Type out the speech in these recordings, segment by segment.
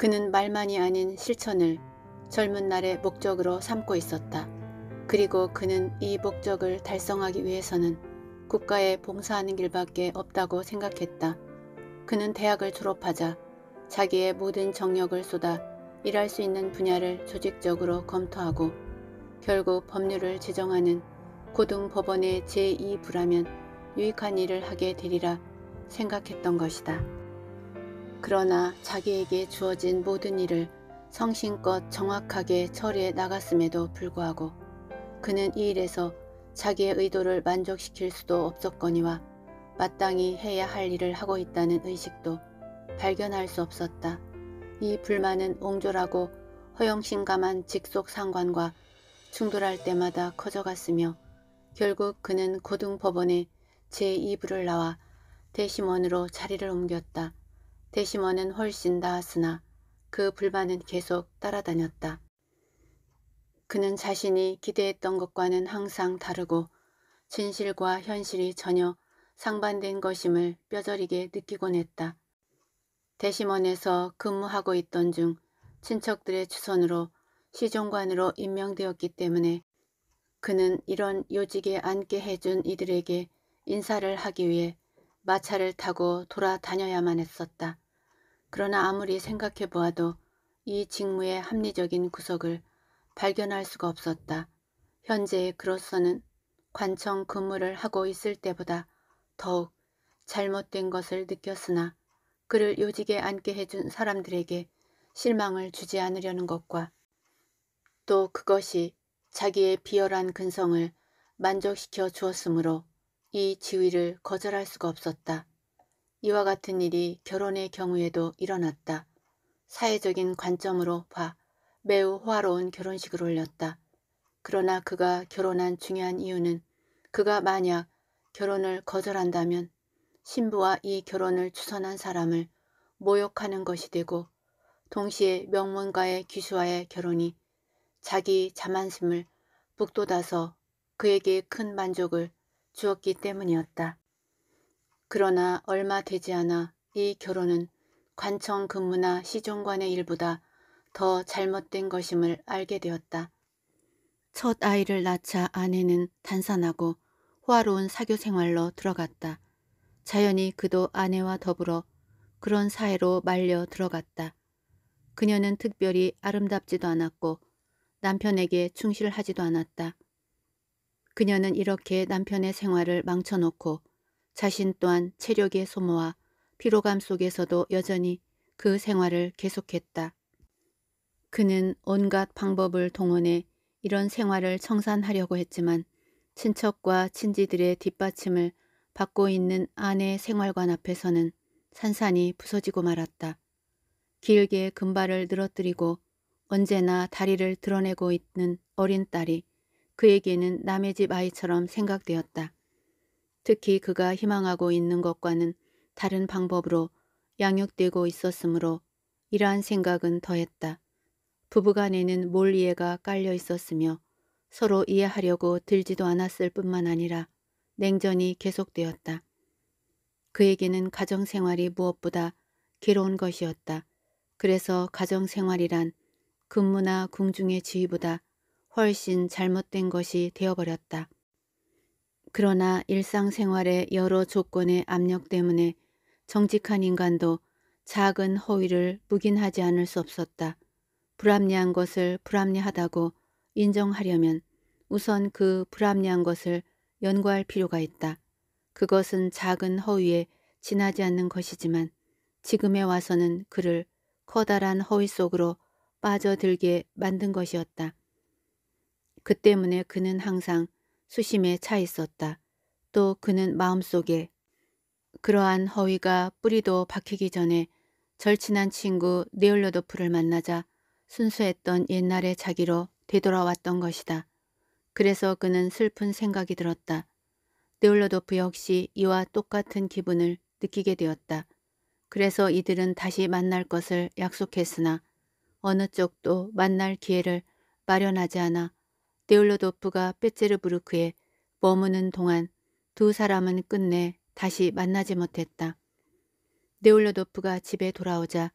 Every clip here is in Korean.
그는 말만이 아닌 실천을 젊은 날의 목적으로 삼고 있었다. 그리고 그는 이 목적을 달성하기 위해서는 국가에 봉사하는 길밖에 없다고 생각했다. 그는 대학을 졸업하자 자기의 모든 정력을 쏟아 일할 수 있는 분야를 조직적으로 검토하고 결국 법률을 제정하는 고등법원의 제2부라면 유익한 일을 하게 되리라 생각했던 것이다. 그러나 자기에게 주어진 모든 일을 성신껏 정확하게 처리해 나갔음에도 불구하고 그는 이 일에서 자기의 의도를 만족시킬 수도 없었거니와 마땅히 해야 할 일을 하고 있다는 의식도 발견할 수 없었다. 이 불만은 옹졸하고 허영심감한 직속 상관과 충돌할 때마다 커져갔으며 결국 그는 고등법원에 제2부를 나와 대심원으로 자리를 옮겼다. 대시머은 훨씬 나았으나 그 불만은 계속 따라다녔다. 그는 자신이 기대했던 것과는 항상 다르고 진실과 현실이 전혀 상반된 것임을 뼈저리게 느끼곤 했다. 대시먼에서 근무하고 있던 중 친척들의 추선으로 시종관으로 임명되었기 때문에 그는 이런 요직에 앉게 해준 이들에게 인사를 하기 위해 마차를 타고 돌아다녀야만 했었다. 그러나 아무리 생각해 보아도 이 직무의 합리적인 구석을 발견할 수가 없었다. 현재의 그로서는 관청 근무를 하고 있을 때보다 더욱 잘못된 것을 느꼈으나 그를 요직에 앉게 해준 사람들에게 실망을 주지 않으려는 것과 또 그것이 자기의 비열한 근성을 만족시켜 주었으므로 이 지위를 거절할 수가 없었다. 이와 같은 일이 결혼의 경우에도 일어났다. 사회적인 관점으로 봐 매우 호화로운 결혼식을 올렸다. 그러나 그가 결혼한 중요한 이유는 그가 만약 결혼을 거절한다면 신부와 이 결혼을 추선한 사람을 모욕하는 것이 되고 동시에 명문가의 귀수와의 결혼이 자기 자만심을 북돋아서 그에게 큰 만족을 주었기 때문이었다. 그러나 얼마 되지 않아 이 결혼은 관청 근무나 시종관의 일보다 더 잘못된 것임을 알게 되었다. 첫 아이를 낳자 아내는 단산하고 호화로운 사교 생활로 들어갔다. 자연히 그도 아내와 더불어 그런 사회로 말려 들어갔다. 그녀는 특별히 아름답지도 않았고 남편에게 충실하지도 않았다. 그녀는 이렇게 남편의 생활을 망쳐놓고 자신 또한 체력의 소모와 피로감 속에서도 여전히 그 생활을 계속했다. 그는 온갖 방법을 동원해 이런 생활을 청산하려고 했지만 친척과 친지들의 뒷받침을 받고 있는 아내 의 생활관 앞에서는 산산이 부서지고 말았다. 길게 금발을 늘어뜨리고 언제나 다리를 드러내고 있는 어린 딸이 그에게는 남의 집 아이처럼 생각되었다. 특히 그가 희망하고 있는 것과는 다른 방법으로 양육되고 있었으므로 이러한 생각은 더했다. 부부간에는 몰 이해가 깔려 있었으며 서로 이해하려고 들지도 않았을 뿐만 아니라 냉전이 계속되었다. 그에게는 가정생활이 무엇보다 괴로운 것이었다. 그래서 가정생활이란 근무나 궁중의 지위보다 훨씬 잘못된 것이 되어버렸다. 그러나 일상생활의 여러 조건의 압력 때문에 정직한 인간도 작은 허위를 묵인하지 않을 수 없었다. 불합리한 것을 불합리하다고 인정하려면 우선 그 불합리한 것을 연구할 필요가 있다. 그것은 작은 허위에 지나지 않는 것이지만 지금에 와서는 그를 커다란 허위 속으로 빠져들게 만든 것이었다. 그 때문에 그는 항상 수심에 차 있었다. 또 그는 마음속에 그러한 허위가 뿌리도 박히기 전에 절친한 친구 네올로도프를 만나자 순수했던 옛날의 자기로 되돌아왔던 것이다. 그래서 그는 슬픈 생각이 들었다. 네올로도프 역시 이와 똑같은 기분을 느끼게 되었다. 그래서 이들은 다시 만날 것을 약속했으나 어느 쪽도 만날 기회를 마련하지 않아 네올로도프가 빼체르부르크에 머무는 동안 두 사람은 끝내 다시 만나지 못했다. 네올로도프가 집에 돌아오자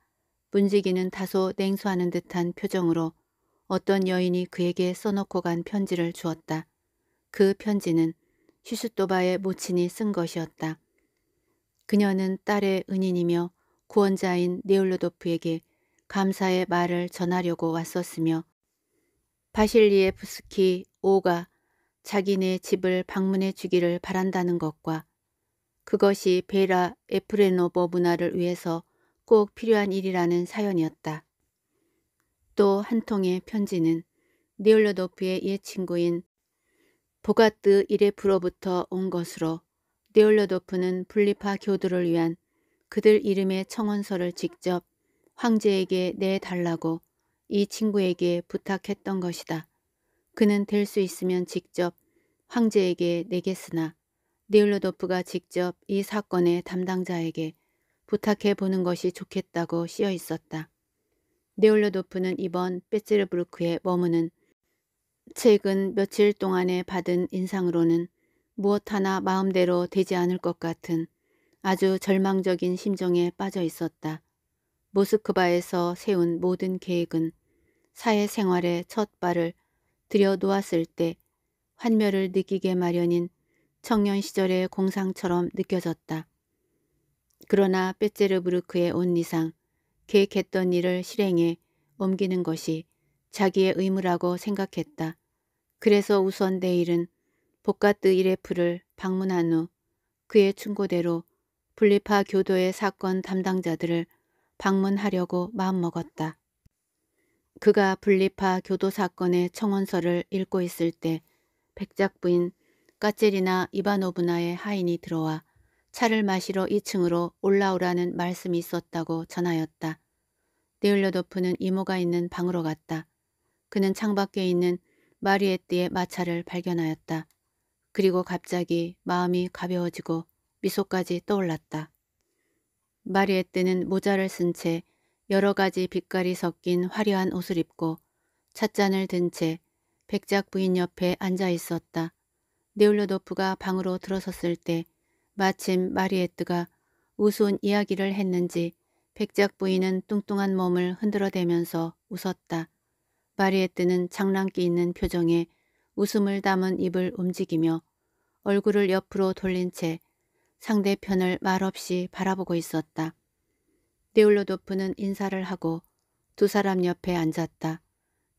문지기는 다소 냉소하는 듯한 표정으로 어떤 여인이 그에게 써놓고 간 편지를 주었다. 그 편지는 슈슈토바의 모친이 쓴 것이었다. 그녀는 딸의 은인이며 구원자인 네올로도프에게 감사의 말을 전하려고 왔었으며 바실리에프스키 5가 자기네 집을 방문해 주기를 바란다는 것과 그것이 베라 에프레노버 문화를 위해서 꼭 필요한 일이라는 사연이었다. 또 한 통의 편지는 네올로도프의 옛 친구인 보가뜨 이레프로부터 온 것으로 네올로도프는 분리파 교도를 위한 그들 이름의 청원서를 직접 황제에게 내달라고 이 친구에게 부탁했던 것이다. 그는 될 수 있으면 직접 황제에게 내겠으나 네을로도프가 직접 이 사건의 담당자에게 부탁해 보는 것이 좋겠다고 씌어 있었다. 네올로도프는 이번 베츠르부르크에 머무는 최근 며칠 동안에 받은 인상으로는 무엇 하나 마음대로 되지 않을 것 같은 아주 절망적인 심정에 빠져 있었다. 모스크바에서 세운 모든 계획은 사회생활의 첫 발을 들여놓았을 때 환멸을 느끼게 마련인 청년 시절의 공상처럼 느껴졌다. 그러나 빼제르부르크에 온 이상 계획했던 일을 실행해 옮기는 것이 자기의 의무라고 생각했다. 그래서 우선 내일은 복가트 이레프를 방문한 후 그의 충고대로 불리파 교도의 사건 담당자들을 방문하려고 마음먹었다. 그가 분리파 교도 사건의 청원서를 읽고 있을 때 백작 부인 까젤이나 이바노브나의 하인이 들어와 차를 마시러 2층으로 올라오라는 말씀이 있었다고 전하였다. 네올려도프는 이모가 있는 방으로 갔다. 그는 창밖에 있는 마리에띠의 마차를 발견하였다. 그리고 갑자기 마음이 가벼워지고 미소까지 떠올랐다. 마리에떼는 모자를 쓴 채 여러 가지 빛깔이 섞인 화려한 옷을 입고 찻잔을 든 채 백작 부인 옆에 앉아 있었다. 네올로도프가 방으로 들어섰을 때 마침 마리에뜨가 우스운 이야기를 했는지 백작 부인은 뚱뚱한 몸을 흔들어대면서 웃었다. 마리에뜨는 장난기 있는 표정에 웃음을 담은 입을 움직이며 얼굴을 옆으로 돌린 채 상대편을 말없이 바라보고 있었다. 네올로도프는 인사를 하고 두 사람 옆에 앉았다.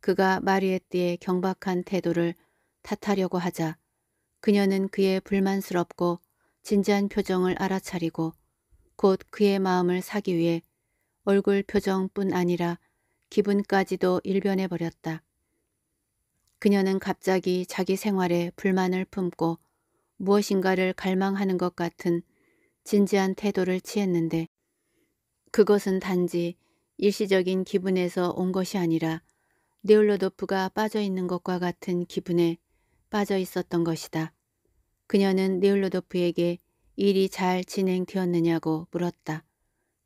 그가 마리에띠의 경박한 태도를 탓하려고 하자 그녀는 그의 불만스럽고 진지한 표정을 알아차리고 곧 그의 마음을 사기 위해 얼굴 표정뿐 아니라 기분까지도 일변해버렸다. 그녀는 갑자기 자기 생활에 불만을 품고 무엇인가를 갈망하는 것 같은 진지한 태도를 취했는데 그것은 단지 일시적인 기분에서 온 것이 아니라 네올로도프가 빠져 있는 것과 같은 기분에 빠져 있었던 것이다. 그녀는 네올로도프에게 일이 잘 진행되었느냐고 물었다.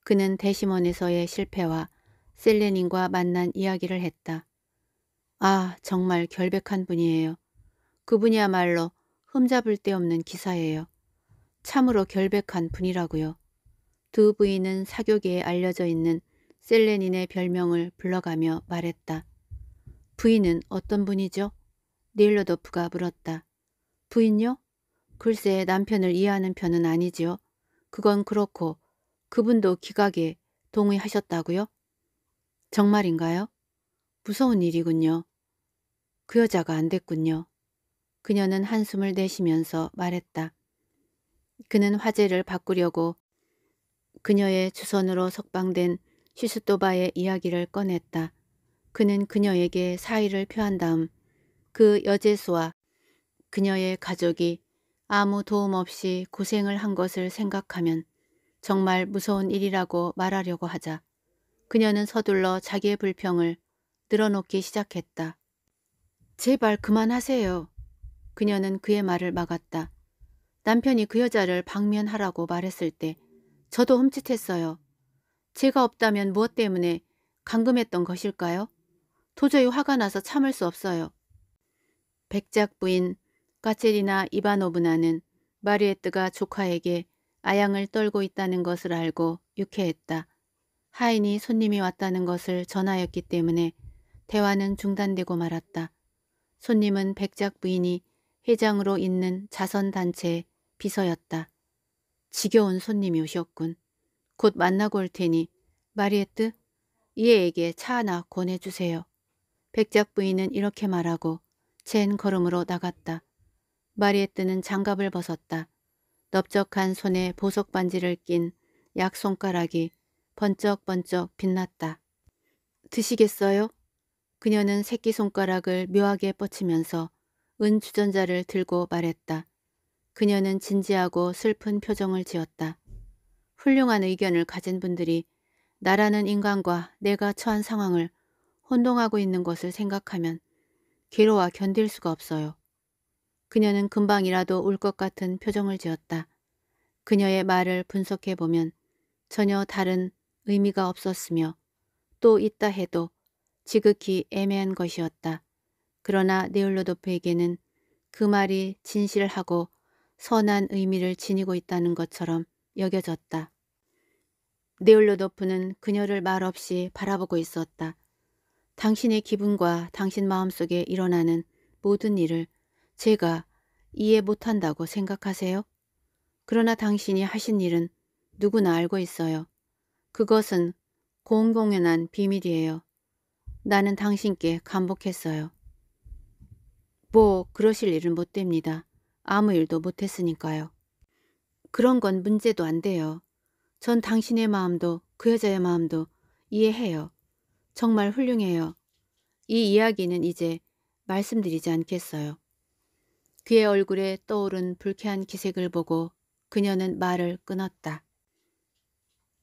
그는 대심원에서의 실패와 셀레닌과 만난 이야기를 했다. 아, 정말 결백한 분이에요. 그분이야말로 흠잡을 데 없는 기사예요. 참으로 결백한 분이라고요. 두 부인은 사교계에 알려져 있는 셀레닌의 별명을 불러가며 말했다. 부인은 어떤 분이죠? 닐러도프가 물었다. 부인요? 글쎄 남편을 이해하는 편은 아니지요. 그건 그렇고 그분도 기각에 동의하셨다고요? 정말인가요? 무서운 일이군요. 그 여자가 안 됐군요. 그녀는 한숨을 내쉬면서 말했다. 그는 화제를 바꾸려고 그녀의 주선으로 석방된 시스토바의 이야기를 꺼냈다. 그는 그녀에게 사의를 표한 다음 그 여제수와 그녀의 가족이 아무 도움 없이 고생을 한 것을 생각하면 정말 무서운 일이라고 말하려고 하자 그녀는 서둘러 자기의 불평을 늘어놓기 시작했다. 제발 그만하세요. 그녀는 그의 말을 막았다. 남편이 그 여자를 방면하라고 말했을 때 저도 흠칫했어요. 제가 없다면 무엇 때문에 감금했던 것일까요? 도저히 화가 나서 참을 수 없어요. 백작 부인 까체리나 이바노브나는 마리에트가 조카에게 아양을 떨고 있다는 것을 알고 유쾌했다. 하인이 손님이 왔다는 것을 전하였기 때문에 대화는 중단되고 말았다. 손님은 백작 부인이 회장으로 있는 자선단체의 비서였다. 지겨운 손님이 오셨군. 곧 만나고 올 테니 마리에트 이에에게 차 하나 권해주세요. 백작 부인은 이렇게 말하고 젠 걸음으로 나갔다. 마리에트는 장갑을 벗었다. 넓적한 손에 보석 반지를 낀 약손가락이 번쩍번쩍 빛났다. 드시겠어요? 그녀는 새끼손가락을 묘하게 뻗치면서 은 주전자를 들고 말했다. 그녀는 진지하고 슬픈 표정을 지었다. 훌륭한 의견을 가진 분들이 나라는 인간과 내가 처한 상황을 혼동하고 있는 것을 생각하면 괴로와 견딜 수가 없어요. 그녀는 금방이라도 울 것 같은 표정을 지었다. 그녀의 말을 분석해 보면 전혀 다른 의미가 없었으며 또 있다 해도 지극히 애매한 것이었다. 그러나 네올로도프에게는 그 말이 진실하고 선한 의미를 지니고 있다는 것처럼 여겨졌다. 네올로도프는 그녀를 말없이 바라보고 있었다. 당신의 기분과 당신 마음속에 일어나는 모든 일을 제가 이해 못한다고 생각하세요? 그러나 당신이 하신 일은 누구나 알고 있어요. 그것은 공공연한 비밀이에요. 나는 당신께 감복했어요. 뭐 그러실 일은 못 됩니다. 아무 일도 못했으니까요. 그런 건 문제도 안 돼요. 전 당신의 마음도 그 여자의 마음도 이해해요. 정말 훌륭해요. 이 이야기는 이제 말씀드리지 않겠어요. 그의 얼굴에 떠오른 불쾌한 기색을 보고 그녀는 말을 끊었다.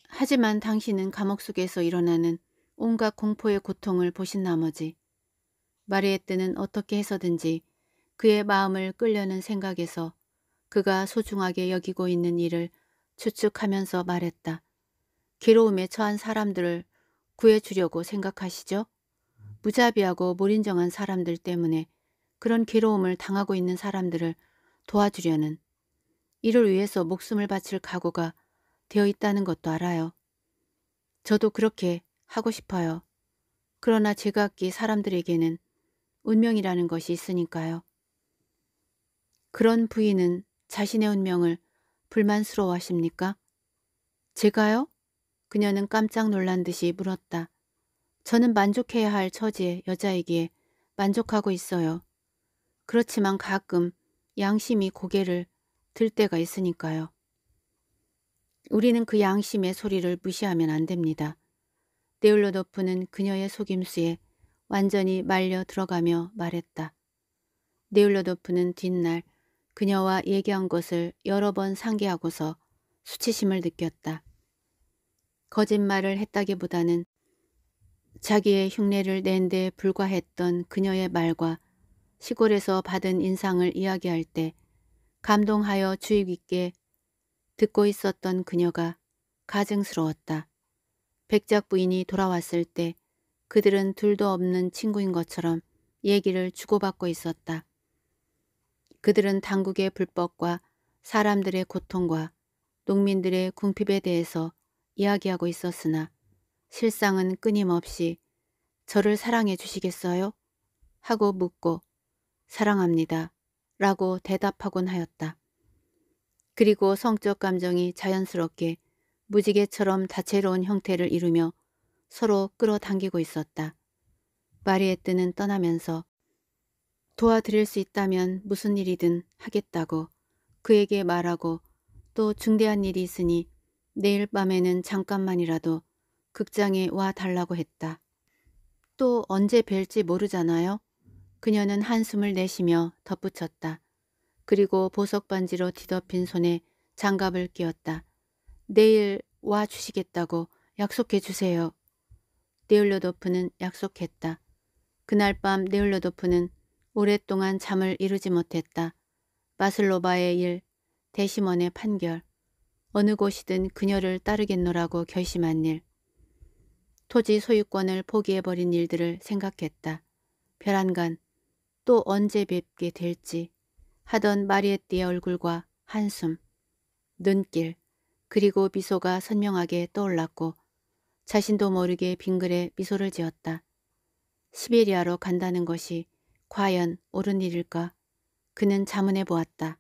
하지만 당신은 감옥 속에서 일어나는 온갖 공포의 고통을 보신 나머지 마리에뜨는 어떻게 해서든지 그의 마음을 끌려는 생각에서 그가 소중하게 여기고 있는 일을 추측하면서 말했다. 괴로움에 처한 사람들을 구해주려고 생각하시죠? 무자비하고 몰인정한 사람들 때문에 그런 괴로움을 당하고 있는 사람들을 도와주려는 이를 위해서 목숨을 바칠 각오가 되어 있다는 것도 알아요. 저도 그렇게 하고 싶어요. 그러나 제가 기 사람들에게는 운명이라는 것이 있으니까요. 그런 부인은 자신의 운명을 불만스러워하십니까? 제가요? 그녀는 깜짝 놀란 듯이 물었다. 저는 만족해야 할 처지의 여자이기에 만족하고 있어요. 그렇지만 가끔 양심이 고개를 들 때가 있으니까요. 우리는 그 양심의 소리를 무시하면 안 됩니다. 데울러 도프는 그녀의 속임수에 완전히 말려 들어가며 말했다. 네울러도프는 뒷날 그녀와 얘기한 것을 여러 번 상기하고서 수치심을 느꼈다. 거짓말을 했다기보다는 자기의 흉내를 낸 데 불과했던 그녀의 말과 시골에서 받은 인상을 이야기할 때 감동하여 주의 깊게 듣고 있었던 그녀가 가증스러웠다. 백작 부인이 돌아왔을 때 그들은 둘도 없는 친구인 것처럼 얘기를 주고받고 있었다. 그들은 당국의 불법과 사람들의 고통과 농민들의 궁핍에 대해서 이야기하고 있었으나 실상은 끊임없이 저를 사랑해 주시겠어요? 하고 묻고 사랑합니다. 라고 대답하곤 하였다. 그리고 성적 감정이 자연스럽게 무지개처럼 다채로운 형태를 이루며 서로 끌어당기고 있었다. 마리에뜨는 떠나면서 도와드릴 수 있다면 무슨 일이든 하겠다고 그에게 말하고 또 중대한 일이 있으니 내일 밤에는 잠깐만이라도 극장에 와 달라고 했다. 또 언제 뵐지 모르잖아요. 그녀는 한숨을 내쉬며 덧붙였다. 그리고 보석 반지로 뒤덮인 손에 장갑을 끼웠다. 내일 와 주시겠다고 약속해 주세요. 네올로도프는 약속했다. 그날 밤네올로도프는 오랫동안 잠을 이루지 못했다. 마슬로바의 일, 대심원의 판결, 어느 곳이든 그녀를 따르겠노라고 결심한 일, 토지 소유권을 포기해버린 일들을 생각했다. 별안간 또 언제 뵙게 될지 하던 마리에띠의 얼굴과 한숨, 눈길, 그리고 미소가 선명하게 떠올랐고 자신도 모르게 빙글에 미소를 지었다. 시베리아로 간다는 것이 과연 옳은 일일까? 그는 자문해 보았다.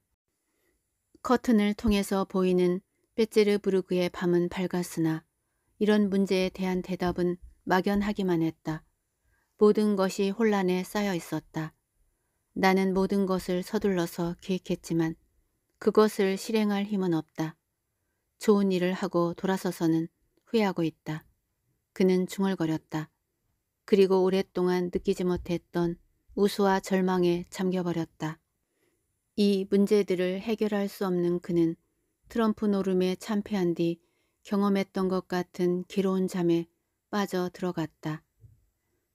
커튼을 통해서 보이는 베제르부르그의 밤은 밝았으나 이런 문제에 대한 대답은 막연하기만 했다. 모든 것이 혼란에 쌓여 있었다. 나는 모든 것을 서둘러서 계획했지만 그것을 실행할 힘은 없다. 좋은 일을 하고 돌아서서는 후회하고 있다. 그는 중얼거렸다. 그리고 오랫동안 느끼지 못했던 우수와 절망에 잠겨버렸다. 이 문제들을 해결할 수 없는 그는 트럼프 노름에 참패한 뒤 경험했던 것 같은 괴로운 잠에 빠져 들어갔다.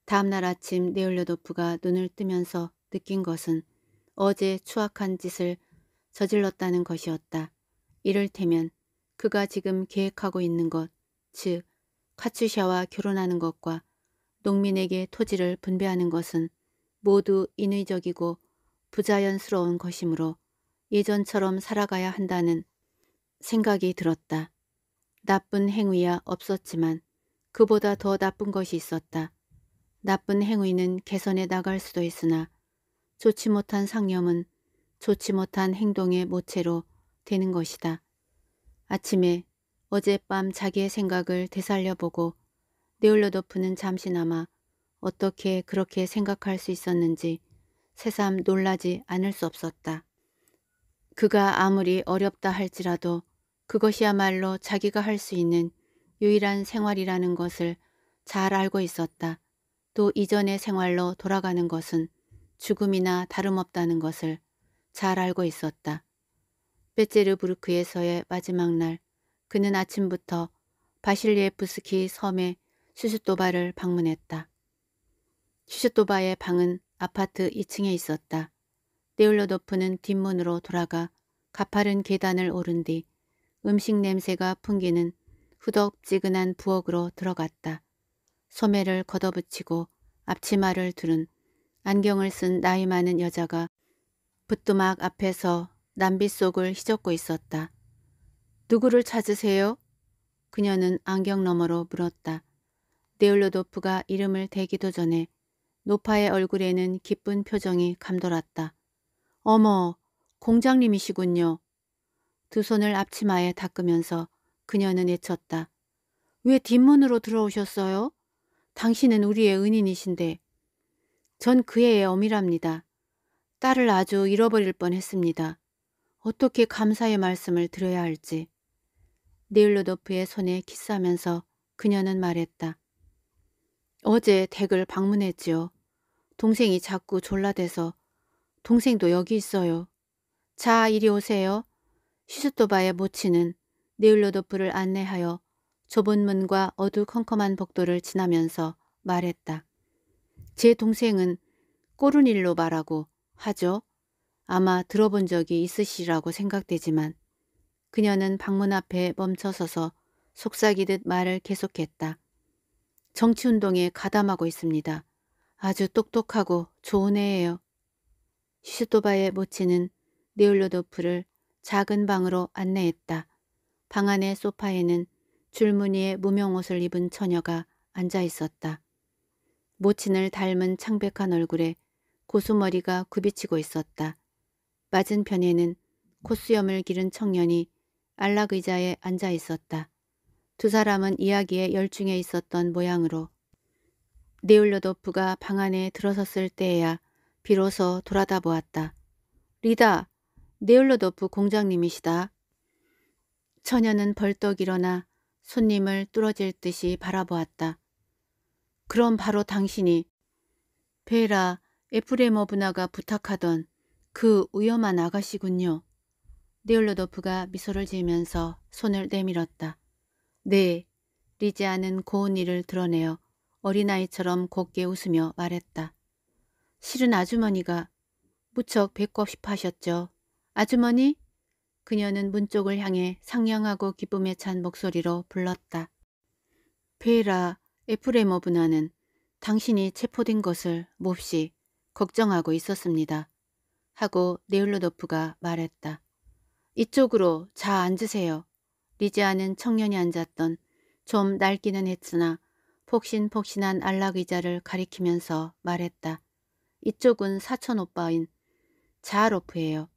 다음날 아침 네올레도프가 눈을 뜨면서 느낀 것은 어제 추악한 짓을 저질렀다는 것이었다. 이를테면 그가 지금 계획하고 있는 것, 즉 카츠샤와 결혼하는 것과 농민에게 토지를 분배하는 것은 모두 인위적이고 부자연스러운 것이므로 예전처럼 살아가야 한다는 생각이 들었다. 나쁜 행위야 없었지만 그보다 더 나쁜 것이 있었다. 나쁜 행위는 개선해 나갈 수도 있으나 좋지 못한 상념은 좋지 못한 행동의 모체로 되는 것이다. 아침에 어젯밤 자기의 생각을 되살려보고 네올로도프는 잠시나마 어떻게 그렇게 생각할 수 있었는지 새삼 놀라지 않을 수 없었다. 그가 아무리 어렵다 할지라도 그것이야말로 자기가 할 수 있는 유일한 생활이라는 것을 잘 알고 있었다. 또 이전의 생활로 돌아가는 것은 죽음이나 다름없다는 것을 잘 알고 있었다. 베제르부르크에서의 마지막 날 그는 아침부터 바실리에프스키 섬의 슈슈토바를 방문했다. 슈슈토바의 방은 아파트 2층에 있었다. 데올로도프는 뒷문으로 돌아가 가파른 계단을 오른 뒤 음식 냄새가 풍기는 후덕지근한 부엌으로 들어갔다. 소매를 걷어붙이고 앞치마를 두른 안경을 쓴 나이 많은 여자가 붓뚜막 앞에서 남비 속을 휘젓고 있었다. 누구를 찾으세요? 그녀는 안경 너머로 물었다. 네올로도프가 이름을 대기도 전에 노파의 얼굴에는 기쁜 표정이 감돌았다. 어머, 공장님이시군요. 두 손을 앞치마에 닦으면서 그녀는 외쳤다. 왜 뒷문으로 들어오셨어요? 당신은 우리의 은인이신데. 전 그의 어미랍니다. 딸을 아주 잃어버릴 뻔했습니다. 어떻게 감사의 말씀을 드려야 할지. 네일로도프의 손에 키스하면서 그녀는 말했다. 어제 댁을 방문했지요. 동생이 자꾸 졸라대서 동생도 여기 있어요. 자, 이리 오세요. 시스토바의 모친은 네일로도프를 안내하여 좁은 문과 어두컴컴한 복도를 지나면서 말했다. 제 동생은 꼬르닐로 말하고 하죠. 아마 들어본 적이 있으시라고 생각되지만 그녀는 방문 앞에 멈춰서서 속삭이듯 말을 계속했다. 정치운동에 가담하고 있습니다. 아주 똑똑하고 좋은 애예요. 슈토바의 모친은 네올로도프를 작은 방으로 안내했다. 방 안의 소파에는 줄무늬의 무명옷을 입은 처녀가 앉아 있었다. 모친을 닮은 창백한 얼굴에 고수머리가 굽이치고 있었다. 맞은편에는 코수염을 기른 청년이 안락의자에 앉아 있었다. 두 사람은 이야기에 열중해 있었던 모양으로 네올로도프가방 안에 들어섰을 때에야 비로소 돌아다 보았다. 리다, 네올로도프 공장님이시다. 처녀는 벌떡 일어나 손님을 뚫어질 듯이 바라보았다. 그럼 바로 당신이 베라 에프레모브나가 부탁하던 그 위험한 아가씨군요. 리올로도프가 미소를 지으면서 손을 내밀었다. 네, 리지아는 고운 일을 드러내어 어린아이처럼 곱게 웃으며 말했다. 실은 아주머니가 무척 뵙고 싶어 하셨죠. 아주머니? 그녀는 문 쪽을 향해 상냥하고 기쁨에 찬 목소리로 불렀다. 베라 에프레모브나는 당신이 체포된 것을 몹시 걱정하고 있었습니다. 하고 네올로도프가 말했다. 이쪽으로 자 앉으세요. 리지아는 청년이 앉았던 좀 낡기는 했으나 폭신폭신한 안락의자를 가리키면서 말했다. 이쪽은 사촌 오빠인 자로프예요.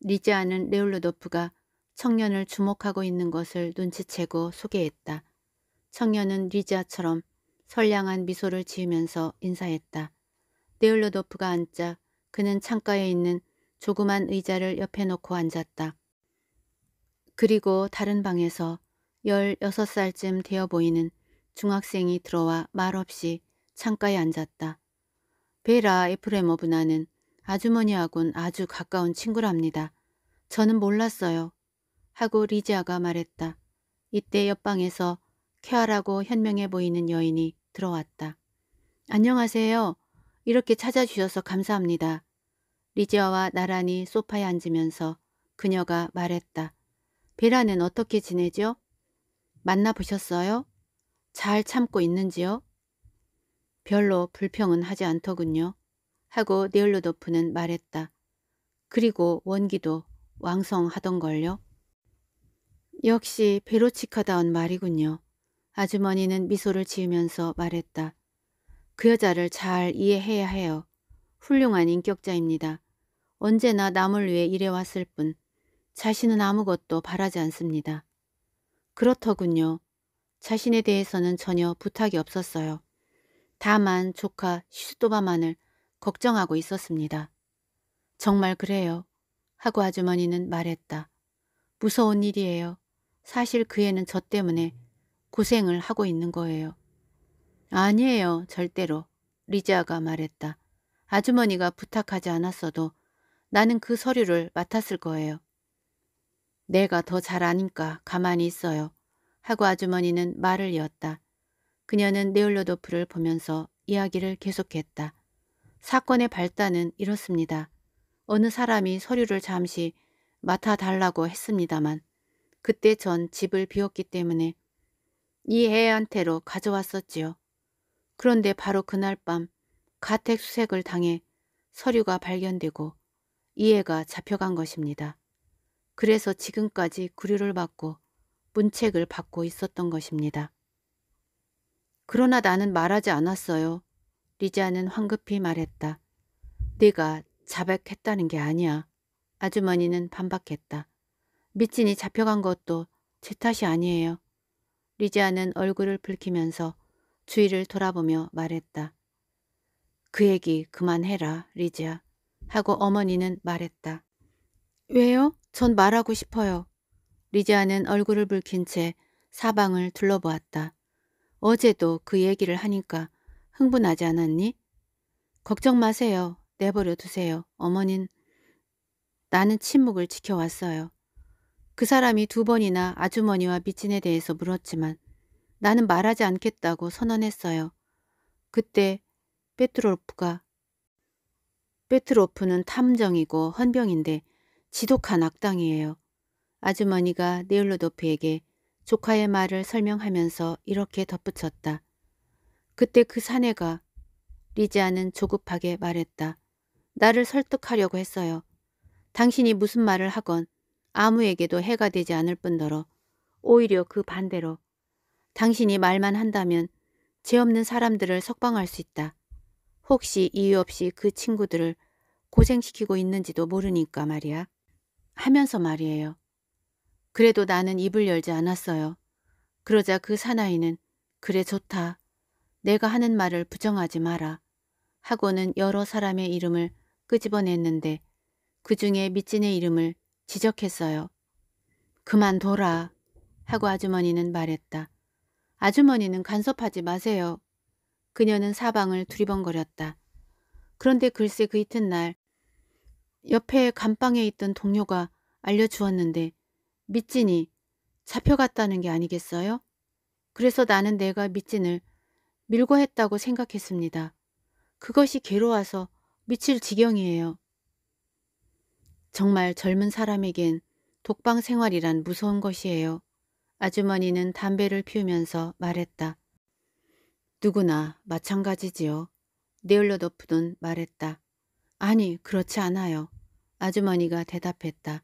리지아는 레올로도프가 청년을 주목하고 있는 것을 눈치채고 소개했다. 청년은 리지아처럼 선량한 미소를 지으면서 인사했다. 네올로도프가 앉자 그는 창가에 있는 조그만 의자를 옆에 놓고 앉았다. 그리고 다른 방에서 16살쯤 되어 보이는 중학생이 들어와 말없이 창가에 앉았다. 베라 에프레모브나는 아주머니하곤 아주 가까운 친구랍니다. 저는 몰랐어요. 하고 리지아가 말했다. 이때 옆방에서 쾌활하고 현명해 보이는 여인이 들어왔다. 안녕하세요. 이렇게 찾아주셔서 감사합니다. 리지아와 나란히 소파에 앉으면서 그녀가 말했다. 베라는 어떻게 지내죠? 만나보셨어요? 잘 참고 있는지요? 별로 불평은 하지 않더군요. 하고 네올로도프는 말했다. 그리고 원기도 왕성하던걸요. 역시 베로치카다운 말이군요. 아주머니는 미소를 지으면서 말했다. 그 여자를 잘 이해해야 해요. 훌륭한 인격자입니다. 언제나 남을 위해 일해왔을 뿐 자신은 아무것도 바라지 않습니다. 그렇더군요. 자신에 대해서는 전혀 부탁이 없었어요. 다만 조카 시스토바만을 걱정하고 있었습니다. 정말 그래요. 하고 아주머니는 말했다. 무서운 일이에요. 사실 그 애는 저 때문에 고생을 하고 있는 거예요. 아니에요. 절대로. 리자가 말했다. 아주머니가 부탁하지 않았어도 나는 그 서류를 맡았을 거예요. 내가 더 잘 아니까 가만히 있어요. 하고 아주머니는 말을 이었다. 그녀는 네올로도프를 보면서 이야기를 계속했다. 사건의 발단은 이렇습니다. 어느 사람이 서류를 잠시 맡아달라고 했습니다만 그때 전 집을 비웠기 때문에 이 애한테로 가져왔었지요. 그런데 바로 그날 밤 가택수색을 당해 서류가 발견되고 이해가 잡혀간 것입니다. 그래서 지금까지 구류를 받고 문책을 받고 있었던 것입니다. 그러나 나는 말하지 않았어요. 리자는 황급히 말했다. 네가 자백했다는 게 아니야. 아주머니는 반박했다. 미친이 잡혀간 것도 제 탓이 아니에요. 리지아는 얼굴을 붉히면서 주위를 돌아보며 말했다. 그 얘기 그만해라, 리지아. 하고 어머니는 말했다. 왜요? 전 말하고 싶어요. 리지아는 얼굴을 붉힌 채 사방을 둘러보았다. 어제도 그 얘기를 하니까 흥분하지 않았니? 걱정 마세요. 내버려 두세요. 어머닌 나는 침묵을 지켜왔어요. 그 사람이 두 번이나 아주머니와 미친에 대해서 물었지만 나는 말하지 않겠다고 선언했어요. 그때 페트로프가 페트로프는 탐정이고 헌병인데 지독한 악당이에요. 아주머니가 네일로도프에게 조카의 말을 설명하면서 이렇게 덧붙였다. 그때 그 사내가 리지아는 조급하게 말했다. 나를 설득하려고 했어요. 당신이 무슨 말을 하건 아무에게도 해가 되지 않을 뿐더러 오히려 그 반대로 당신이 말만 한다면 죄 없는 사람들을 석방할 수 있다. 혹시 이유 없이 그 친구들을 고생시키고 있는지도 모르니까 말이야. 하면서 말이에요. 그래도 나는 입을 열지 않았어요. 그러자 그 사나이는 그래 좋다. 내가 하는 말을 부정하지 마라. 하고는 여러 사람의 이름을 끄집어냈는데 그 중에 미진의 이름을 지적했어요. 그만둬라 하고 아주머니는 말했다. 아주머니는 간섭하지 마세요. 그녀는 사방을 두리번거렸다. 그런데 글쎄 그 이튿날 옆에 감방에 있던 동료가 알려주었는데 미진이 잡혀갔다는 게 아니겠어요? 그래서 나는 내가 미진을 밀고 했다고 생각했습니다. 그것이 괴로워서 미칠 지경이에요. 정말 젊은 사람에겐 독방 생활이란 무서운 것이에요. 아주머니는 담배를 피우면서 말했다. 누구나 마찬가지지요. 네일러 더프는 말했다. 아니, 그렇지 않아요. 아주머니가 대답했다.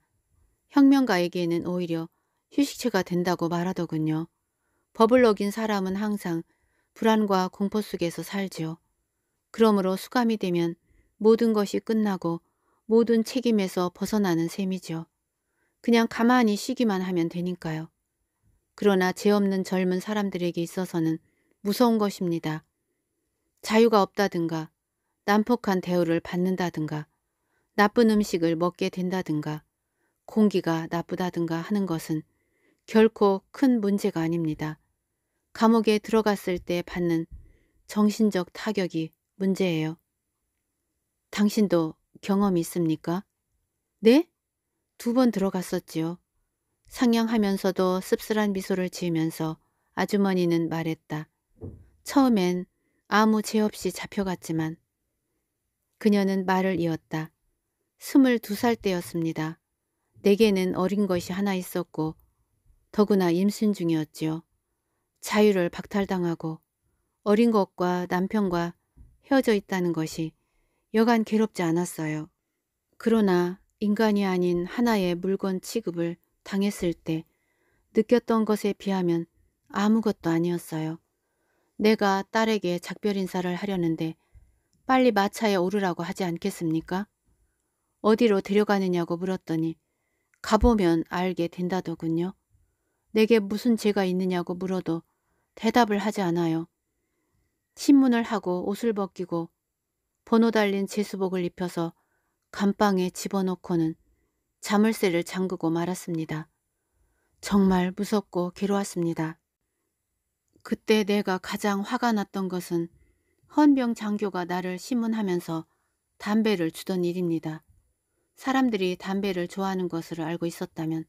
혁명가에게는 오히려 휴식처가 된다고 말하더군요. 법을 어긴 사람은 항상 불안과 공포 속에서 살지요. 그러므로 수감이 되면 모든 것이 끝나고 모든 책임에서 벗어나는 셈이죠 그냥 가만히 쉬기만 하면 되니까요. 그러나 죄 없는 젊은 사람들에게 있어서는 무서운 것입니다. 자유가 없다든가 난폭한 대우를 받는다든가 나쁜 음식을 먹게 된다든가 공기가 나쁘다든가 하는 것은 결코 큰 문제가 아닙니다. 감옥에 들어갔을 때 받는 정신적 타격이 문제예요. 당신도 경험이 있습니까? 네? 두 번 들어갔었지요. 상냥하면서도 씁쓸한 미소를 지으면서 아주머니는 말했다. 처음엔 아무 죄 없이 잡혀갔지만 그녀는 말을 이었다. 2 2살 때였습니다. 내게는 어린 것이 하나 있었고 더구나 임신 중이었지요. 자유를 박탈당하고 어린 것과 남편과 헤어져 있다는 것이 여간 괴롭지 않았어요. 그러나 인간이 아닌 하나의 물건 취급을 당했을 때 느꼈던 것에 비하면 아무것도 아니었어요. 내가 딸에게 작별 인사를 하려는데 빨리 마차에 오르라고 하지 않겠습니까? 어디로 데려가느냐고 물었더니 가보면 알게 된다더군요. 내게 무슨 죄가 있느냐고 물어도 대답을 하지 않아요. 신문을 하고 옷을 벗기고 번호 달린 제수복을 입혀서 감방에 집어넣고는 자물쇠를 잠그고 말았습니다. 정말 무섭고 괴로웠습니다. 그때 내가 가장 화가 났던 것은 헌병 장교가 나를 신문하면서 담배를 주던 일입니다. 사람들이 담배를 좋아하는 것을 알고 있었다면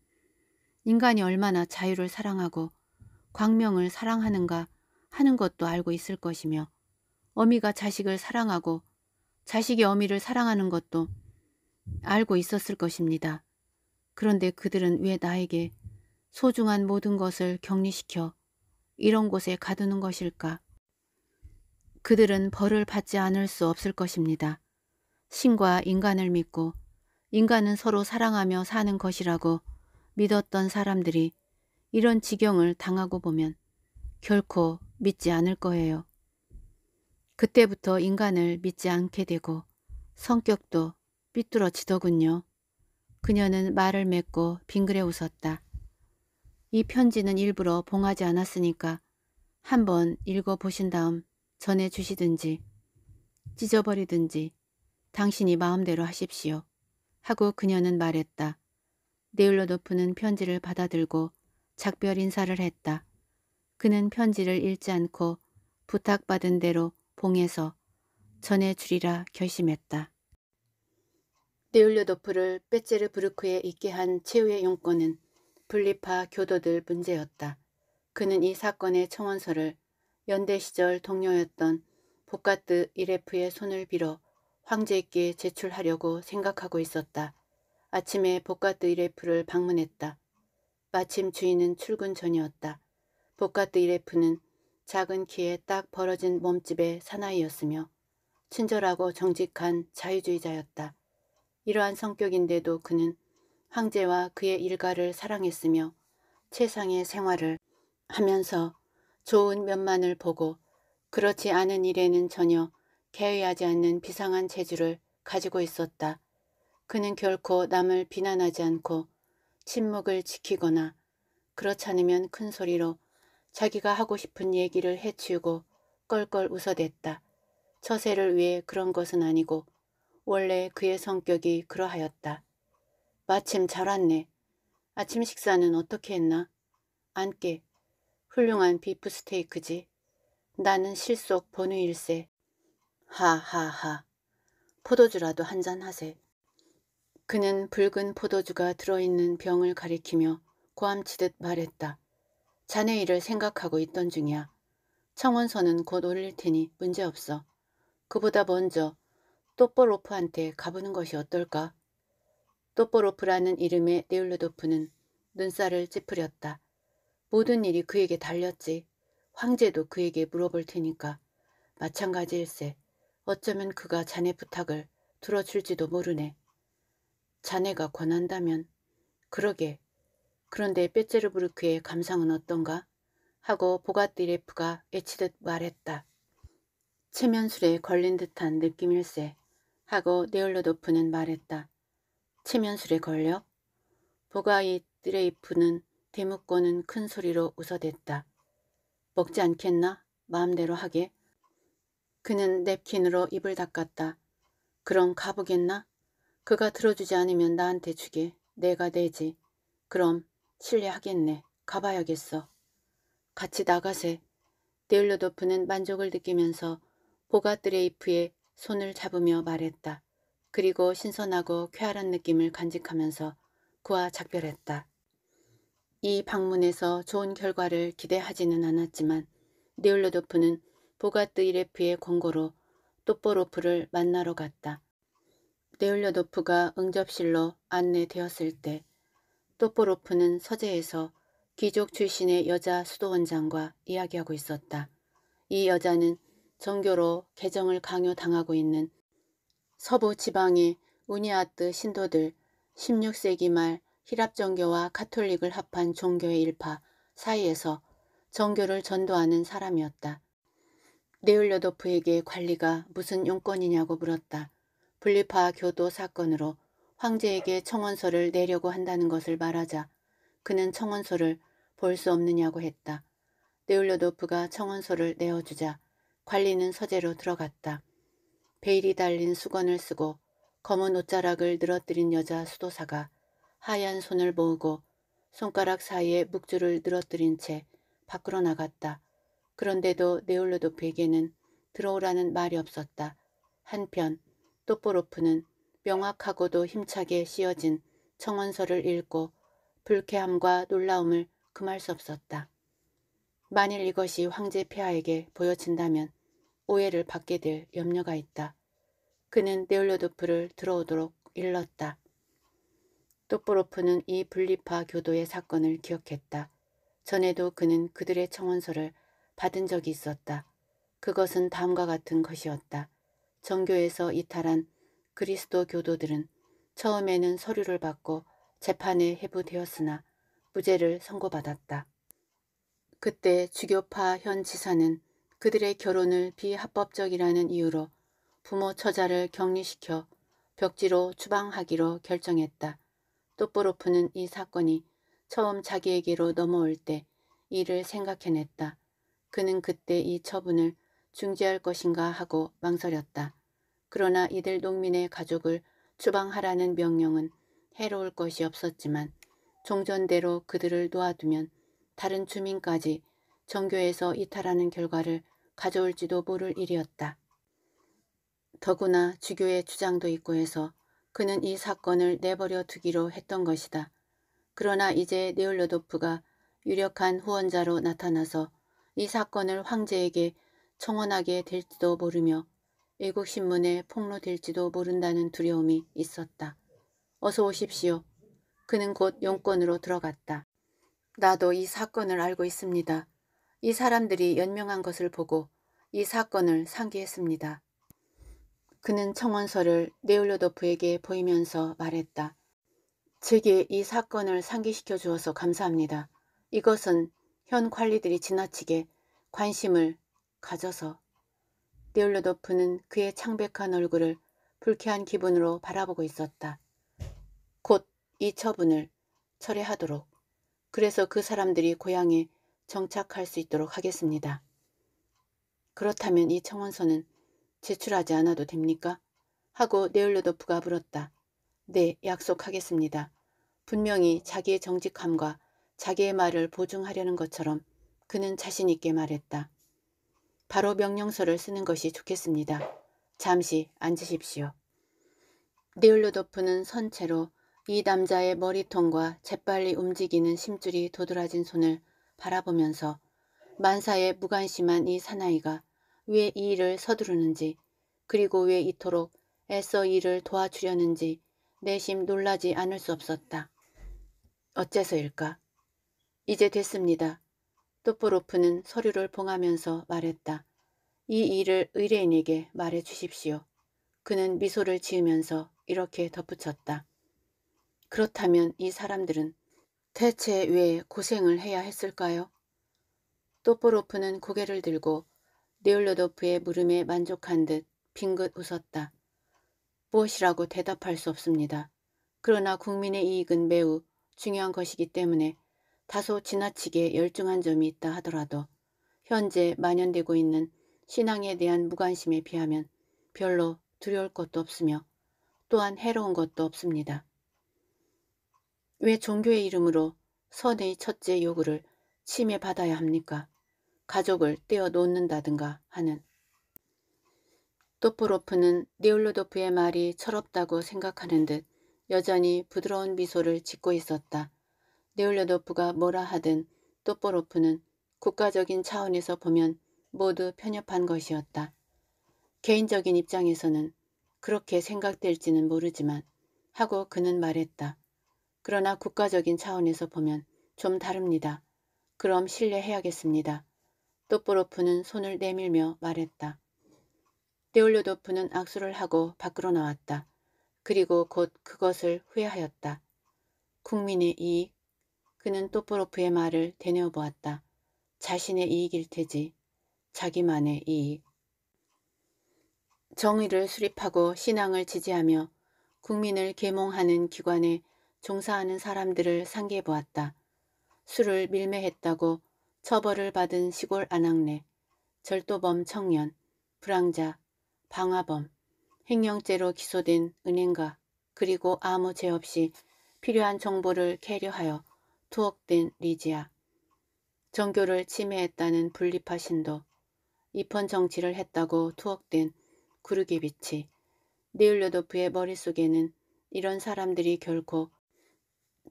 인간이 얼마나 자유를 사랑하고 광명을 사랑하는가 하는 것도 알고 있을 것이며 어미가 자식을 사랑하고 자식이 어미를 사랑하는 것도 알고 있었을 것입니다. 그런데 그들은 왜 나에게 소중한 모든 것을 격리시켜 이런 곳에 가두는 것일까? 그들은 벌을 받지 않을 수 없을 것입니다. 신과 인간을 믿고 인간은 서로 사랑하며 사는 것이라고 믿었던 사람들이 이런 지경을 당하고 보면 결코 믿지 않을 거예요. 그때부터 인간을 믿지 않게 되고 성격도 삐뚤어지더군요. 그녀는 말을 맺고 빙그레 웃었다. 이 편지는 일부러 봉하지 않았으니까 한번 읽어보신 다음 전해주시든지 찢어버리든지 당신이 마음대로 하십시오. 하고 그녀는 말했다. 네일로도프는 편지를 받아들고 작별 인사를 했다. 그는 편지를 읽지 않고 부탁받은 대로 봉해서 전해주리라 결심했다. 네올료도프를 빼체르 부르크에 있게 한 최후의 용건은 분리파 교도들 문제였다. 그는 이 사건의 청원서를 연대 시절 동료였던 보카트 이레프의 손을 빌어 황제에게 제출하려고 생각하고 있었다. 아침에 복가드이레프를 방문했다. 마침 주인은 출근 전이었다. 복가드이레프는 작은 키에 딱 벌어진 몸집의 사나이였으며 친절하고 정직한 자유주의자였다. 이러한 성격인데도 그는 황제와 그의 일가를 사랑했으며 최상의 생활을 하면서 좋은 면만을 보고 그렇지 않은 일에는 전혀 개의하지 않는 비상한 재주를 가지고 있었다. 그는 결코 남을 비난하지 않고 침묵을 지키거나 그렇지 않으면 큰 소리로 자기가 하고 싶은 얘기를 해치우고 껄껄 웃어댔다. 처세를 위해 그런 것은 아니고 원래 그의 성격이 그러하였다. 마침 잘 왔네. 아침 식사는 어떻게 했나? 안깨. 훌륭한 비프스테이크지. 나는 실속 번우일세. 하하하. 포도주라도 한잔 하세. 그는 붉은 포도주가 들어있는 병을 가리키며 고함치듯 말했다. 자네 일을 생각하고 있던 중이야. 청원서는 곧 올릴 테니 문제없어. 그보다 먼저 또뽀로프한테 가보는 것이 어떨까? 또뽀로프라는 이름의 네올르도프는 눈살을 찌푸렸다. 모든 일이 그에게 달렸지. 황제도 그에게 물어볼 테니까. 마찬가지일세. 어쩌면 그가 자네 부탁을 들어줄지도 모르네. 자네가 권한다면 그러게. 그런데 빼제르부르크의 감상은 어떤가? 하고 보가띠레프가 애치듯 말했다. 체면술에 걸린 듯한 느낌일세 하고 네올로도프는 말했다. 체면술에 걸려? 보가이띠레이프는 대묻고는 큰 소리로 웃어댔다. 먹지 않겠나? 마음대로 하게. 그는 냅킨으로 입을 닦았다. 그럼 가보겠나? 그가 들어주지 않으면 나한테 주게. 내가 내지. 그럼 신뢰하겠네 가봐야겠어. 같이 나가세. 네일러도프는 만족을 느끼면서 보가드레이프에 손을 잡으며 말했다. 그리고 신선하고 쾌활한 느낌을 간직하면서 그와 작별했다. 이 방문에서 좋은 결과를 기대하지는 않았지만 네올로도프는 보가뜨이레프의 권고로 또뽀로프를 만나러 갔다. 네올려도프가 응접실로 안내되었을 때 또뽀로프는 서재에서 귀족 출신의 여자 수도원장과 이야기하고 있었다. 이 여자는 정교로 개정을 강요당하고 있는 서부 지방의 우니아트 신도들 16세기 말 히랍 정교와 카톨릭을 합한 종교의 일파 사이에서 정교를 전도하는 사람이었다. 네울레도프에게 관리가 무슨 용건이냐고 물었다. 분리파 교도 사건으로 황제에게 청원서를 내려고 한다는 것을 말하자 그는 청원서를 볼 수 없느냐고 했다. 네울레도프가 청원서를 내어주자 관리는 서재로 들어갔다. 베일이 달린 수건을 쓰고 검은 옷자락을 늘어뜨린 여자 수도사가 하얀 손을 모으고 손가락 사이에 묵주를 늘어뜨린 채 밖으로 나갔다. 그런데도 네올로도프에게는 들어오라는 말이 없었다. 한편 또뽀로프는 명확하고도 힘차게 씌어진 청원서를 읽고 불쾌함과 놀라움을 금할 수 없었다. 만일 이것이 황제 폐하에게 보여진다면 오해를 받게 될 염려가 있다. 그는 네올로도프를 들어오도록 일렀다. 또뽀로프는 이 분리파 교도의 사건을 기억했다. 전에도 그는 그들의 청원서를 받은 적이 있었다. 그것은 다음과 같은 것이었다. 정교에서 이탈한 그리스도 교도들은 처음에는 서류를 받고 재판에 해부되었으나 무죄를 선고받았다. 그때 주교파 현 지사는 그들의 결혼을 비합법적이라는 이유로 부모 처자를 격리시켜 벽지로 추방하기로 결정했다. 또뽀로프는 이 사건이 처음 자기에게로 넘어올 때 이를 생각해냈다. 그는 그때 이 처분을 중재할 것인가 하고 망설였다. 그러나 이들 농민의 가족을 추방하라는 명령은 해로울 것이 없었지만 종전대로 그들을 놓아두면 다른 주민까지 정교에서 이탈하는 결과를 가져올지도 모를 일이었다. 더구나 주교의 주장도 있고 해서 그는 이 사건을 내버려 두기로 했던 것이다. 그러나 이제 네올로도프가 유력한 후원자로 나타나서 이 사건을 황제에게 청원하게 될지도 모르며 애국신문에 폭로될지도 모른다는 두려움이 있었다. 어서 오십시오. 그는 곧용건으로 들어갔다. 나도 이 사건을 알고 있습니다. 이 사람들이 연명한 것을 보고 이 사건을 상기했습니다. 그는 청원서를 네올로도프에게 보이면서 말했다. 제게 이 사건을 상기시켜 주어서 감사합니다. 이것은 현 관리들이 지나치게 관심을 가져서 네올로도프는 그의 창백한 얼굴을 불쾌한 기분으로 바라보고 있었다. 곧 이 처분을 철회하도록 그래서 그 사람들이 고향에 정착할 수 있도록 하겠습니다. 그렇다면 이 청원서는 제출하지 않아도 됩니까? 하고 네올로도프가 물었다. 네, 약속하겠습니다. 분명히 자기의 정직함과 자기의 말을 보증하려는 것처럼 그는 자신 있게 말했다. 바로 명령서를 쓰는 것이 좋겠습니다. 잠시 앉으십시오. 네올로도프는 선체로 이 남자의 머리통과 재빨리 움직이는 심줄이 도드라진 손을 바라보면서 만사에 무관심한 이 사나이가 왜 이 일을 서두르는지 그리고 왜 이토록 애써 일을 도와주려는지 내심 놀라지 않을 수 없었다. 어째서일까? 이제 됐습니다. 또뽀로프는 서류를 봉하면서 말했다. 이 일을 의뢰인에게 말해 주십시오. 그는 미소를 지으면서 이렇게 덧붙였다. 그렇다면 이 사람들은 대체 왜 고생을 해야 했을까요? 또뽀로프는 고개를 들고 네올로도프의 물음에 만족한 듯 빙긋 웃었다. 무엇이라고 대답할 수 없습니다. 그러나 국민의 이익은 매우 중요한 것이기 때문에 다소 지나치게 열중한 점이 있다 하더라도 현재 만연되고 있는 신앙에 대한 무관심에 비하면 별로 두려울 것도 없으며 또한 해로운 것도 없습니다. 왜 종교의 이름으로 선의 첫째 요구를 침해받아야 합니까? 가족을 떼어놓는다든가 하는 도프로프는 네올로도프의 말이 철없다고 생각하는 듯 여전히 부드러운 미소를 짓고 있었다. 네올레도프가 뭐라 하든 또뽀로프는 국가적인 차원에서 보면 모두 편협한 것이었다. 개인적인 입장에서는 그렇게 생각될지는 모르지만 하고 그는 말했다. 그러나 국가적인 차원에서 보면 좀 다릅니다. 그럼 신뢰해야겠습니다. 또뽀로프는 손을 내밀며 말했다. 데올료도프는 악수를 하고 밖으로 나왔다. 그리고 곧 그것을 후회하였다. 국민의 이익, 그는 또뽀로프의 말을 되뇌어 보았다. 자신의 이익일 테지. 자기만의 이익. 정의를 수립하고 신앙을 지지하며 국민을 계몽하는 기관에 종사하는 사람들을 상기해 보았다. 술을 밀매했다고 처벌을 받은 시골 안악내, 절도범 청년, 불황자, 방화범, 횡령죄로 기소된 은행가, 그리고 아무 죄 없이 필요한 정보를 캐려하여 투옥된 리지아, 정교를 침해했다는 분리파 신도, 입헌 정치를 했다고 투옥된 구르기비치, 네울료도프의 머릿속에는 이런 사람들이 결코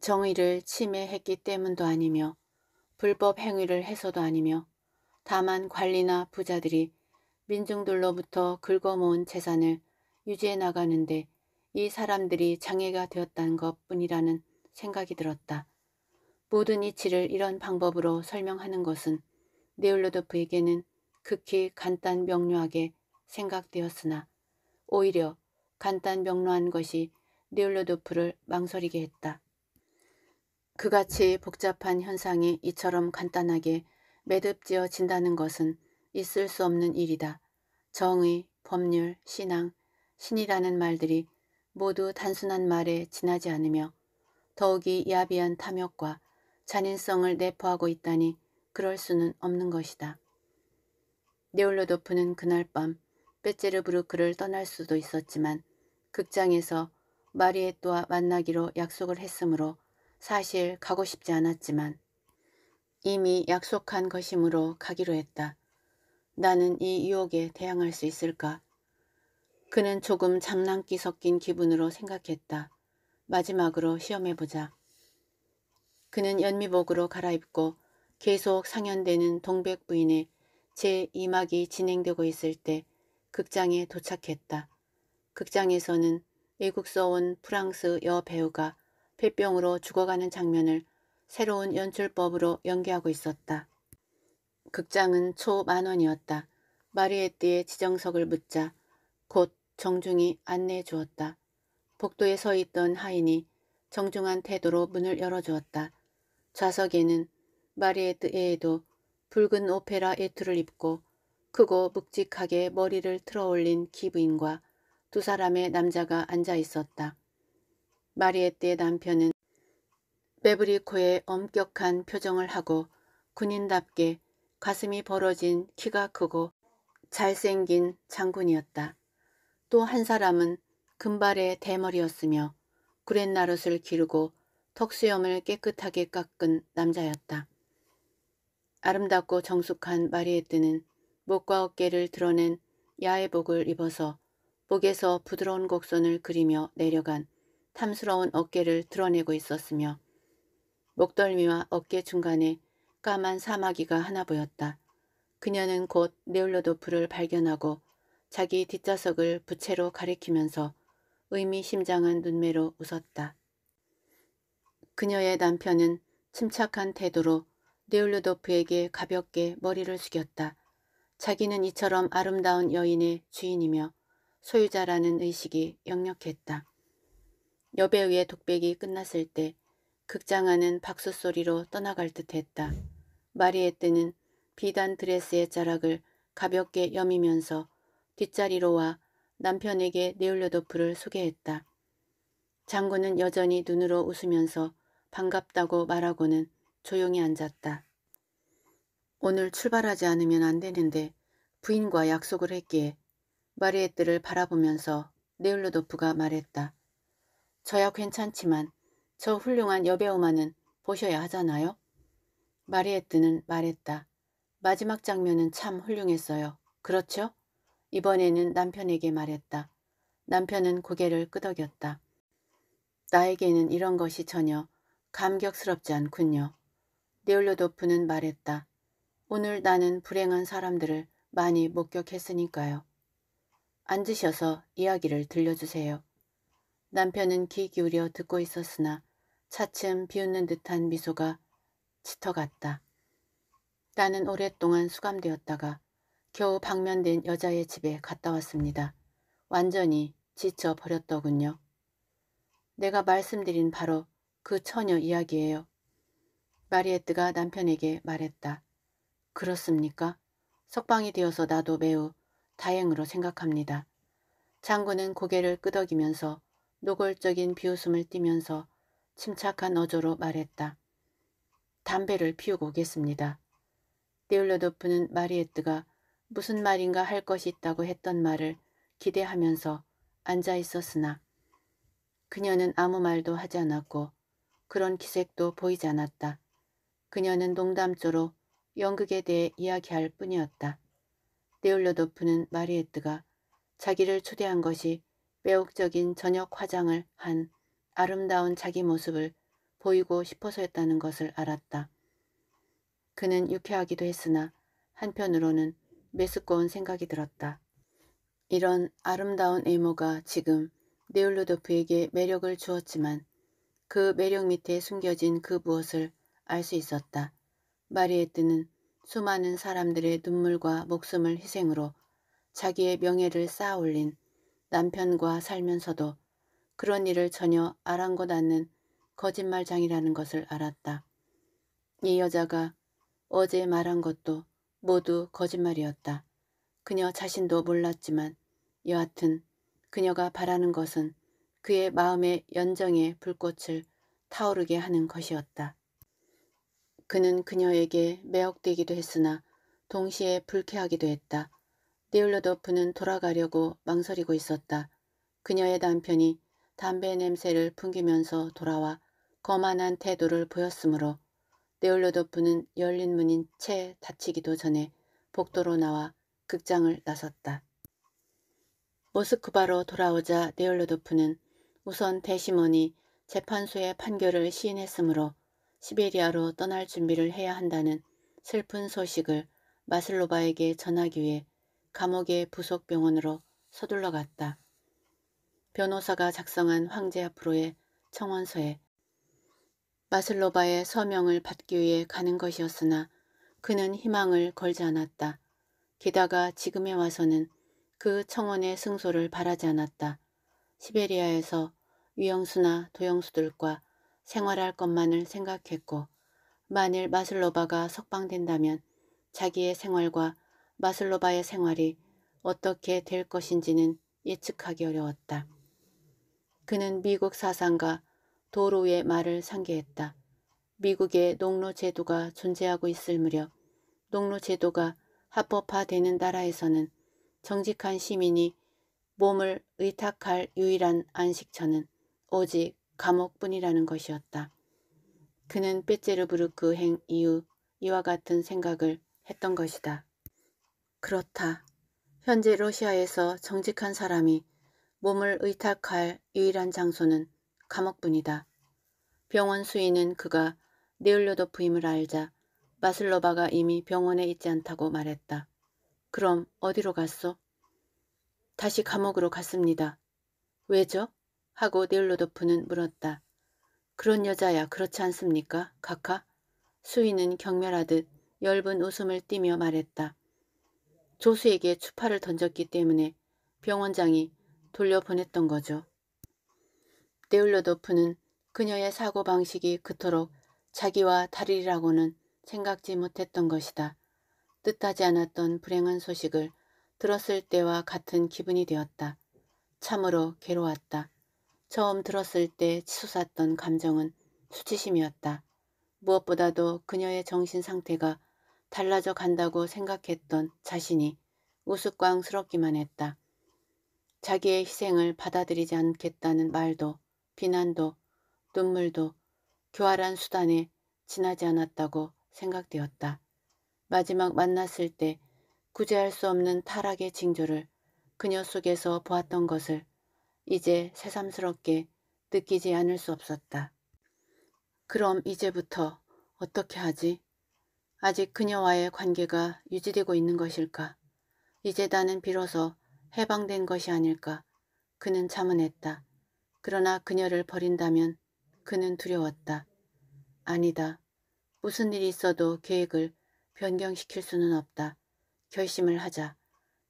정의를 침해했기 때문도 아니며 불법 행위를 해서도 아니며 다만 관리나 부자들이 민중들로부터 긁어모은 재산을 유지해 나가는데 이 사람들이 장애가 되었다는 것뿐이라는 생각이 들었다. 모든 이치를 이런 방법으로 설명하는 것은 네올로도프에게는 극히 간단 명료하게 생각되었으나 오히려 간단 명료한 것이 네올로도프를 망설이게 했다. 그같이 복잡한 현상이 이처럼 간단하게 매듭지어진다는 것은 있을 수 없는 일이다. 정의, 법률, 신앙, 신이라는 말들이 모두 단순한 말에 지나지 않으며 더욱이 야비한 탐욕과 잔인성을 내포하고 있다니 그럴 수는 없는 것이다. 네올로도프는 그날 밤빼제르부르크를 떠날 수도 있었지만 극장에서 마리에또와 만나기로 약속을 했으므로 사실 가고 싶지 않았지만 이미 약속한 것이므로 가기로 했다. 나는 이 유혹에 대항할 수 있을까? 그는 조금 장난기 섞인 기분으로 생각했다. 마지막으로 시험해보자. 그는 연미복으로 갈아입고 계속 상연되는 동백 부인의 제2막이 진행되고 있을 때 극장에 도착했다. 극장에서는 외국서 온 프랑스 여배우가 폐병으로 죽어가는 장면을 새로운 연출법으로 연기하고 있었다. 극장은 초 만원이었다. 마리에띠의 지정석을 묻자 곧 정중히 안내해 주었다. 복도에 서 있던 하인이 정중한 태도로 문을 열어주었다. 좌석에는 마리에트 에에도 붉은 오페라 에투를 입고 크고 묵직하게 머리를 틀어올린 기부인과 두 사람의 남자가 앉아 있었다. 마리에트의 남편은 베브리코의 엄격한 표정을 하고 군인답게 가슴이 벌어진 키가 크고 잘생긴 장군이었다. 또 한 사람은 금발의 대머리였으며 구렛나룻을 기르고 턱수염을 깨끗하게 깎은 남자였다. 아름답고 정숙한 마리에뜨는 목과 어깨를 드러낸 야외복을 입어서 목에서 부드러운 곡선을 그리며 내려간 탐스러운 어깨를 드러내고 있었으며 목덜미와 어깨 중간에 까만 사마귀가 하나 보였다. 그녀는 곧 네올로도프를 발견하고 자기 뒷좌석을 부채로 가리키면서 의미심장한 눈매로 웃었다. 그녀의 남편은 침착한 태도로 네올르도프에게 가볍게 머리를 숙였다. 자기는 이처럼 아름다운 여인의 주인이며 소유자라는 의식이 역력했다. 여배우의 독백이 끝났을 때 극장 하는 박수 소리로 떠나갈 듯했다. 마리에뜨는 비단 드레스의 자락을 가볍게 여미면서 뒷자리로 와 남편에게 네올르도프를 소개했다. 장군은 여전히 눈으로 웃으면서 반갑다고 말하고는 조용히 앉았다. 오늘 출발하지 않으면 안 되는데 부인과 약속을 했기에 마리에뜨를 바라보면서 네울로도프가 말했다. 저야 괜찮지만 저 훌륭한 여배우만은 보셔야 하잖아요. 마리에뜨는 말했다. 마지막 장면은 참 훌륭했어요. 그렇죠? 이번에는 남편에게 말했다. 남편은 고개를 끄덕였다. 나에게는 이런 것이 전혀 감격스럽지 않군요. 네올로도프는 말했다. 오늘 나는 불행한 사람들을 많이 목격했으니까요. 앉으셔서 이야기를 들려주세요. 남편은 귀 기울여 듣고 있었으나 차츰 비웃는 듯한 미소가 짙어갔다. 나는 오랫동안 수감되었다가 겨우 방면된 여자의 집에 갔다 왔습니다. 완전히 지쳐버렸더군요. 내가 말씀드린 바로 그 처녀 이야기예요. 마리에뜨가 남편에게 말했다. 그렇습니까? 석방이 되어서 나도 매우 다행으로 생각합니다. 장군은 고개를 끄덕이면서 노골적인 비웃음을 띠면서 침착한 어조로 말했다. 담배를 피우고 오겠습니다. 데올러도프는마리에뜨가 무슨 말인가 할 것이 있다고 했던 말을 기대하면서 앉아 있었으나 그녀는 아무 말도 하지 않았고 그런 기색도 보이지 않았다. 그녀는 농담조로 연극에 대해 이야기할 뿐이었다. 네올로도프는 마리에트가 자기를 초대한 것이 매혹적인 저녁 화장을 한 아름다운 자기 모습을 보이고 싶어서였다는 것을 알았다. 그는 유쾌하기도 했으나 한편으로는 메스꺼운 생각이 들었다. 이런 아름다운 외모가 지금 네올로도프에게 매력을 주었지만 그 매력 밑에 숨겨진 그 무엇을 알 수 있었다. 마리에뜨는 수많은 사람들의 눈물과 목숨을 희생으로 자기의 명예를 쌓아 올린 남편과 살면서도 그런 일을 전혀 아랑곳 않는 거짓말장이라는 것을 알았다. 이 여자가 어제 말한 것도 모두 거짓말이었다. 그녀 자신도 몰랐지만 여하튼 그녀가 바라는 것은 그의 마음의 연정의 불꽃을 타오르게 하는 것이었다. 그는 그녀에게 매혹되기도 했으나 동시에 불쾌하기도 했다. 네올로도프는 돌아가려고 망설이고 있었다. 그녀의 남편이 담배 냄새를 풍기면서 돌아와 거만한 태도를 보였으므로 네올로도프는 열린 문인 채 닫히기도 전에 복도로 나와 극장을 나섰다. 모스크바로 돌아오자 네올로도프는 우선 대시몬이 재판소의 판결을 시인했으므로 시베리아로 떠날 준비를 해야 한다는 슬픈 소식을 마슬로바에게 전하기 위해 감옥의 부속병원으로 서둘러 갔다. 변호사가 작성한 황제 앞으로의 청원서에 마슬로바의 서명을 받기 위해 가는 것이었으나 그는 희망을 걸지 않았다. 게다가 지금에 와서는 그 청원의 승소를 바라지 않았다. 시베리아에서 위영수나 도영수들과 생활할 것만을 생각했고 만일 마슬로바가 석방된다면 자기의 생활과 마슬로바의 생활이 어떻게 될 것인지는 예측하기 어려웠다. 그는 미국 사상가 도로의 말을 상기했다. 미국의 농로 제도가 존재하고 있을 무렵 농로 제도가 합법화되는 나라에서는 정직한 시민이 몸을 의탁할 유일한 안식처는 오직 감옥뿐이라는 것이었다. 그는 빼제르부르크 그 행 이후 이와 같은 생각을 했던 것이다. 그렇다. 현재 러시아에서 정직한 사람이 몸을 의탁할 유일한 장소는 감옥뿐이다. 병원 수인은 그가 네올려도 부임을 알자 마슬로바가 이미 병원에 있지 않다고 말했다. 그럼 어디로 갔소? 다시 감옥으로 갔습니다. 왜죠? 하고 네 넬로도프는 물었다. 그런 여자야 그렇지 않습니까? 카카? 수인는 경멸하듯 엷은 웃음을 띠며 말했다. 조수에게 추파를 던졌기 때문에 병원장이 돌려보냈던 거죠. 네울로도프는 그녀의 사고방식이 그토록 자기와 다리라고는 생각지 못했던 것이다. 뜻하지 않았던 불행한 소식을 들었을 때와 같은 기분이 되었다. 참으로 괴로웠다. 처음 들었을 때 치솟았던 감정은 수치심이었다. 무엇보다도 그녀의 정신 상태가 달라져 간다고 생각했던 자신이 우스꽝스럽기만 했다. 자기의 희생을 받아들이지 않겠다는 말도 비난도 눈물도 교활한 수단에 지나지 않았다고 생각되었다. 마지막 만났을 때 구제할 수 없는 타락의 징조를 그녀 속에서 보았던 것을 이제 새삼스럽게 느끼지 않을 수 없었다. 그럼 이제부터 어떻게 하지? 아직 그녀와의 관계가 유지되고 있는 것일까? 이제 나는 비로소 해방된 것이 아닐까? 그는 자문했다 그러나 그녀를 버린다면 그는 두려웠다. 아니다. 무슨 일이 있어도 계획을 변경시킬 수는 없다. 결심을 하자.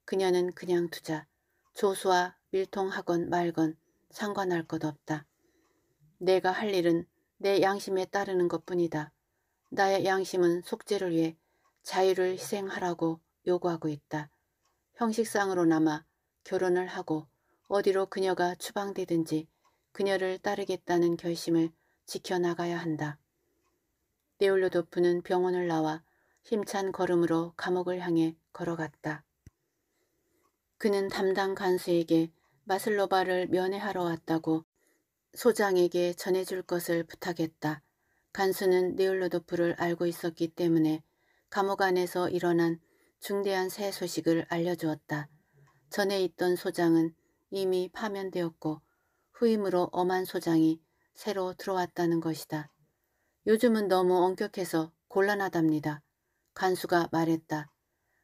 그녀는 그냥 두자. 조수와 밀통하건 말건 상관할 것 없다. 내가 할 일은 내 양심에 따르는 것뿐이다. 나의 양심은 속죄를 위해 자유를 희생하라고 요구하고 있다. 형식상으로나마 결혼을 하고 어디로 그녀가 추방되든지 그녀를 따르겠다는 결심을 지켜나가야 한다. 네올로도프는 병원을 나와 힘찬 걸음으로 감옥을 향해 걸어갔다. 그는 담당 간수에게 마슬로바를 면회하러 왔다고 소장에게 전해줄 것을 부탁했다. 간수는 네올로도프를 알고 있었기 때문에 감옥 안에서 일어난 중대한 새 소식을 알려주었다. 전에 있던 소장은 이미 파면되었고 후임으로 엄한 소장이 새로 들어왔다는 것이다. 요즘은 너무 엄격해서 곤란하답니다. 간수가 말했다.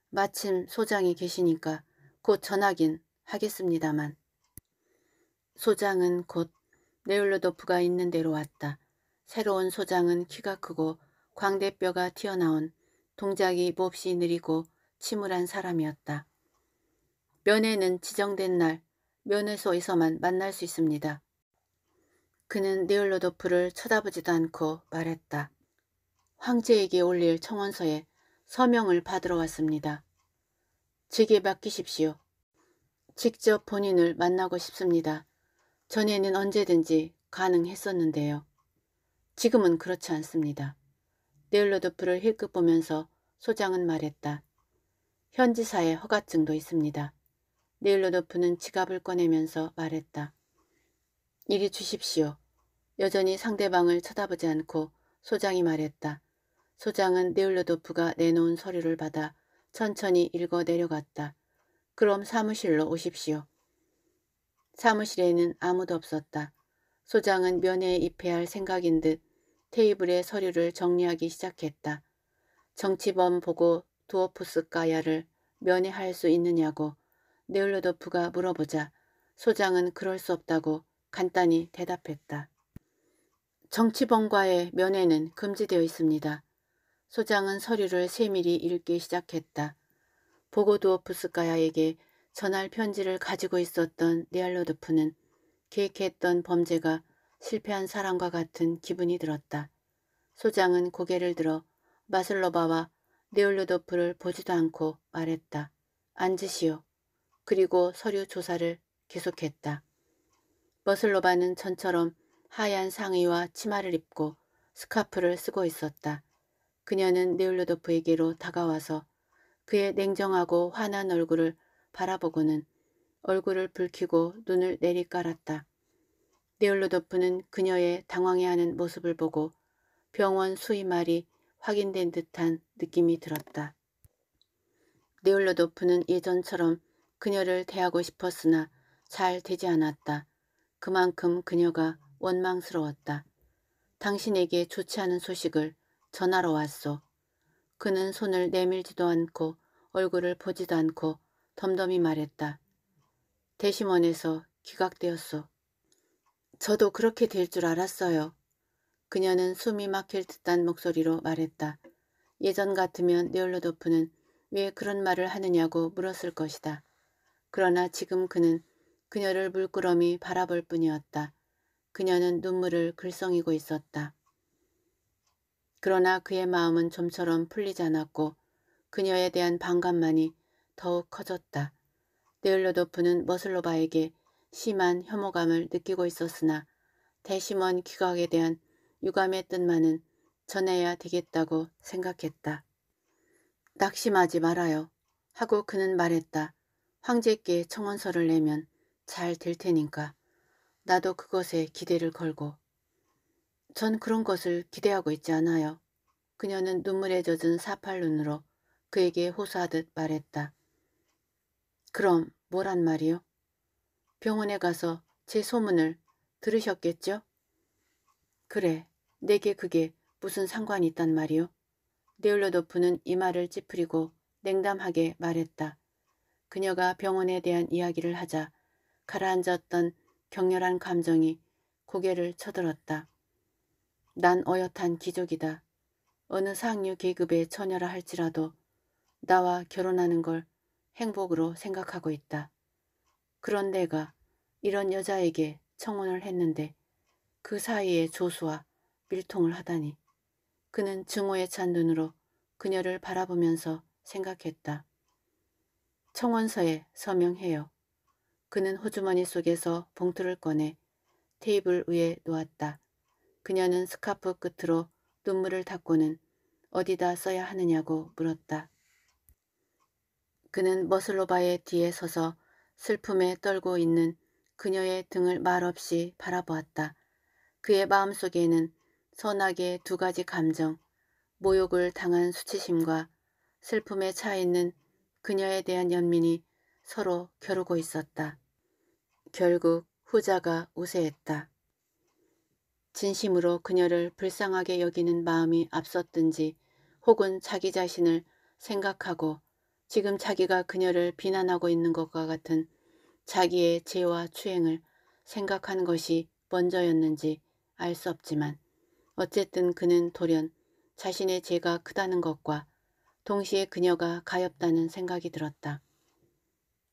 마침 소장이 계시니까 곧 전하긴 하겠습니다만. 소장은 곧 네울로도프가 있는 데로 왔다. 새로운 소장은 키가 크고 광대뼈가 튀어나온 동작이 몹시 느리고 침울한 사람이었다. 면회는 지정된 날 면회소에서만 만날 수 있습니다. 그는 네올로도프를 쳐다보지도 않고 말했다. 황제에게 올릴 청원서에 서명을 받으러 왔습니다. 제게 맡기십시오. 직접 본인을 만나고 싶습니다. 전에는 언제든지 가능했었는데요. 지금은 그렇지 않습니다. 네일로드프를 힐끗 보면서 소장은 말했다. 현지사의 허가증도 있습니다. 네일로드프는 지갑을 꺼내면서 말했다. 이리 주십시오. 여전히 상대방을 쳐다보지 않고 소장이 말했다. 소장은 네일로드프가 내놓은 서류를 받아 천천히 읽어 내려갔다. 그럼 사무실로 오십시오. 사무실에는 아무도 없었다. 소장은 면회에 입회할 생각인 듯 테이블에 서류를 정리하기 시작했다. 정치범 보고 두어프스카야를 면회할 수 있느냐고 네올로도프가 물어보자 소장은 그럴 수 없다고 간단히 대답했다. 정치범과의 면회는 금지되어 있습니다. 소장은 서류를 세밀히 읽기 시작했다. 보고두어프스카야에게 전할 편지를 가지고 있었던 리알로드프는 계획했던 범죄가 실패한 사람과 같은 기분이 들었다. 소장은 고개를 들어 마슬로바와 레올로도프를 보지도 않고 말했다. 앉으시오. 그리고 서류 조사를 계속했다. 머슬로바는 전처럼 하얀 상의와 치마를 입고 스카프를 쓰고 있었다. 그녀는 네올로도프에게로 다가와서 그의 냉정하고 환한 얼굴을 바라보고는 얼굴을 붉히고 눈을 내리깔았다. 네올로도프는 그녀의 당황해하는 모습을 보고 병원 수의 말이 확인된 듯한 느낌이 들었다. 네올로도프는 예전처럼 그녀를 대하고 싶었으나 잘 되지 않았다. 그만큼 그녀가 원망스러웠다. 당신에게 좋지 않은 소식을 전하러 왔소. 그는 손을 내밀지도 않고 얼굴을 보지도 않고 덤덤히 말했다. 대심원에서 기각되었어. 저도 그렇게 될 줄 알았어요. 그녀는 숨이 막힐 듯한 목소리로 말했다. 예전 같으면 네올로도프는 왜 그런 말을 하느냐고 물었을 것이다. 그러나 지금 그는 그녀를 물끄러미 바라볼 뿐이었다. 그녀는 눈물을 글썽이고 있었다. 그러나 그의 마음은 좀처럼 풀리지 않았고 그녀에 대한 반감만이 더욱 커졌다. 네일러도프는 머슬로바에게 심한 혐오감을 느끼고 있었으나 대심원 귀각에 대한 유감의 뜻만은 전해야 되겠다고 생각했다. 낙심하지 말아요. 하고 그는 말했다. 황제께 청원서를 내면 잘 될 테니까. 나도 그것에 기대를 걸고. 전 그런 것을 기대하고 있지 않아요. 그녀는 눈물에 젖은 사팔 눈으로 그에게 호소하듯 말했다. 그럼 뭐란 말이요? 병원에 가서 제 소문을 들으셨겠죠? 그래, 내게 그게 무슨 상관이 있단 말이요? 네올러도프는이 말을 찌푸리고 냉담하게 말했다. 그녀가 병원에 대한 이야기를 하자 가라앉았던 격렬한 감정이 고개를 쳐들었다. 난 어엿한 기족이다. 어느 상류 계급의 처녀라 할지라도 나와 결혼하는 걸 행복으로 생각하고 있다. 그런 내가 이런 여자에게 청혼을 했는데 그 사이에 조수와 밀통을 하다니 그는 증오에 찬 눈으로 그녀를 바라보면서 생각했다. 청원서에 서명해요. 그는 호주머니 속에서 봉투를 꺼내 테이블 위에 놓았다. 그녀는 스카프 끝으로 눈물을 닦고는 어디다 써야 하느냐고 물었다. 그는 머슬로바의 뒤에 서서 슬픔에 떨고 있는 그녀의 등을 말없이 바라보았다. 그의 마음속에는 선악의 두 가지 감정, 모욕을 당한 수치심과 슬픔에 차있는 그녀에 대한 연민이 서로 겨루고 있었다. 결국 후자가 우세했다. 진심으로 그녀를 불쌍하게 여기는 마음이 앞섰든지 혹은 자기 자신을 생각하고 지금 자기가 그녀를 비난하고 있는 것과 같은 자기의 죄와 추행을 생각한 것이 먼저였는지 알 수 없지만 어쨌든 그는 돌연 자신의 죄가 크다는 것과 동시에 그녀가 가엾다는 생각이 들었다.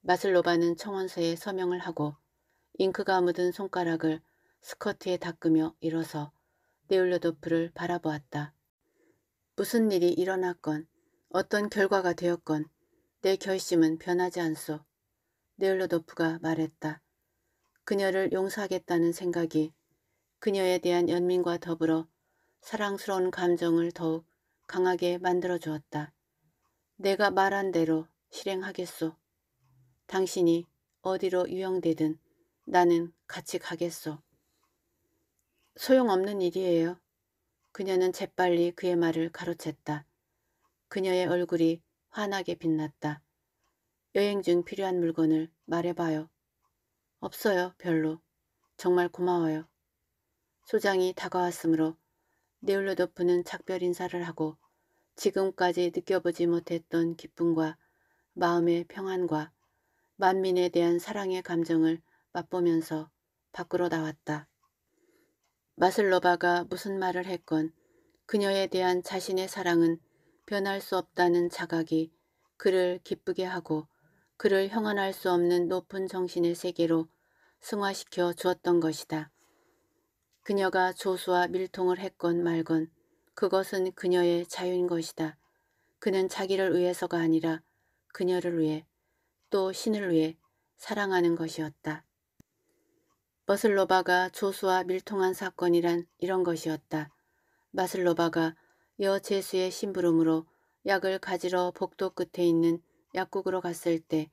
마슬로바는 청원서에 서명을 하고 잉크가 묻은 손가락을 스커트에 닦으며 일어서 네올러도프를 바라보았다. 무슨 일이 일어났건 어떤 결과가 되었건 내 결심은 변하지 않소. 네일러도프가 말했다. 그녀를 용서하겠다는 생각이 그녀에 대한 연민과 더불어 사랑스러운 감정을 더욱 강하게 만들어 주었다. 내가 말한 대로 실행하겠소. 당신이 어디로 유형되든 나는 같이 가겠소. 소용없는 일이에요. 그녀는 재빨리 그의 말을 가로챘다. 그녀의 얼굴이 환하게 빛났다. 여행 중 필요한 물건을 말해봐요. 없어요, 별로. 정말 고마워요. 소장이 다가왔으므로 네올로도프는 작별 인사를 하고 지금까지 느껴보지 못했던 기쁨과 마음의 평안과 만민에 대한 사랑의 감정을 맛보면서 밖으로 나왔다. 마슬로바가 무슨 말을 했건 그녀에 대한 자신의 사랑은 변할 수 없다는 자각이 그를 기쁘게 하고 그를 형언할 수 없는 높은 정신의 세계로 승화시켜 주었던 것이다. 그녀가 조수와 밀통을 했건 말건 그것은 그녀의 자유인 것이다. 그는 자기를 위해서가 아니라 그녀를 위해 또 신을 위해 사랑하는 것이었다. 버슬로바가 조수와 밀통한 사건이란 이런 것이었다. 마슬로바가 여제수의 심부름으로 약을 가지러 복도 끝에 있는 약국으로 갔을 때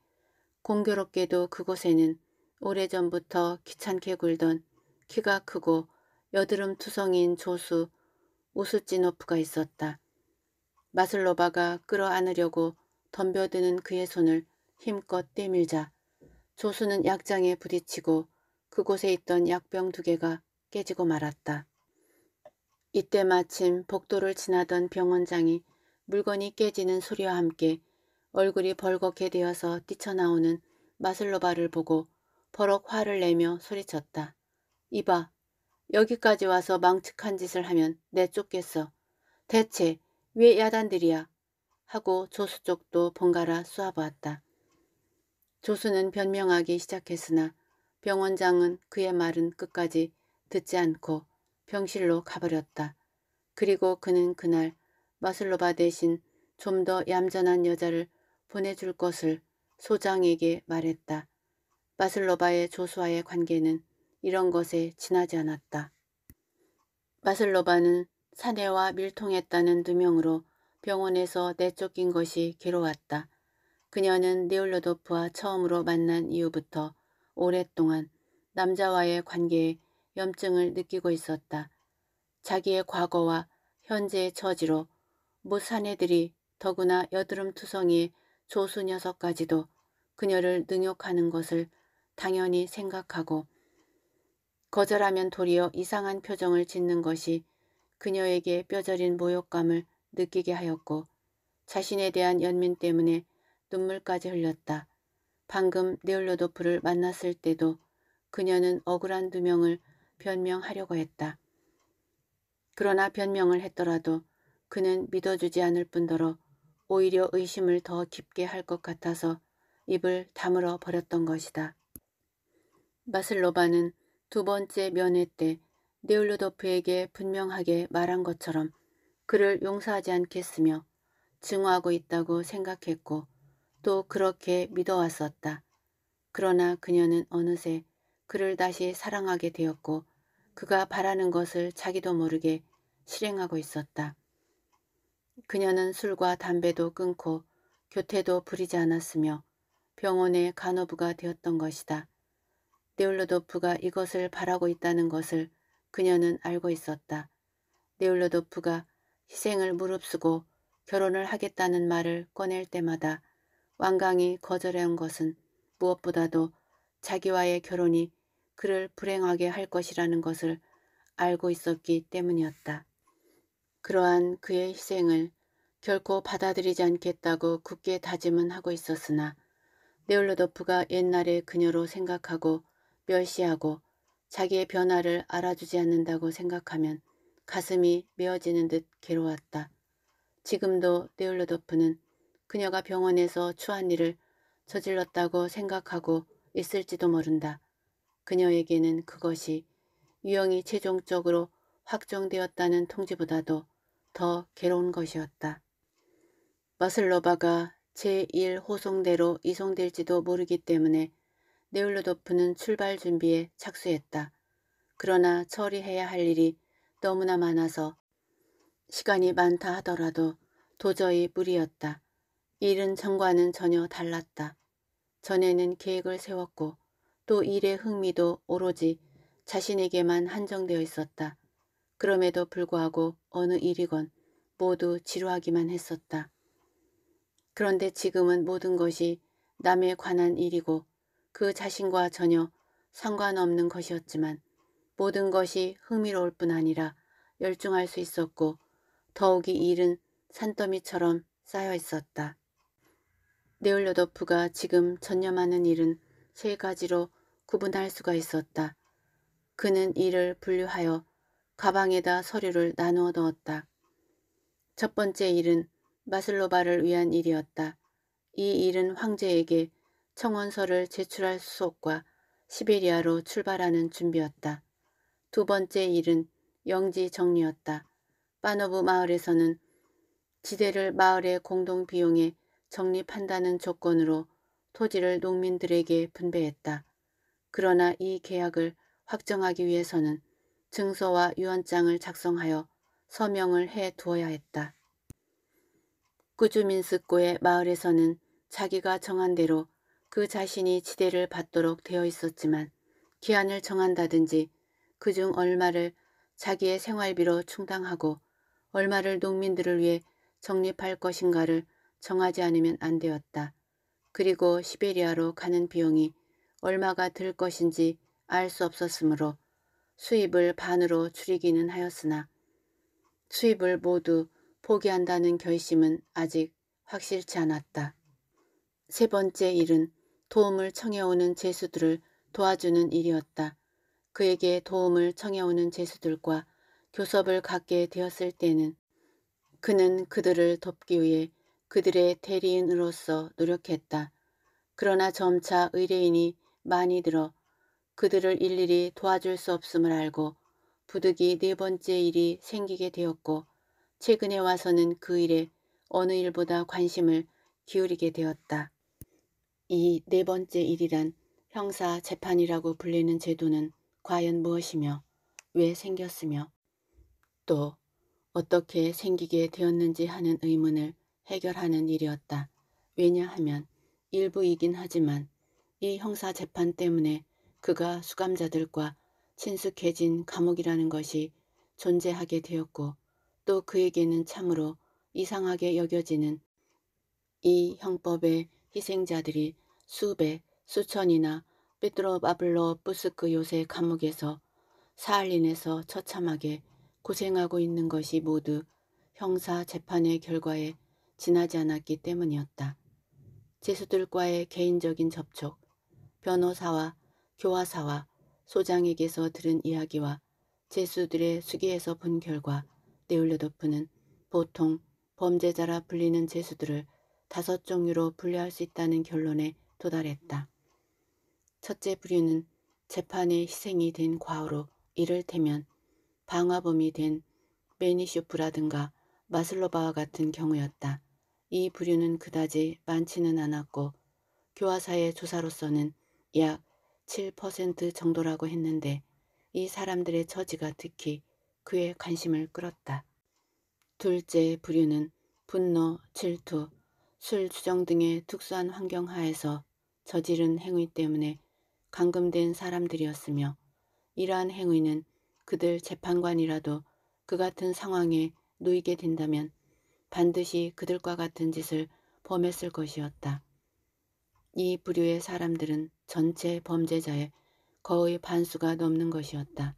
공교롭게도 그곳에는 오래전부터 귀찮게 굴던 키가 크고 여드름 투성인 조수 우스찌노프가 있었다. 마슬로바가 끌어안으려고 덤벼드는 그의 손을 힘껏 떼밀자 조수는 약장에 부딪히고 그곳에 있던 약병 두 개가 깨지고 말았다. 이때 마침 복도를 지나던 병원장이 물건이 깨지는 소리와 함께 얼굴이 벌겋게 되어서 뛰쳐나오는 마슬로바를 보고 버럭 화를 내며 소리쳤다. 이봐, 여기까지 와서 망측한 짓을 하면 내 쫓겠어. 대체 왜 야단들이야? 하고 조수 쪽도 번갈아 쏘아보았다. 조수는 변명하기 시작했으나 병원장은 그의 말은 끝까지 듣지 않고 병실로 가버렸다. 그리고 그는 그날 마슬로바 대신 좀 더 얌전한 여자를 보내줄 것을 소장에게 말했다. 마슬로바의 조수와의 관계는 이런 것에 지나지 않았다. 마슬로바는 사내와 밀통했다는 누명으로 병원에서 내쫓긴 것이 괴로웠다. 그녀는 네올로도프와 처음으로 만난 이후부터 오랫동안 남자와의 관계에 염증을 느끼고 있었다. 자기의 과거와 현재의 처지로 못사애들이 더구나 여드름투성이 조수 녀석까지도 그녀를 능욕하는 것을 당연히 생각하고 거절하면 도리어 이상한 표정을 짓는 것이 그녀에게 뼈저린 모욕감을 느끼게 하였고 자신에 대한 연민 때문에 눈물까지 흘렸다. 방금 네올로도프를 만났을 때도 그녀는 억울한 두 명을 변명하려고 했다. 그러나 변명을 했더라도 그는 믿어주지 않을 뿐더러 오히려 의심을 더 깊게 할 것 같아서 입을 다물어 버렸던 것이다. 마슬로바는 두 번째 면회 때네올로도프에게 분명하게 말한 것처럼 그를 용서하지 않겠으며 증오하고 있다고 생각했고 또 그렇게 믿어왔었다. 그러나 그녀는 어느새 그를 다시 사랑하게 되었고 그가 바라는 것을 자기도 모르게 실행하고 있었다. 그녀는 술과 담배도 끊고 교태도 부리지 않았으며 병원의 간호부가 되었던 것이다. 네올로도프가 이것을 바라고 있다는 것을 그녀는 알고 있었다. 네올로도프가 희생을 무릅쓰고 결혼을 하겠다는 말을 꺼낼 때마다 왕강이거절한 것은 무엇보다도 자기와의 결혼이 그를 불행하게 할 것이라는 것을 알고 있었기 때문이었다. 그러한 그의 희생을 결코 받아들이지 않겠다고 굳게 다짐은 하고 있었으나 네올로도프가 옛날에 그녀로 생각하고 멸시하고 자기의 변화를 알아주지 않는다고 생각하면 가슴이 메어지는 듯 괴로웠다. 지금도 네올로도프는 그녀가 병원에서 추한 일을 저질렀다고 생각하고 있을지도 모른다. 그녀에게는 그것이 유형이 최종적으로 확정되었다는 통지보다도 더 괴로운 것이었다. 마슬로바가 제1호송대로 이송될지도 모르기 때문에 네울로도프는 출발 준비에 착수했다. 그러나 처리해야 할 일이 너무나 많아서 시간이 많다 하더라도 도저히 무리였다. 일은 전과는 전혀 달랐다. 전에는 계획을 세웠고 또 일의 흥미도 오로지 자신에게만 한정되어 있었다. 그럼에도 불구하고 어느 일이건 모두 지루하기만 했었다. 그런데 지금은 모든 것이 남에 관한 일이고 그 자신과 전혀 상관없는 것이었지만 모든 것이 흥미로울 뿐 아니라 열중할 수 있었고 더욱이 일은 산더미처럼 쌓여 있었다. 네올려도프가 지금 전념하는 일은 세 가지로 구분할 수가 있었다. 그는 이를 분류하여 가방에다 서류를 나누어 넣었다. 첫 번째 일은 마슬로바를 위한 일이었다. 이 일은 황제에게 청원서를 제출할 수속과 시베리아로 출발하는 준비였다. 두 번째 일은 영지 정리였다. 빠노브 마을에서는 지대를 마을의 공동 비용에 적립한다는 조건으로 토지를 농민들에게 분배했다. 그러나 이 계약을 확정하기 위해서는 증서와 유언장을 작성하여 서명을 해 두어야 했다. 꾸주민스코의 마을에서는 자기가 정한 대로 그 자신이 지대를 받도록 되어 있었지만 기한을 정한다든지 그중 얼마를 자기의 생활비로 충당하고 얼마를 농민들을 위해 적립할 것인가를 정하지 않으면 안 되었다. 그리고 시베리아로 가는 비용이 얼마가 들 것인지 알 수 없었으므로 수입을 반으로 줄이기는 하였으나 수입을 모두 포기한다는 결심은 아직 확실치 않았다. 세 번째 일은 도움을 청해오는 제수들을 도와주는 일이었다. 그에게 도움을 청해오는 제수들과 교섭을 갖게 되었을 때는 그는 그들을 돕기 위해 그들의 대리인으로서 노력했다. 그러나 점차 의뢰인이 많이 들어 그들을 일일이 도와줄 수 없음을 알고 부득이 네 번째 일이 생기게 되었고 최근에 와서는 그 일에 어느 일보다 관심을 기울이게 되었다. 이 네 번째 일이란 형사 재판이라고 불리는 제도는 과연 무엇이며 왜 생겼으며 또 어떻게 생기게 되었는지 하는 의문을 해결하는 일이었다. 왜냐하면 일부이긴 하지만 이 형사 재판 때문에 그가 수감자들과 친숙해진 감옥이라는 것이 존재하게 되었고 또 그에게는 참으로 이상하게 여겨지는 이 형법의 희생자들이 수백, 수천이나 베드로 바블로 부스크 요새 감옥에서 사할린에서 처참하게 고생하고 있는 것이 모두 형사 재판의 결과에 지나지 않았기 때문이었다. 재수들과의 개인적인 접촉, 변호사와 교화사와 소장에게서 들은 이야기와 재수들의 수기에서 본 결과 네올레도프는 보통 범죄자라 불리는 재수들을 다섯 종류로 분류할 수 있다는 결론에 도달했다. 첫째 부류는 재판의 희생이 된 과오로 이를테면 방화범이 된 메니쇼프라든가 마슬로바와 같은 경우였다. 이 부류는 그다지 많지는 않았고 교화사의 조사로서는 약 7% 정도라고 했는데 이 사람들의 처지가 특히 그의 관심을 끌었다. 둘째 부류는 분노, 질투, 술 주정 등의 특수한 환경 하에서 저지른 행위 때문에 감금된 사람들이었으며 이러한 행위는 그들 재판관이라도 그 같은 상황에 놓이게 된다면 반드시 그들과 같은 짓을 범했을 것이었다. 이 부류의 사람들은 전체 범죄자의 거의 반수가 넘는 것이었다.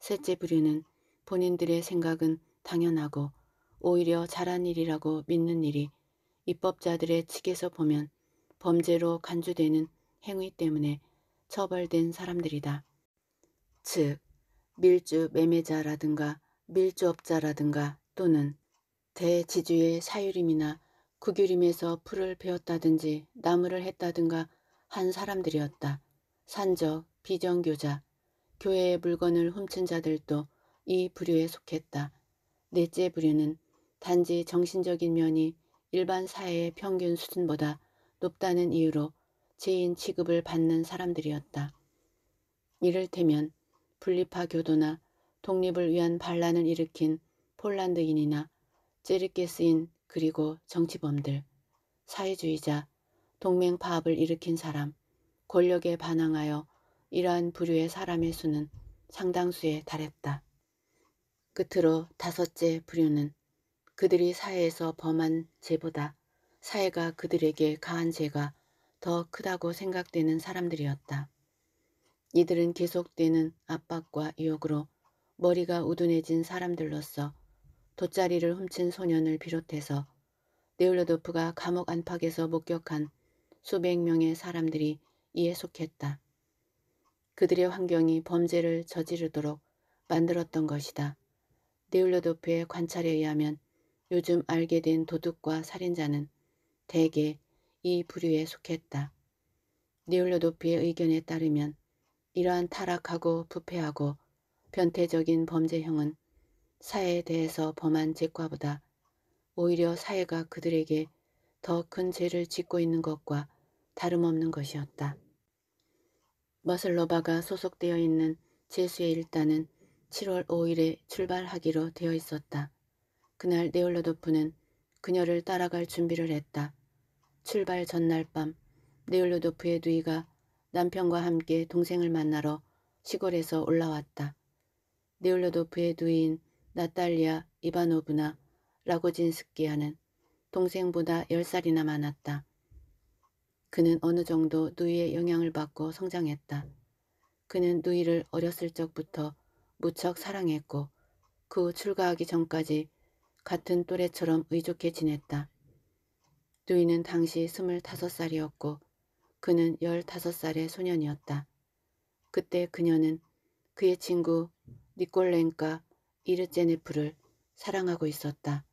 셋째 부류는 본인들의 생각은 당연하고 오히려 잘한 일이라고 믿는 일이 입법자들의 측에서 보면 범죄로 간주되는 행위 때문에 처벌된 사람들이다. 즉, 밀주 매매자라든가 밀주업자라든가 또는 대지주의 사유림이나 구규림에서 풀을 베었다든지 나무를 했다든가 한 사람들이었다. 산적, 비정교자, 교회의 물건을 훔친 자들도 이 부류에 속했다. 넷째 부류는 단지 정신적인 면이 일반 사회의 평균 수준보다 높다는 이유로 죄인 취급을 받는 사람들이었다. 이를테면 분리파 교도나 독립을 위한 반란을 일으킨 폴란드인이나 찌릿케스인 그리고 정치범들, 사회주의자, 동맹 파업을 일으킨 사람, 권력에 반항하여 이러한 부류의 사람의 수는 상당수에 달했다. 끝으로 다섯째 부류는 그들이 사회에서 범한 죄보다 사회가 그들에게 가한 죄가 더 크다고 생각되는 사람들이었다. 이들은 계속되는 압박과 유혹으로 머리가 우둔해진 사람들로서 돗자리를 훔친 소년을 비롯해서 네올로도프가 감옥 안팎에서 목격한 수백 명의 사람들이 이에 속했다. 그들의 환경이 범죄를 저지르도록 만들었던 것이다. 네올로도프의 관찰에 의하면 요즘 알게 된 도둑과 살인자는 대개 이 부류에 속했다. 네올로도프의 의견에 따르면 이러한 타락하고 부패하고 변태적인 범죄형은 사회에 대해서 범한 죄과보다 오히려 사회가 그들에게 더 큰 죄를 짓고 있는 것과 다름없는 것이었다. 머슬로바가 소속되어 있는 제수의 일단은 7월 5일에 출발하기로 되어 있었다. 그날 네올로도프는 그녀를 따라갈 준비를 했다. 출발 전날 밤 네올로도프의 누이가 남편과 함께 동생을 만나러 시골에서 올라왔다. 네올로도프의 누이인 나탈리아 이바노브나 라고진스키아는 동생보다 10살이나 많았다. 그는 어느 정도 누이의 영향을 받고 성장했다. 그는 누이를 어렸을 적부터 무척 사랑했고 그 후 출가하기 전까지 같은 또래처럼 의족해 지냈다. 누이는 당시 25살이었고 그는 15살의 소년이었다. 그때 그녀는 그의 친구 니콜렌과 이르제네프를 사랑하고 있었다.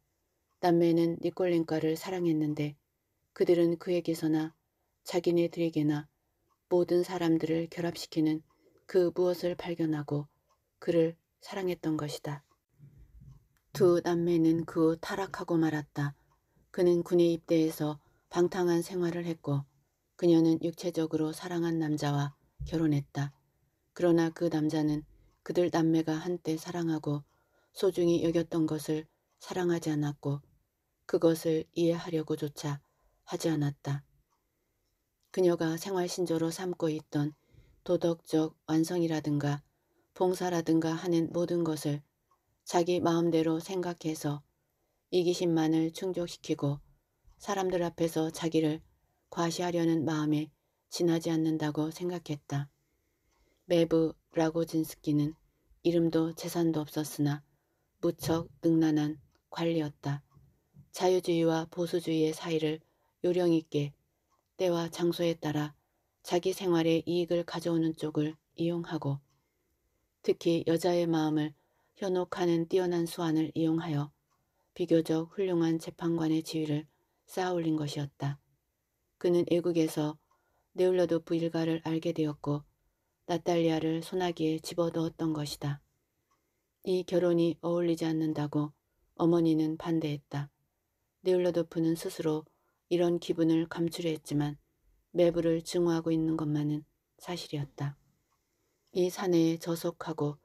남매는 니콜린과를 사랑했는데 그들은 그에게서나 자기네들에게나 모든 사람들을 결합시키는 그 무엇을 발견하고 그를 사랑했던 것이다. 두 남매는 그 후 타락하고 말았다. 그는 군에 입대해서 방탕한 생활을 했고 그녀는 육체적으로 사랑한 남자와 결혼했다. 그러나 그 남자는 그들 남매가 한때 사랑하고 소중히 여겼던 것을 사랑하지 않았고 그것을 이해하려고조차 하지 않았다. 그녀가 생활신조로 삼고 있던 도덕적 완성이라든가 봉사라든가 하는 모든 것을 자기 마음대로 생각해서 이기심만을 충족시키고 사람들 앞에서 자기를 과시하려는 마음에 지나지 않는다고 생각했다. 매부 라고진스키는 이름도 재산도 없었으나 무척 능란한 관리였다. 자유주의와 보수주의의 사이를 요령 있게 때와 장소에 따라 자기 생활에 이익을 가져오는 쪽을 이용하고 특히 여자의 마음을 현혹하는 뛰어난 수완을 이용하여 비교적 훌륭한 재판관의 지위를 쌓아올린 것이었다. 그는 애국에서 네울러드부 일가를 알게 되었고 나탈리아를 소나기에 집어넣었던 것이다. 이 결혼이 어울리지 않는다고 어머니는 반대했다. 네올러도프는 스스로 이런 기분을 감추려 했지만 매부를 증오하고 있는 것만은 사실이었다. 이사내에 저속하고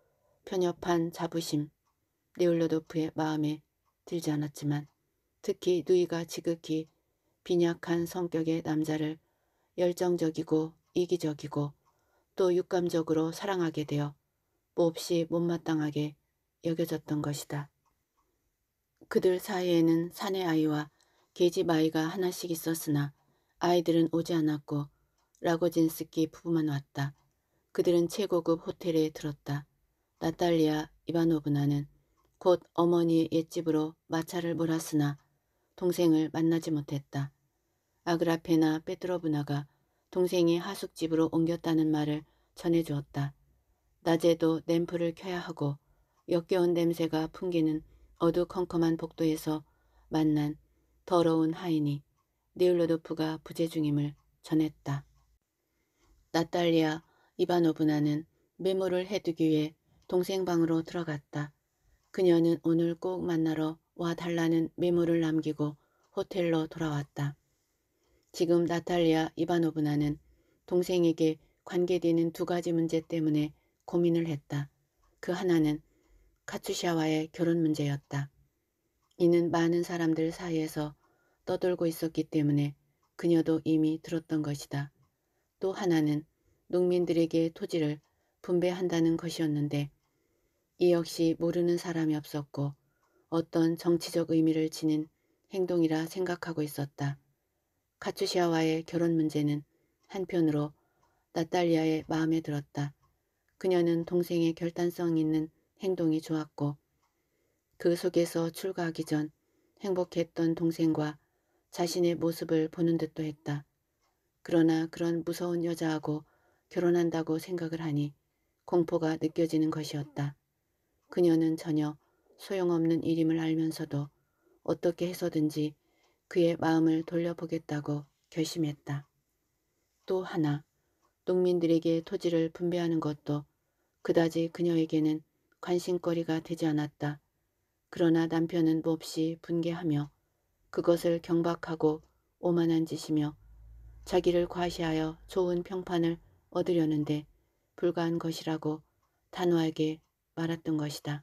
편협한 자부심, 네올러도프의 마음에 들지 않았지만 특히 누이가 지극히 빈약한 성격의 남자를 열정적이고 이기적이고 또 육감적으로 사랑하게 되어 몹시 못마땅하게 여겨졌던 것이다. 그들 사이에는 사내 아이와 계집 아이가 하나씩 있었으나 아이들은 오지 않았고 라고진스키 부부만 왔다. 그들은 최고급 호텔에 들었다. 나탈리아 이바노브나는 곧 어머니의 옛집으로 마차를 몰았으나 동생을 만나지 못했다. 아그라페나 페드로브나가 동생이 하숙집으로 옮겼다는 말을 전해주었다. 낮에도 램프를 켜야 하고 역겨운 냄새가 풍기는 어두컴컴한 복도에서 만난 더러운 하인이 니울로도프가 부재 중임을 전했다. 나탈리아 이바노브나는 메모를 해두기 위해 동생 방으로 들어갔다. 그녀는 오늘 꼭 만나러 와 달라는 메모를 남기고 호텔로 돌아왔다. 지금 나탈리아 이바노브나는 동생에게 관계되는 두 가지 문제 때문에 고민을 했다. 그 하나는 카투샤와의 결혼 문제였다. 이는 많은 사람들 사이에서 떠돌고 있었기 때문에 그녀도 이미 들었던 것이다. 또 하나는 농민들에게 토지를 분배한다는 것이었는데 이 역시 모르는 사람이 없었고 어떤 정치적 의미를 지닌 행동이라 생각하고 있었다. 카투시아와의 결혼 문제는 한편으로 나탈리아의 마음에 들었다. 그녀는 동생의 결단성 있는 행동이 좋았고 그 속에서 출가하기 전 행복했던 동생과 자신의 모습을 보는 듯도 했다. 그러나 그런 무서운 여자하고 결혼한다고 생각을 하니 공포가 느껴지는 것이었다. 그녀는 전혀 소용없는 일임을 알면서도 어떻게 해서든지 그의 마음을 돌려보겠다고 결심했다. 또 하나, 농민들에게 토지를 분배하는 것도 그다지 그녀에게는 관심거리가 되지 않았다. 그러나 남편은 몹시 분개하며 그것을 경박하고 오만한 짓이며 자기를 과시하여 좋은 평판을 얻으려는데 불과한 것이라고 단호하게 말았던 것이다.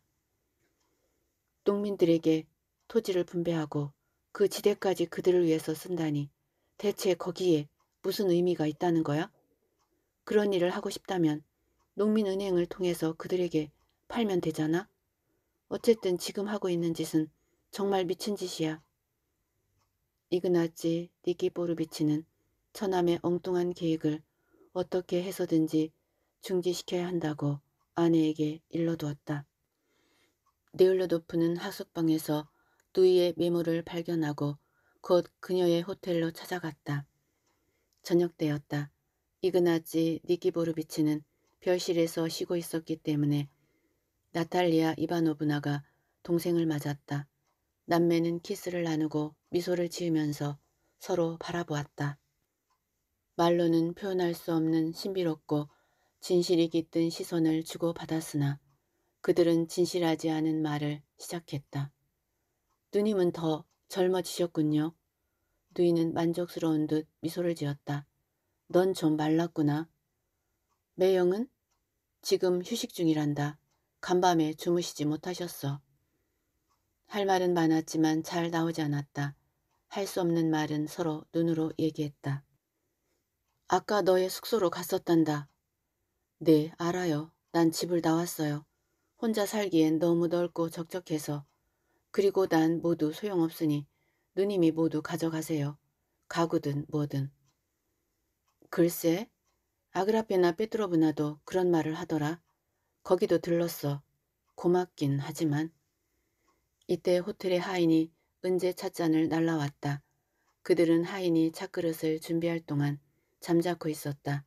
농민들에게 토지를 분배하고 그 지대까지 그들을 위해서 쓴다니 대체 거기에 무슨 의미가 있다는 거야? 그런 일을 하고 싶다면 농민은행을 통해서 그들에게 팔면 되잖아. 어쨌든 지금 하고 있는 짓은 정말 미친 짓이야. 이그나치 니키보르비치는 처남의 엉뚱한 계획을 어떻게 해서든지 중지시켜야 한다고 아내에게 일러두었다. 네올로도프는 하숙방에서 누이의 메모를 발견하고 곧 그녀의 호텔로 찾아갔다. 저녁 때였다. 이그나치 니키보르비치는 별실에서 쉬고 있었기 때문에 나탈리아 이바노브나가 동생을 맞았다. 남매는 키스를 나누고 미소를 지으면서 서로 바라보았다. 말로는 표현할 수 없는 신비롭고 진실이 깃든 시선을 주고받았으나 그들은 진실하지 않은 말을 시작했다. 누님은 더 젊어지셨군요. 누이는 만족스러운 듯 미소를 지었다. 넌 좀 말랐구나. 매영은 지금 휴식 중이란다. 간밤에 주무시지 못하셨어. 할 말은 많았지만 잘 나오지 않았다. 할 수 없는 말은 서로 눈으로 얘기했다. 아까 너의 숙소로 갔었단다. 네, 알아요. 난 집을 나왔어요. 혼자 살기엔 너무 넓고 적적해서. 그리고 난 모두 소용없으니 누님이 모두 가져가세요. 가구든 뭐든. 글쎄, 아그라페나 페트로브나도 그런 말을 하더라. 거기도 들렀어. 고맙긴 하지만. 이때 호텔의 하인이 은재 찻잔을 날라왔다. 그들은 하인이 찻그릇을 준비할 동안 잠자코 있었다.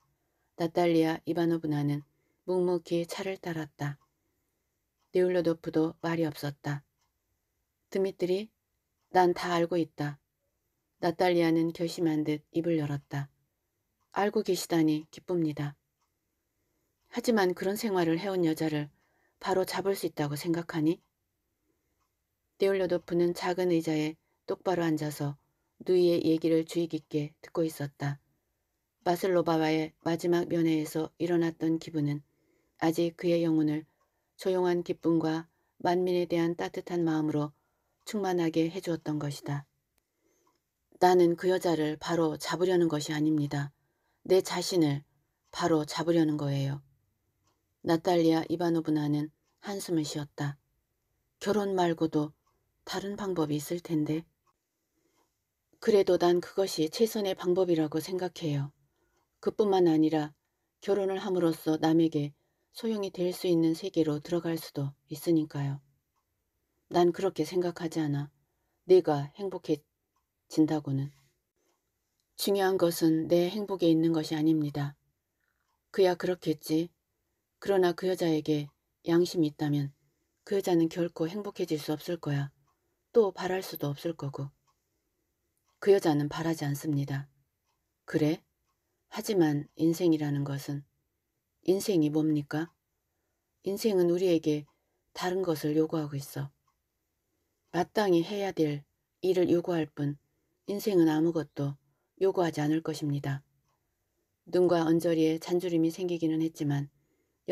나탈리아 이바노브나는 묵묵히 차를 따랐다. 네울로도프도 말이 없었다. 드미트리, 난 다 알고 있다. 나탈리아는 결심한 듯 입을 열었다. 알고 계시다니 기쁩니다. 하지만 그런 생활을 해온 여자를 바로 잡을 수 있다고 생각하니? 데올려도프는 작은 의자에 똑바로 앉아서 누이의 얘기를 주의 깊게 듣고 있었다. 마슬로바와의 마지막 면회에서 일어났던 기분은 아직 그의 영혼을 조용한 기쁨과 만민에 대한 따뜻한 마음으로 충만하게 해주었던 것이다. 나는 그 여자를 바로 잡으려는 것이 아닙니다. 내 자신을 바로 잡으려는 거예요. 나탈리아 이바노브나는 한숨을 쉬었다. 결혼 말고도 다른 방법이 있을 텐데. 그래도 난 그것이 최선의 방법이라고 생각해요. 그뿐만 아니라 결혼을 함으로써 남에게 소용이 될 수 있는 세계로 들어갈 수도 있으니까요. 난 그렇게 생각하지 않아. 네가 행복해진다고는. 중요한 것은 내 행복에 있는 것이 아닙니다. 그야 그렇겠지. 그러나 그 여자에게 양심이 있다면 그 여자는 결코 행복해질 수 없을 거야. 또 바랄 수도 없을 거고. 그 여자는 바라지 않습니다. 그래? 하지만 인생이라는 것은 인생이 뭡니까? 인생은 우리에게 다른 것을 요구하고 있어. 마땅히 해야 될 일을 요구할 뿐 인생은 아무것도 요구하지 않을 것입니다. 눈과 언저리에 잔주름이 생기기는 했지만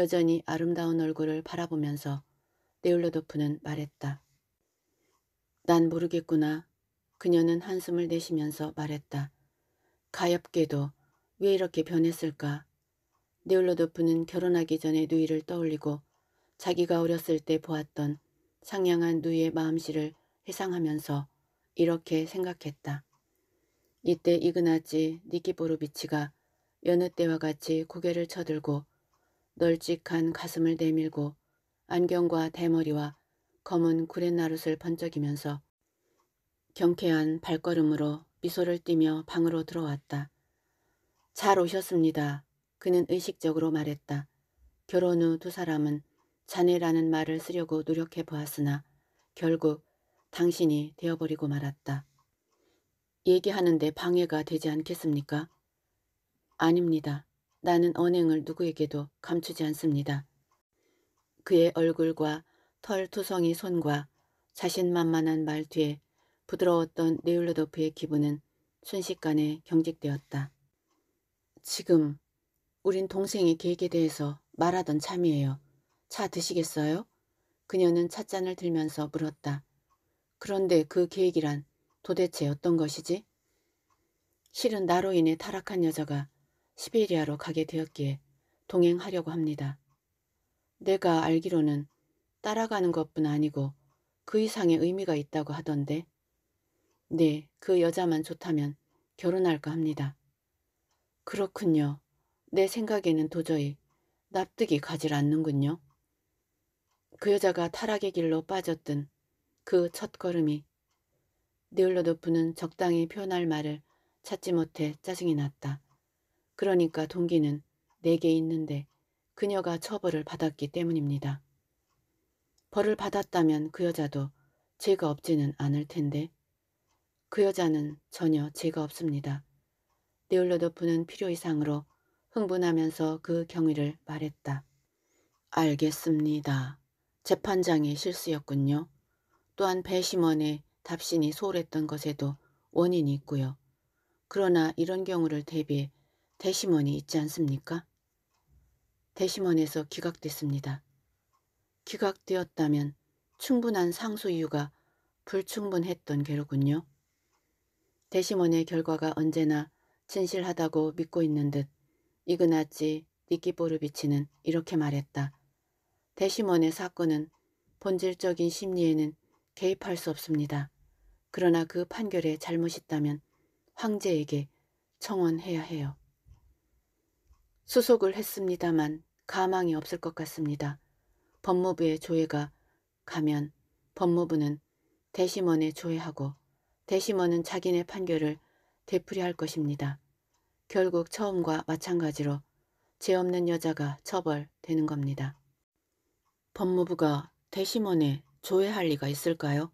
여전히 아름다운 얼굴을 바라보면서 네올로도프는 말했다. 난 모르겠구나. 그녀는 한숨을 내쉬면서 말했다. 가엾게도 왜 이렇게 변했을까? 네올로도프는 결혼하기 전에 누이를 떠올리고 자기가 어렸을 때 보았던 상냥한 누이의 마음씨를 회상하면서 이렇게 생각했다. 이때 이그나치 니키보르비치가 여느 때와 같이 고개를 쳐들고 널찍한 가슴을 내밀고 안경과 대머리와 검은 구렛나룻을 번쩍이면서 경쾌한 발걸음으로 미소를 띠며 방으로 들어왔다. 잘 오셨습니다. 그는 의식적으로 말했다. 결혼 후 두 사람은 자네라는 말을 쓰려고 노력해 보았으나 결국 당신이 되어버리고 말았다. 얘기하는데 방해가 되지 않겠습니까? 아닙니다. 나는 언행을 누구에게도 감추지 않습니다. 그의 얼굴과 털 투성이 손과 자신만만한 말뒤에 부드러웠던 네울르도프의 기분은 순식간에 경직되었다. 지금 우린 동생의 계획에 대해서 말하던 참이에요. 차 드시겠어요? 그녀는 찻잔을 들면서 물었다. 그런데 그 계획이란 도대체 어떤 것이지? 실은 나로 인해 타락한 여자가 시베리아로 가게 되었기에 동행하려고 합니다. 내가 알기로는 따라가는 것뿐 아니고 그 이상의 의미가 있다고 하던데 네, 그 여자만 좋다면 결혼할까 합니다. 그렇군요. 내 생각에는 도저히 납득이 가질 않는군요. 그 여자가 타락의 길로 빠졌던 그 첫걸음이 네올로도프는 적당히 표현할 말을 찾지 못해 짜증이 났다. 그러니까 동기는 내게 있는데 그녀가 처벌을 받았기 때문입니다. 벌을 받았다면 그 여자도 죄가 없지는 않을 텐데 그 여자는 전혀 죄가 없습니다. 네올로도프는 필요 이상으로 흥분하면서 그 경위를 말했다. 알겠습니다. 재판장의 실수였군요. 또한 배심원의 답신이 소홀했던 것에도 원인이 있고요. 그러나 이런 경우를 대비해 대시몬이 있지 않습니까? 대시몬에서 기각됐습니다. 기각되었다면 충분한 상소 이유가 불충분했던 게로군요. 대시몬의 결과가 언제나 진실하다고 믿고 있는 듯 이그나치 니키보르비치는 이렇게 말했다. 대시몬의 사건은 본질적인 심리에는 개입할 수 없습니다. 그러나 그 판결에 잘못이 있다면 황제에게 청원해야 해요. 수속을 했습니다만 가망이 없을 것 같습니다. 법무부의 조회가 가면 법무부는 대심원에 조회하고 대심원은 자기네 판결을 되풀이할 것입니다. 결국 처음과 마찬가지로 죄 없는 여자가 처벌되는 겁니다. 법무부가 대심원에 조회할 리가 있을까요?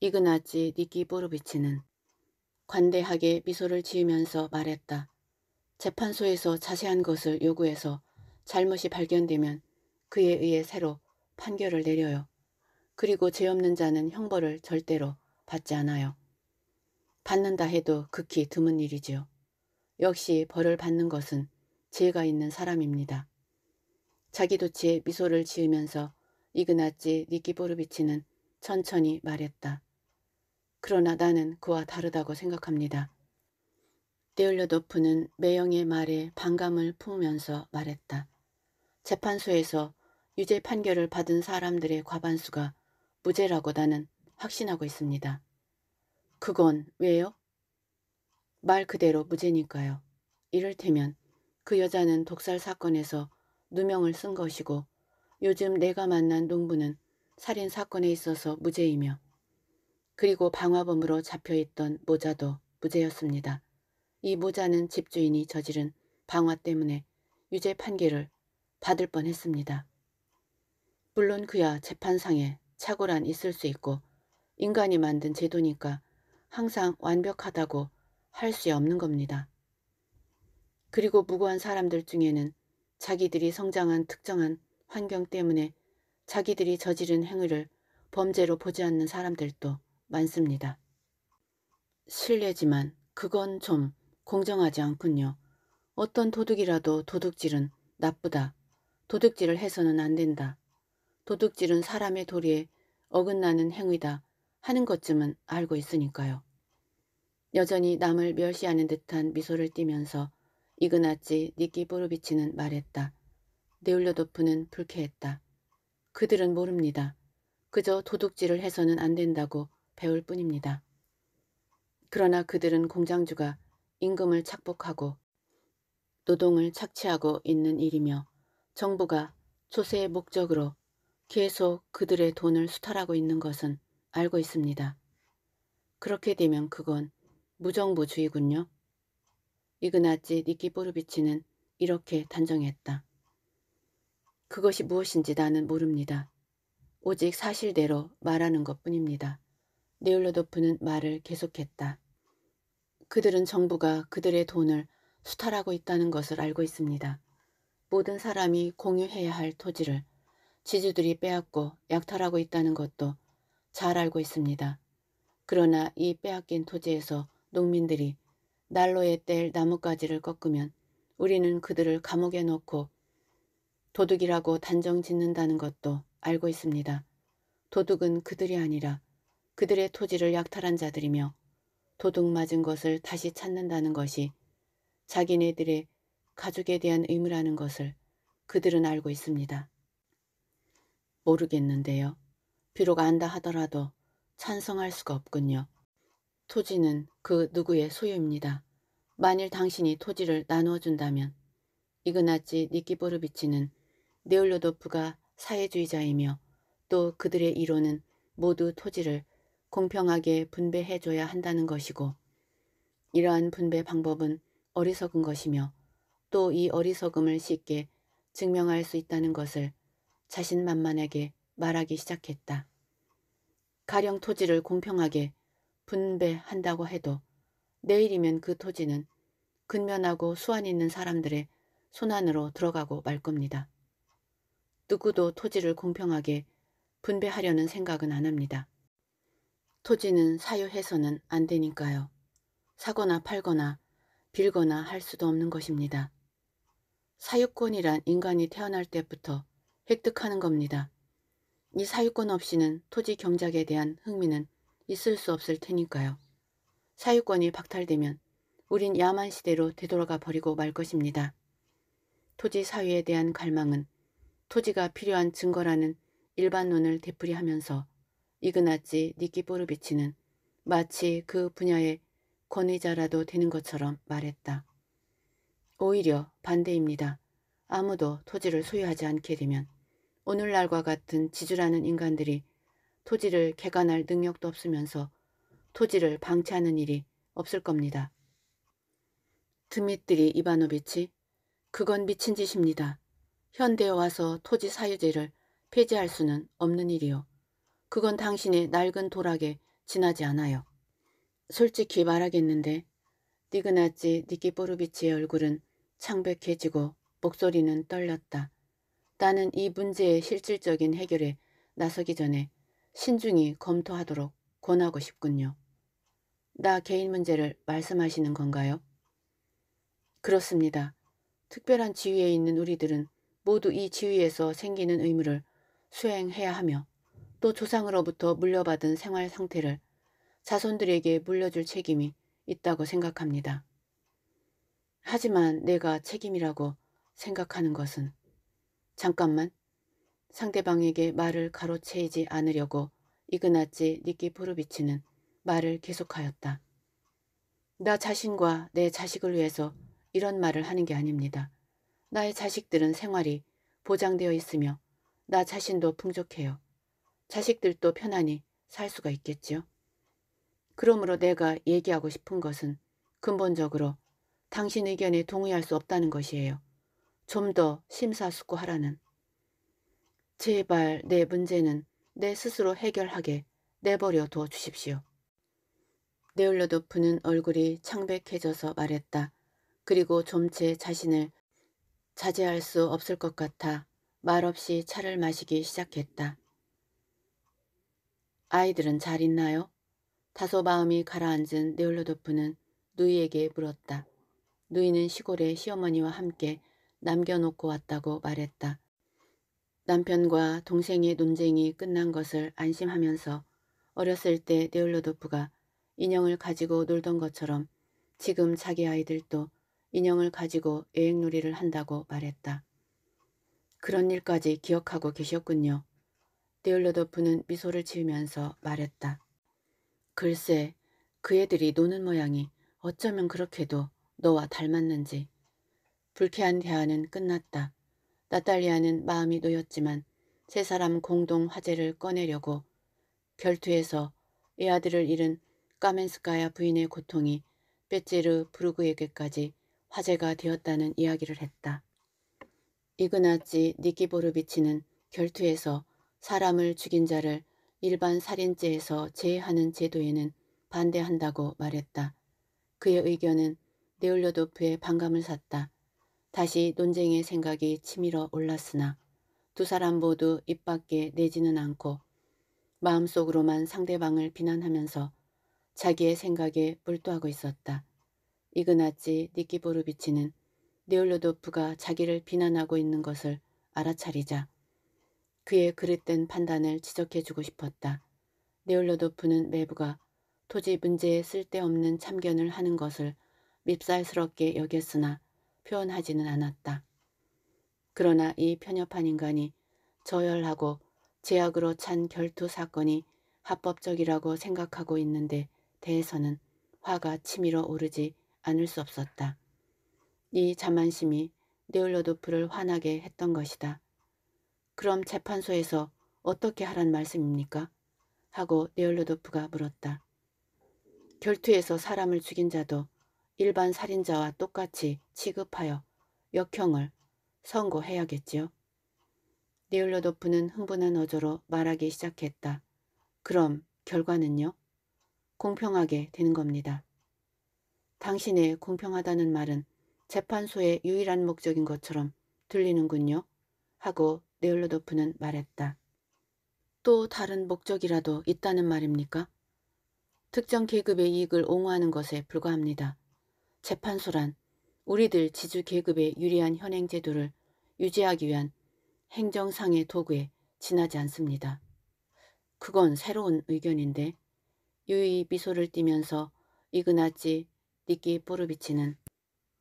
이그나치 니키 보르비치는 관대하게 미소를 지으면서 말했다. 재판소에서 자세한 것을 요구해서 잘못이 발견되면 그에 의해 새로 판결을 내려요. 그리고 죄 없는 자는 형벌을 절대로 받지 않아요. 받는다 해도 극히 드문 일이지요. 역시 벌을 받는 것은 죄가 있는 사람입니다. 자기도치에 미소를 지으면서 이그나치 니키보르비치는 천천히 말했다. 그러나 나는 그와 다르다고 생각합니다. 데올려도프는 매영의 말에 반감을 품으면서 말했다. 재판소에서 유죄 판결을 받은 사람들의 과반수가 무죄라고 나는 확신하고 있습니다. 그건 왜요? 말 그대로 무죄니까요. 이를테면 그 여자는 독살 사건에서 누명을 쓴 것이고 요즘 내가 만난 농부는 살인 사건에 있어서 무죄이며 그리고 방화범으로 잡혀있던 모자도 무죄였습니다. 이 모자는 집주인이 저지른 방화 때문에 유죄 판결을 받을 뻔했습니다. 물론 그야 재판상에 착오란 있을 수 있고 인간이 만든 제도니까 항상 완벽하다고 할 수 없는 겁니다. 그리고 무고한 사람들 중에는 자기들이 성장한 특정한 환경 때문에 자기들이 저지른 행위를 범죄로 보지 않는 사람들도 많습니다. 실례지만 그건 좀 공정하지 않군요. 어떤 도둑이라도 도둑질은 나쁘다. 도둑질을 해서는 안 된다. 도둑질은 사람의 도리에 어긋나는 행위다 하는 것쯤은 알고 있으니까요. 여전히 남을 멸시하는 듯한 미소를 띠면서 이그나치 니키보르비치는 말했다. 네울려도프는 불쾌했다. 그들은 모릅니다. 그저 도둑질을 해서는 안 된다고 배울 뿐입니다. 그러나 그들은 공장주가 임금을 착복하고 노동을 착취하고 있는 일이며 정부가 조세의 목적으로 계속 그들의 돈을 수탈하고 있는 것은 알고 있습니다. 그렇게 되면 그건 무정부주의군요. 이그나치 니키 보르비치는 이렇게 단정했다. 그것이 무엇인지 나는 모릅니다. 오직 사실대로 말하는 것뿐입니다. 네올로도프는 말을 계속했다. 그들은 정부가 그들의 돈을 수탈하고 있다는 것을 알고 있습니다. 모든 사람이 공유해야 할 토지를 지주들이 빼앗고 약탈하고 있다는 것도 잘 알고 있습니다. 그러나 이 빼앗긴 토지에서 농민들이 난로에 뗄 나뭇가지를 꺾으면 우리는 그들을 감옥에 넣고 도둑이라고 단정 짓는다는 것도 알고 있습니다. 도둑은 그들이 아니라 그들의 토지를 약탈한 자들이며 도둑맞은 것을 다시 찾는다는 것이 자기네들의 가족에 대한 의무라는 것을 그들은 알고 있습니다. 모르겠는데요. 비록 안다 하더라도 찬성할 수가 없군요. 토지는 그 누구의 소유입니다. 만일 당신이 토지를 나누어준다면 이그나치 니키보르비치는 네올로도프가 사회주의자이며 또 그들의 이론은 모두 토지를 공평하게 분배해줘야 한다는 것이고 이러한 분배 방법은 어리석은 것이며 또 이 어리석음을 쉽게 증명할 수 있다는 것을 자신만만하게 말하기 시작했다. 가령 토지를 공평하게 분배한다고 해도 내일이면 그 토지는 근면하고 수완 있는 사람들의 손안으로 들어가고 말 겁니다. 누구도 토지를 공평하게 분배하려는 생각은 안 합니다. 토지는 사유해서는 안 되니까요. 사거나 팔거나 빌거나 할 수도 없는 것입니다. 사유권이란 인간이 태어날 때부터 획득하는 겁니다. 이 사유권 없이는 토지 경작에 대한 흥미는 있을 수 없을 테니까요. 사유권이 박탈되면 우린 야만 시대로 되돌아가 버리고 말 것입니다. 토지 사유에 대한 갈망은 토지가 필요한 증거라는 일반론을 되풀이하면서 이그나치 니키포르비치는 마치 그 분야의 권위자라도 되는 것처럼 말했다. 오히려 반대입니다. 아무도 토지를 소유하지 않게 되면 오늘날과 같은 지주라는 인간들이 토지를 개간할 능력도 없으면서 토지를 방치하는 일이 없을 겁니다. 드미트리 이바노비치, 그건 미친 짓입니다. 현대에 와서 토지 사유제를 폐지할 수는 없는 일이요. 그건 당신의 낡은 도락에 지나지 않아요. 솔직히 말하겠는데 니그나찌 니키포르비치의 얼굴은 창백해지고 목소리는 떨렸다. 나는 이 문제의 실질적인 해결에 나서기 전에 신중히 검토하도록 권하고 싶군요. 나 개인 문제를 말씀하시는 건가요? 그렇습니다. 특별한 지위에 있는 우리들은 모두 이 지위에서 생기는 의무를 수행해야 하며 또 조상으로부터 물려받은 생활 상태를 자손들에게 물려줄 책임이 있다고 생각합니다. 하지만 내가 책임이라고 생각하는 것은 잠깐만 상대방에게 말을 가로채지 않으려고 이그나치 니키 포르비치는 말을 계속하였다. 나 자신과 내 자식을 위해서 이런 말을 하는 게 아닙니다. 나의 자식들은 생활이 보장되어 있으며 나 자신도 풍족해요. 자식들도 편안히 살 수가 있겠지요. 그러므로 내가 얘기하고 싶은 것은 근본적으로 당신 의견에 동의할 수 없다는 것이에요. 좀 더 심사숙고하라는. 제발 내 문제는 내 스스로 해결하게 내버려 둬 주십시오. 네올러도 푸는 얼굴이 창백해져서 말했다. 그리고 좀채 자신을 자제할 수 없을 것 같아 말없이 차를 마시기 시작했다. 아이들은 잘 있나요? 다소 마음이 가라앉은 네올로도프는 누이에게 물었다. 누이는 시골에 시어머니와 함께 남겨놓고 왔다고 말했다. 남편과 동생의 논쟁이 끝난 것을 안심하면서 어렸을 때 네올로도프가 인형을 가지고 놀던 것처럼 지금 자기 아이들도 인형을 가지고 여행놀이를 한다고 말했다. 그런 일까지 기억하고 계셨군요. 데올로도프는 미소를 지으면서 말했다. 글쎄, 그 애들이 노는 모양이 어쩌면 그렇게도 너와 닮았는지. 불쾌한 대화는 끝났다. 나탈리아는 마음이 놓였지만 세 사람 공동 화제를 꺼내려고 결투에서 이 아들을 잃은 까멘스카야 부인의 고통이 베제르 부르그에게까지 화제가 되었다는 이야기를 했다. 이그나치 니키보르비치는 결투에서 사람을 죽인 자를 일반 살인죄에서 제외하는 제도에는 반대한다고 말했다. 그의 의견은 네올려도프의 반감을 샀다. 다시 논쟁의 생각이 치밀어 올랐으나 두 사람 모두 입 밖에 내지는 않고 마음속으로만 상대방을 비난하면서 자기의 생각에 몰두하고 있었다. 이그나치 니키보르비치는 네올로도프가 자기를 비난하고 있는 것을 알아차리자 그의 그릇된 판단을 지적해주고 싶었다. 네올로도프는 매부가 토지 문제에 쓸데없는 참견을 하는 것을 밉살스럽게 여겼으나 표현하지는 않았다. 그러나 이 편협한 인간이 저열하고 제약으로 찬 결투 사건이 합법적이라고 생각하고 있는데 대해서는 화가 치밀어 오르지 않을 수 없었다. 이 자만심이 네올로도프를 화나게 했던 것이다. 그럼 재판소에서 어떻게 하란 말씀입니까? 하고 네올로도프가 물었다. 결투에서 사람을 죽인 자도 일반 살인자와 똑같이 취급하여 역형을 선고해야겠지요. 네올로도프는 흥분한 어조로 말하기 시작했다. 그럼 결과는요? 공평하게 되는 겁니다. 당신의 공평하다는 말은 재판소의 유일한 목적인 것처럼 들리는군요. 하고 네올로도프는 말했다. 또 다른 목적이라도 있다는 말입니까? 특정 계급의 이익을 옹호하는 것에 불과합니다. 재판소란 우리들 지주 계급의 유리한 현행 제도를 유지하기 위한 행정상의 도구에 지나지 않습니다. 그건 새로운 의견인데 유의 미소를 띠면서 이그나치 니키 포르비치는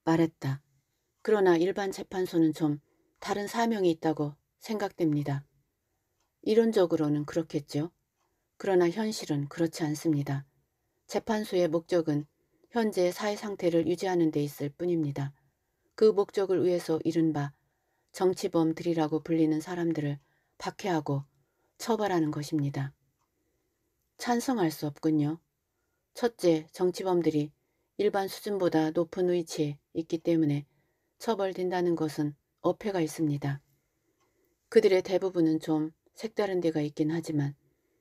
말했다. 그러나 일반 재판소는 좀 다른 사명이 있다고 생각됩니다. 이론적으로는 그렇겠죠. 그러나 현실은 그렇지 않습니다. 재판소의 목적은 현재 사회 상태를 유지하는 데 있을 뿐입니다. 그 목적을 위해서 이른바 정치범들이라고 불리는 사람들을 박해하고 처벌하는 것입니다. 찬성할 수 없군요. 첫째, 정치범들이 일반 수준보다 높은 위치에 있기 때문에 처벌된다는 것은 어폐가 있습니다. 그들의 대부분은 좀 색다른 데가 있긴 하지만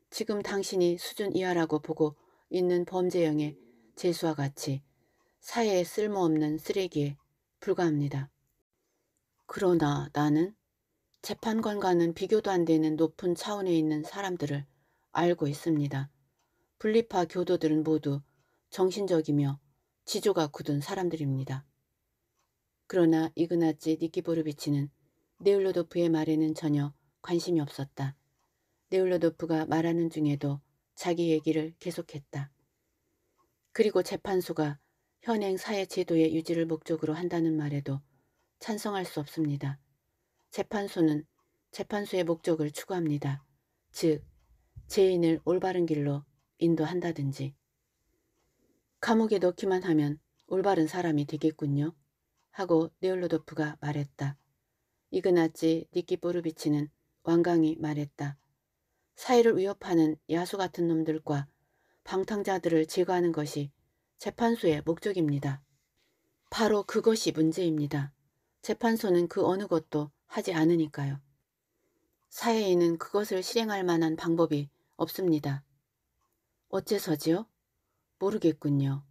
지금 당신이 수준 이하라고 보고 있는 범죄형의 재수와 같이 사회에 쓸모없는 쓰레기에 불과합니다. 그러나 나는 재판관과는 비교도 안 되는 높은 차원에 있는 사람들을 알고 있습니다. 분리파 교도들은 모두 정신적이며 지조가 굳은 사람들입니다. 그러나 이그나치 니키보르비치는 네울로도프의 말에는 전혀 관심이 없었다. 네울로도프가 말하는 중에도 자기 얘기를 계속했다. 그리고 재판소가 현행 사회 제도의 유지를 목적으로 한다는 말에도 찬성할 수 없습니다. 재판소는 재판소의 목적을 추구합니다. 즉, 죄인을 올바른 길로 인도한다든지. 감옥에 넣기만 하면 올바른 사람이 되겠군요. 하고 네올로도프가 말했다. 이그나치 니키보르비치는 완강히 말했다. 사회를 위협하는 야수 같은 놈들과 방탕자들을 제거하는 것이 재판소의 목적입니다. 바로 그것이 문제입니다. 재판소는 그 어느 것도 하지 않으니까요. 사회에는 그것을 실행할 만한 방법이 없습니다. 어째서지요? 모르겠군요.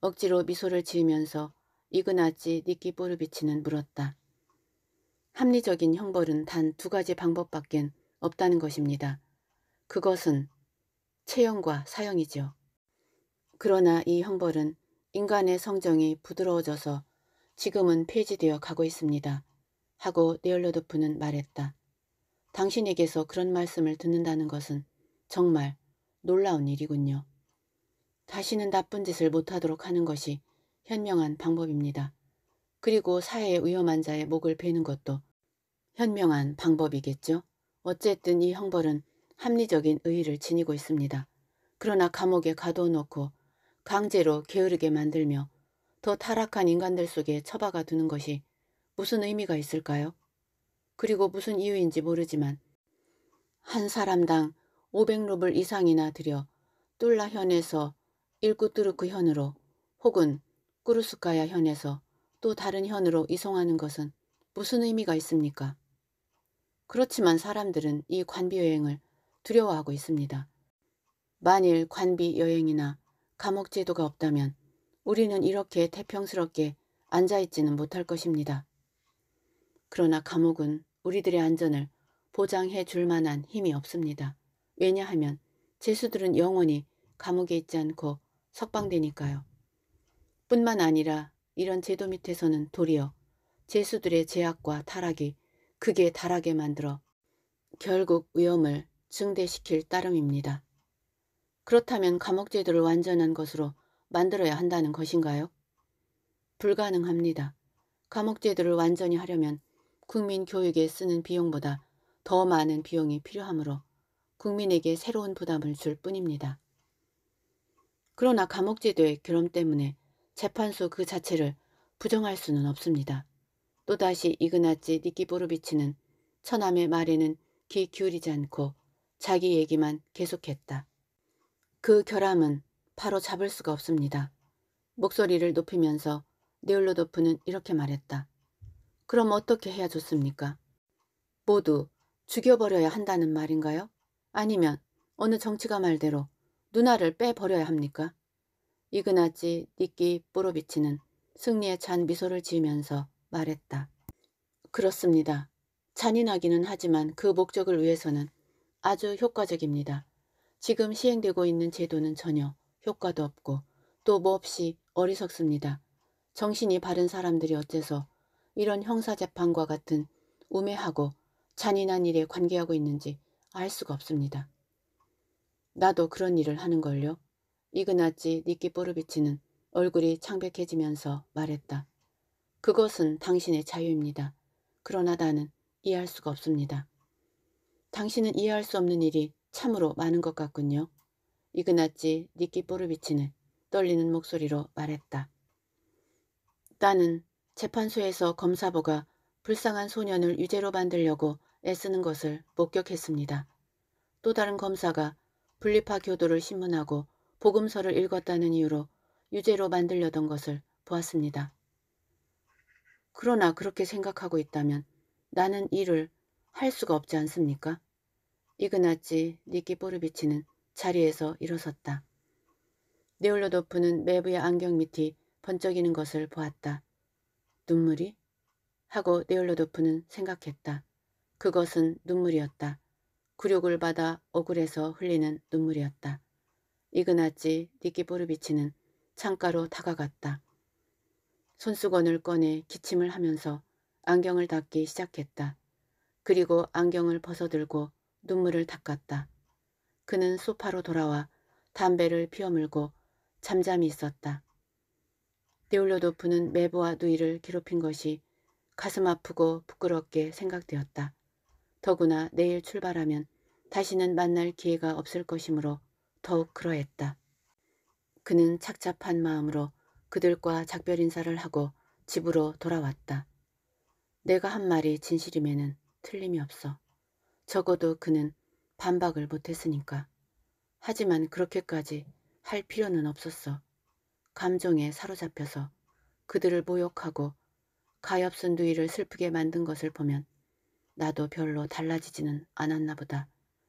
억지로 미소를 지으면서 이그나치 니키보르비치는 물었다. 합리적인 형벌은 단 두 가지 방법밖엔 없다는 것입니다. 그것은 체형과 사형이죠 그러나 이 형벌은 인간의 성정이 부드러워져서 지금은 폐지되어 가고 있습니다. 하고 네얼로드프는 말했다. 당신에게서 그런 말씀을 듣는다는 것은 정말 놀라운 일이군요. 다시는 나쁜 짓을 못하도록 하는 것이 현명한 방법입니다. 그리고 사회 위험한 자의 목을 베는 것도 현명한 방법이겠죠. 어쨌든 이 형벌은 합리적인 의의를 지니고 있습니다. 그러나 감옥에 가둬놓고 강제로 게으르게 만들며 더 타락한 인간들 속에 처박아 두는 것이 무슨 의미가 있을까요? 그리고 무슨 이유인지 모르지만 한 사람당 500루블 이상이나 들여 뚫라 현에서 일구 뚜르크 현으로 혹은 꾸루스카야 현에서 또 다른 현으로 이송하는 것은 무슨 의미가 있습니까? 그렇지만 사람들은 이 관비 여행을 두려워하고 있습니다. 만일 관비 여행이나 감옥 제도가 없다면 우리는 이렇게 태평스럽게 앉아있지는 못할 것입니다. 그러나 감옥은 우리들의 안전을 보장해 줄 만한 힘이 없습니다. 왜냐하면 재수들은 영원히 감옥에 있지 않고 석방되니까요. 뿐만 아니라 이런 제도 밑에서는 도리어 제수들의 제약과 타락이 크게 달하게 만들어 결국 위험을 증대시킬 따름입니다. 그렇다면 감옥 제도를 완전한 것으로 만들어야 한다는 것인가요? 불가능합니다. 감옥 제도를 완전히 하려면 국민 교육에 쓰는 비용보다 더 많은 비용이 필요하므로 국민에게 새로운 부담을 줄 뿐입니다. 그러나 감옥제도의 결함 때문에 재판소 그 자체를 부정할 수는 없습니다. 또다시 이그나치 니키보르비치는 처남의 말에는 귀 기울이지 않고 자기 얘기만 계속했다. 그 결함은 바로 잡을 수가 없습니다. 목소리를 높이면서 네올로도프는 이렇게 말했다. 그럼 어떻게 해야 좋습니까? 모두 죽여버려야 한다는 말인가요? 아니면 어느 정치가 말대로 누나를 빼버려야 합니까? 이그나치 니키뽀로비치는 승리에 찬 미소를 지으면서 말했다. 그렇습니다. 잔인하기는 하지만 그 목적을 위해서는 아주 효과적입니다. 지금 시행되고 있는 제도는 전혀 효과도 없고 또 몹시 뭐 어리석습니다. 정신이 바른 사람들이 어째서 이런 형사재판과 같은 우매하고 잔인한 일에 관계하고 있는지 알 수가 없습니다. 나도 그런 일을 하는걸요. 이그나찌 니키 보르비치는 얼굴이 창백해지면서 말했다. 그것은 당신의 자유입니다. 그러나 나는 이해할 수가 없습니다. 당신은 이해할 수 없는 일이 참으로 많은 것 같군요. 이그나찌 니키 보르비치는 떨리는 목소리로 말했다. 나는 재판소에서 검사보가 불쌍한 소년을 유죄로 만들려고 애쓰는 것을 목격했습니다. 또 다른 검사가 분리파 교도를 신문하고 복음서를 읽었다는 이유로 유죄로 만들려던 것을 보았습니다. 그러나 그렇게 생각하고 있다면 나는 일을 할 수가 없지 않습니까? 이그나치 니키보르비치는 자리에서 일어섰다. 네올로도프는 매부의 안경 밑이 번쩍이는 것을 보았다. 눈물이? 하고 네올로도프는 생각했다. 그것은 눈물이었다. 굴욕을 받아 억울해서 흘리는 눈물이었다. 이그나찌 니키보르비치는 창가로 다가갔다. 손수건을 꺼내 기침을 하면서 안경을 닦기 시작했다. 그리고 안경을 벗어들고 눈물을 닦았다. 그는 소파로 돌아와 담배를 피워물고 잠잠히 있었다. 데올로도프는 메보와 누이를 괴롭힌 것이 가슴 아프고 부끄럽게 생각되었다. 더구나 내일 출발하면 다시는 만날 기회가 없을 것이므로 더욱 그러했다. 그는 착잡한 마음으로 그들과 작별 인사를 하고 집으로 돌아왔다. 내가 한 말이 진실임에는 틀림이 없어. 적어도 그는 반박을 못했으니까. 하지만 그렇게까지 할 필요는 없었어. 감정에 사로잡혀서 그들을 모욕하고 가엾은 누이를 슬프게 만든 것을 보면 나도 별로 달라지지는 않았나 보다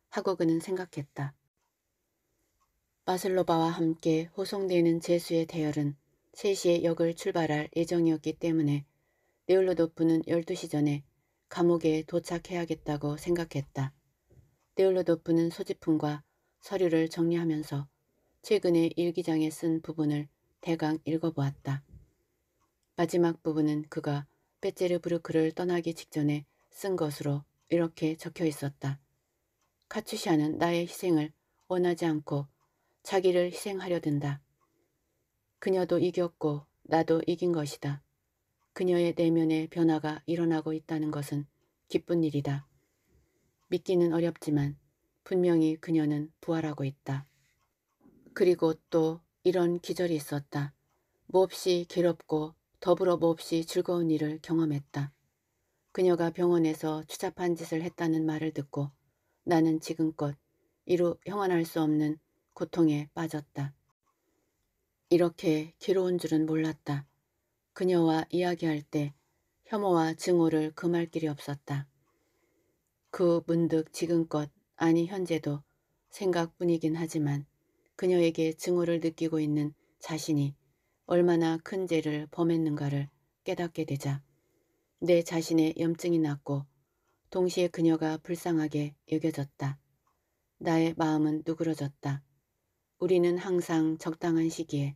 하고 그는 생각했다. 바슬로바와 함께 호송되는 제수의 대열은 3시에 역을 출발할 예정이었기 때문에 네올로도프는 12시 전에 감옥에 도착해야겠다고 생각했다. 네올로도프는 소지품과 서류를 정리하면서 최근에 일기장에 쓴 부분을 대강 읽어보았다. 마지막 부분은 그가 베체르부르크를 떠나기 직전에 쓴 것으로 이렇게 적혀 있었다. 카츠시아는 나의 희생을 원하지 않고 자기를 희생하려 든다. 그녀도 이겼고 나도 이긴 것이다. 그녀의 내면의 변화가 일어나고 있다는 것은 기쁜 일이다. 믿기는 어렵지만 분명히 그녀는 부활하고 있다. 그리고 또 이런 기절이 있었다. 몹시 괴롭고 더불어 몹시 즐거운 일을 경험했다. 그녀가 병원에서 추잡한 짓을 했다는 말을 듣고 나는 지금껏 이루 형언할 수 없는 고통에 빠졌다. 이렇게 괴로운 줄은 몰랐다. 그녀와 이야기할 때 혐오와 증오를 금할 길이 없었다. 그 문득 지금껏 아니 현재도 생각뿐이긴 하지만 그녀에게 증오를 느끼고 있는 자신이 얼마나 큰 죄를 범했는가를 깨닫게 되자 내 자신의 염증이 났고 동시에 그녀가 불쌍하게 여겨졌다. 나의 마음은 누그러졌다. 우리는 항상 적당한 시기에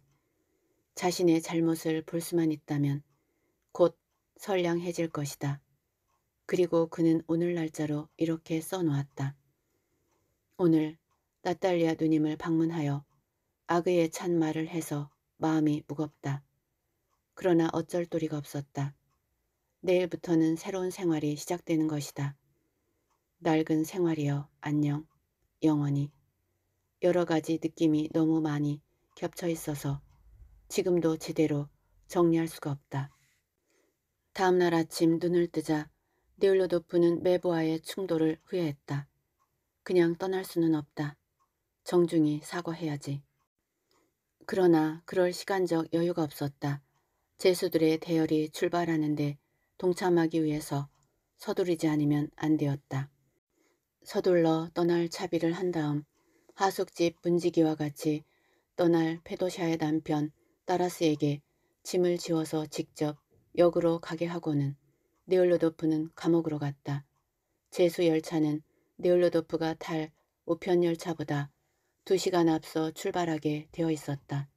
자신의 잘못을 볼 수만 있다면 곧 선량해질 것이다. 그리고 그는 오늘 날짜로 이렇게 써놓았다. 오늘 나탈리아 누님을 방문하여 악의에 찬 말을 해서 마음이 무겁다. 그러나 어쩔 도리가 없었다. 내일부터는 새로운 생활이 시작되는 것이다. 낡은 생활이여 안녕 영원히 여러 가지 느낌이 너무 많이 겹쳐 있어서 지금도 제대로 정리할 수가 없다. 다음날 아침 눈을 뜨자 네올로도프는 메부아의 충돌을 후회했다. 그냥 떠날 수는 없다. 정중히 사과해야지. 그러나 그럴 시간적 여유가 없었다. 제수들의 대열이 출발하는데 동참하기 위해서 서두르지 않으면 안 되었다. 서둘러 떠날 차비를 한 다음 하숙집 분지기와 같이 떠날 페도샤의 남편 따라스에게 짐을 지워서 직접 역으로 가게 하고는 네올로도프는 감옥으로 갔다. 제수 열차는 네올로도프가 탈 우편 열차보다 두시간 앞서 출발하게 되어 있었다.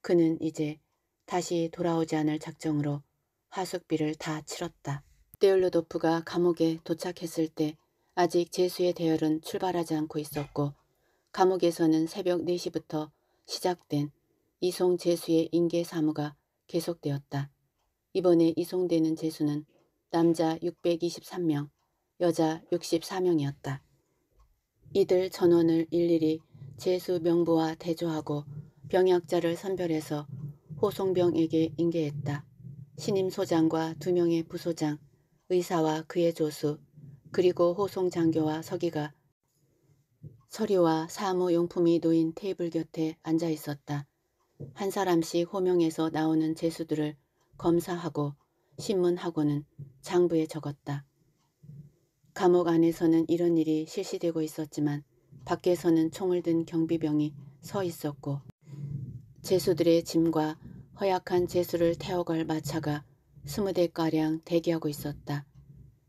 그는 이제 다시 돌아오지 않을 작정으로 하숙비를 다 치렀다. 네올로도프가 감옥에 도착했을 때 아직 제수의 대열은 출발하지 않고 있었고 감옥에서는 새벽 4시부터 시작된 이송 재수의 인계 사무가 계속되었다. 이번에 이송되는 재수는 남자 623명, 여자 64명이었다. 이들 전원을 일일이 재수 명부와 대조하고 병약자를 선별해서 호송병에게 인계했다. 신임 소장과 두 명의 부소장, 의사와 그의 조수, 그리고 호송 장교와 서기가 서류와 사무용품이 놓인 테이블 곁에 앉아 있었다. 한 사람씩 호명에서 나오는 재수들을 검사하고 신문하고는 장부에 적었다. 감옥 안에서는 이런 일이 실시되고 있었지만 밖에서는 총을 든 경비병이 서 있었고 재수들의 짐과 허약한 재수를 태워갈 마차가 스무 대가량 대기하고 있었다.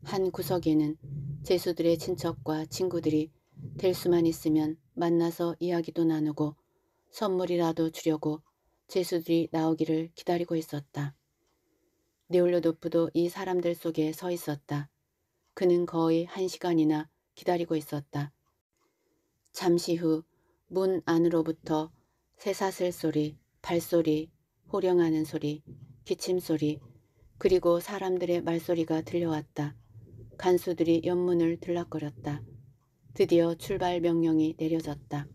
한 구석에는 재수들의 친척과 친구들이 될 수만 있으면 만나서 이야기도 나누고 선물이라도 주려고 제수들이 나오기를 기다리고 있었다. 네올로도프도 이 사람들 속에 서 있었다. 그는 거의 한 시간이나 기다리고 있었다. 잠시 후 문 안으로부터 새사슬 소리, 발소리, 호령하는 소리, 기침소리, 그리고 사람들의 말소리가 들려왔다. 간수들이 연문을 들락거렸다. 드디어 출발 명령이 내려졌다.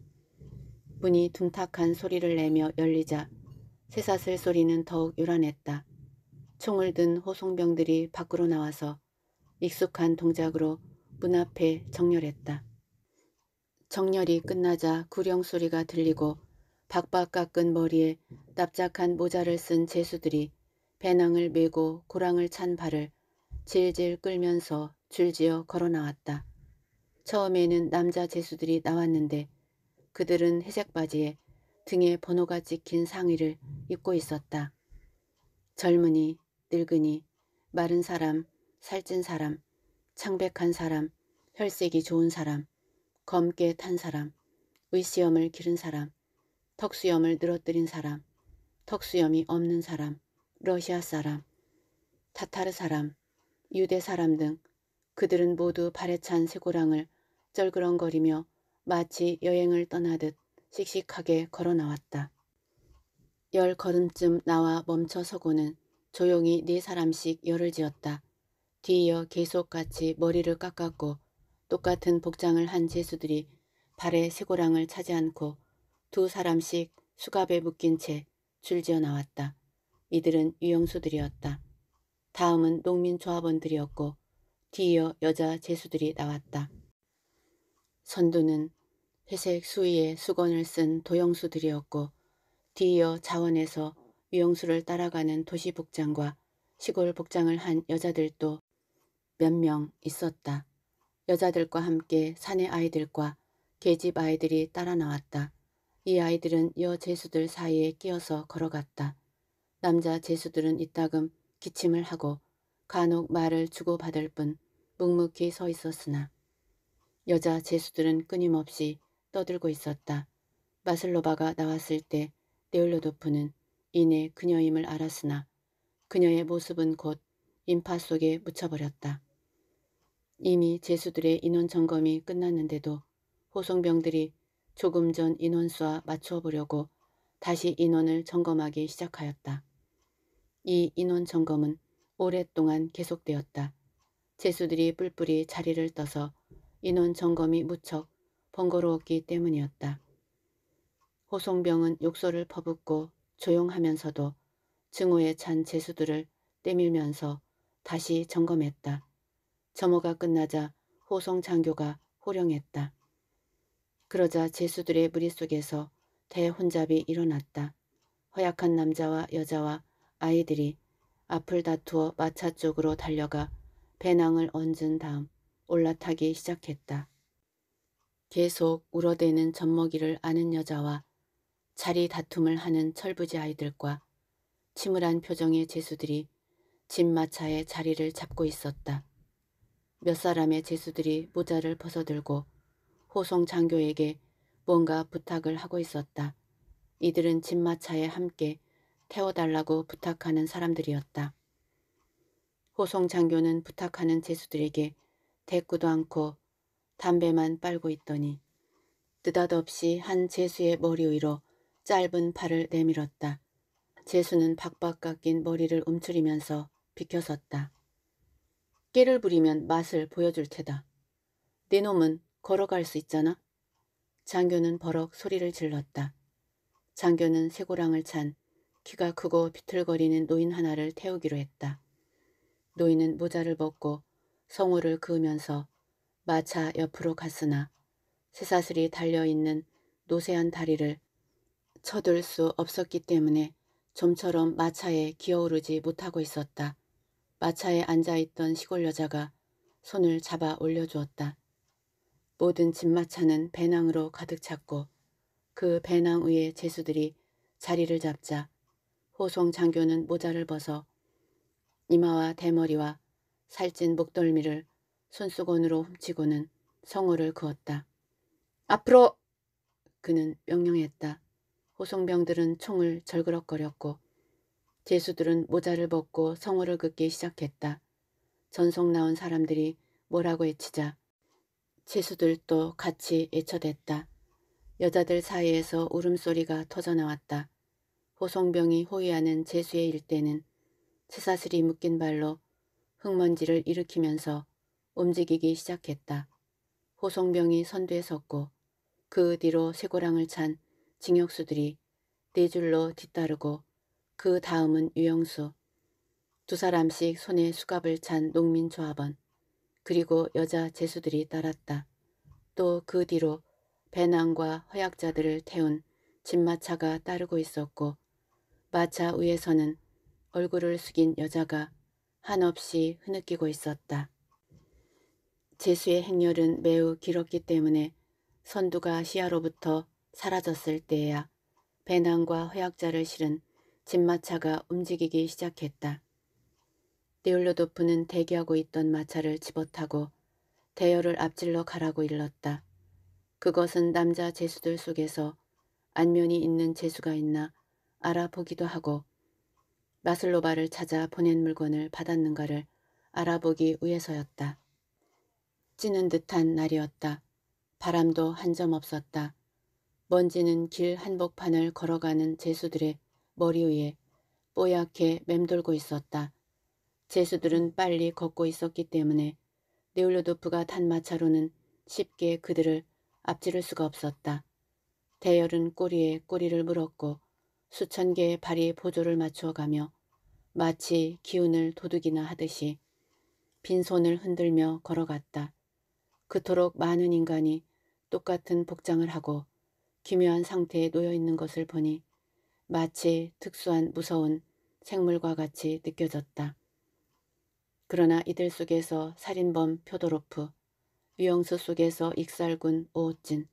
문이 둔탁한 소리를 내며 열리자 새사슬 소리는 더욱 요란했다. 총을 든 호송병들이 밖으로 나와서 익숙한 동작으로 문 앞에 정렬했다. 정렬이 끝나자 구령 소리가 들리고 박박 깎은 머리에 납작한 모자를 쓴 제수들이 배낭을 메고 고랑을 찬 발을 질질 끌면서 줄지어 걸어 나왔다. 처음에는 남자 재수들이 나왔는데 그들은 회색 바지에 등에 번호가 찍힌 상의를 입고 있었다. 젊은이, 늙은이, 마른 사람, 살찐 사람, 창백한 사람, 혈색이 좋은 사람, 검게 탄 사람, 의시염을 기른 사람, 턱수염을 늘어뜨린 사람, 턱수염이 없는 사람, 러시아 사람, 타타르 사람, 유대 사람 등 그들은 모두 발에 찬 쇠고랑을 절그렁거리며 마치 여행을 떠나듯 씩씩하게 걸어 나왔다. 열 걸음쯤 나와 멈춰 서고는 조용히 네 사람씩 열을 지었다. 뒤이어 계속같이 머리를 깎았고 똑같은 복장을 한 제수들이 발에 쇠고랑을 차지 않고 두 사람씩 수갑에 묶인 채 줄지어 나왔다. 이들은 유영수들이었다. 다음은 농민조합원들이었고 뒤이어 여자 제수들이 나왔다. 선두는 회색 수의 수건을 쓴 도영수들이었고 뒤이어 자원에서 위용수를 따라가는 도시복장과 시골복장을 한 여자들도 몇 명 있었다. 여자들과 함께 산의 아이들과 계집 아이들이 따라 나왔다. 이 아이들은 여 재수들 사이에 끼어서 걸어갔다. 남자 재수들은 이따금 기침을 하고 간혹 말을 주고받을 뿐 묵묵히 서 있었으나 여자 제수들은 끊임없이 떠들고 있었다. 마슬로바가 나왔을 때 네올로도프는 이내 그녀임을 알았으나 그녀의 모습은 곧 인파 속에 묻혀버렸다. 이미 제수들의 인원 점검이 끝났는데도 호송병들이 조금 전 인원수와 맞추어 보려고 다시 인원을 점검하기 시작하였다. 이 인원 점검은 오랫동안 계속되었다. 제수들이 뿔뿔이 자리를 떠서 인원 점검이 무척 번거로웠기 때문이었다. 호송병은 욕설을 퍼붓고 조용하면서도 증오에 찬 재수들을 때밀면서 다시 점검했다. 점호가 끝나자 호송 장교가 호령했다. 그러자 재수들의 무리 속에서 대혼잡이 일어났다. 허약한 남자와 여자와 아이들이 앞을 다투어 마차 쪽으로 달려가 배낭을 얹은 다음 올라타기 시작했다. 계속 울어대는 젖먹이를 아는 여자와 자리 다툼을 하는 철부지 아이들과 침울한 표정의 제수들이 집마차에 자리를 잡고 있었다. 몇 사람의 제수들이 모자를 벗어들고 호송 장교에게 뭔가 부탁을 하고 있었다. 이들은 집마차에 함께 태워달라고 부탁하는 사람들이었다. 호송 장교는 부탁하는 제수들에게 대꾸도 않고 담배만 빨고 있더니 뜨닷없이한 재수의 머리 위로 짧은 팔을 내밀었다. 재수는 박박 깎인 머리를 움츠리면서 비켜섰다. 깨를 부리면 맛을 보여줄 테다. 네 놈은 걸어갈 수 있잖아. 장교는 버럭 소리를 질렀다. 장교는 쇠고랑을 찬 키가 크고 비틀거리는 노인 하나를 태우기로 했다. 노인은 모자를 벗고 성호를 그으면서 마차 옆으로 갔으나 새사슬이 달려있는 노쇠한 다리를 쳐들 수 없었기 때문에 좀처럼 마차에 기어오르지 못하고 있었다. 마차에 앉아있던 시골 여자가 손을 잡아 올려주었다. 모든 집마차는 배낭으로 가득 찼고 그 배낭 위에 제수들이 자리를 잡자 호송 장교는 모자를 벗어 이마와 대머리와 살찐 목덜미를 손수건으로 훔치고는 성호를 그었다. 앞으로! 그는 명령했다. 호송병들은 총을 절그럭거렸고 제수들은 모자를 벗고 성호를 긋기 시작했다. 전속 나온 사람들이 뭐라고 외치자 제수들도 같이 애처댔다 여자들 사이에서 울음소리가 터져나왔다. 호송병이 호위하는 제수의 일대는 채사슬이 묶인 발로 흙먼지를 일으키면서 움직이기 시작했다. 호송병이 선두에 섰고 그 뒤로 쇠고랑을 찬 징역수들이 네 줄로 뒤따르고 그 다음은 유영수, 두 사람씩 손에 수갑을 찬 농민조합원, 그리고 여자 재수들이 따랐다. 또 그 뒤로 배낭과 허약자들을 태운 진마차가 따르고 있었고 마차 위에서는 얼굴을 숙인 여자가 한없이 흐느끼고 있었다. 제수의 행렬은 매우 길었기 때문에 선두가 시야로부터 사라졌을 때에야 배낭과 허약자를 실은 진마차가 움직이기 시작했다. 디올로도프는 대기하고 있던 마차를 집어타고 대열을 앞질러 가라고 일렀다. 그것은 남자 제수들 속에서 안면이 있는 제수가 있나 알아보기도 하고 마슬로바를 찾아 보낸 물건을 받았는가를 알아보기 위해서였다. 찌는 듯한 날이었다. 바람도 한 점 없었다. 먼지는 길 한복판을 걸어가는 제수들의 머리 위에 뽀얗게 맴돌고 있었다. 제수들은 빨리 걷고 있었기 때문에 네올로도프가 단마차로는 쉽게 그들을 앞지를 수가 없었다. 대열은 꼬리에 꼬리를 물었고 수천 개의 발이 보조를 맞추어가며 마치 기운을 도둑이나 하듯이 빈손을 흔들며 걸어갔다. 그토록 많은 인간이 똑같은 복장을 하고 기묘한 상태에 놓여 있는 것을 보니 마치 특수한 무서운 생물과 같이 느껴졌다. 그러나 이들 속에서 살인범 표도로프, 위영수 속에서 익살군 오호진,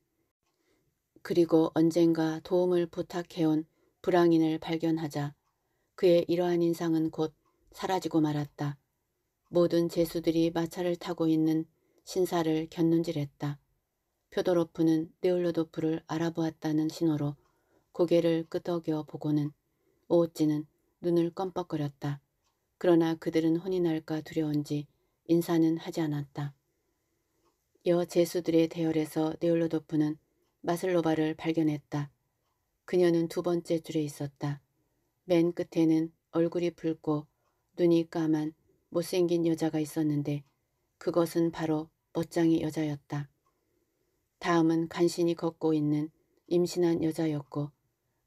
그리고 언젠가 도움을 부탁해온 불황인을 발견하자 그의 이러한 인상은 곧 사라지고 말았다. 모든 제수들이 마차를 타고 있는 신사를 곁눈질했다. 표도로프는 네올로도프를 알아보았다는 신호로 고개를 끄덕여 보고는 오오찌는 눈을 껌뻑거렸다. 그러나 그들은 혼이 날까 두려운지 인사는 하지 않았다. 여 제수들의 대열에서 네올로도프는 마슬로바를 발견했다. 그녀는 두 번째 줄에 있었다. 맨 끝에는 얼굴이 붉고 눈이 까만 못생긴 여자가 있었는데 그것은 바로 멋쟁이 여자였다. 다음은 간신히 걷고 있는 임신한 여자였고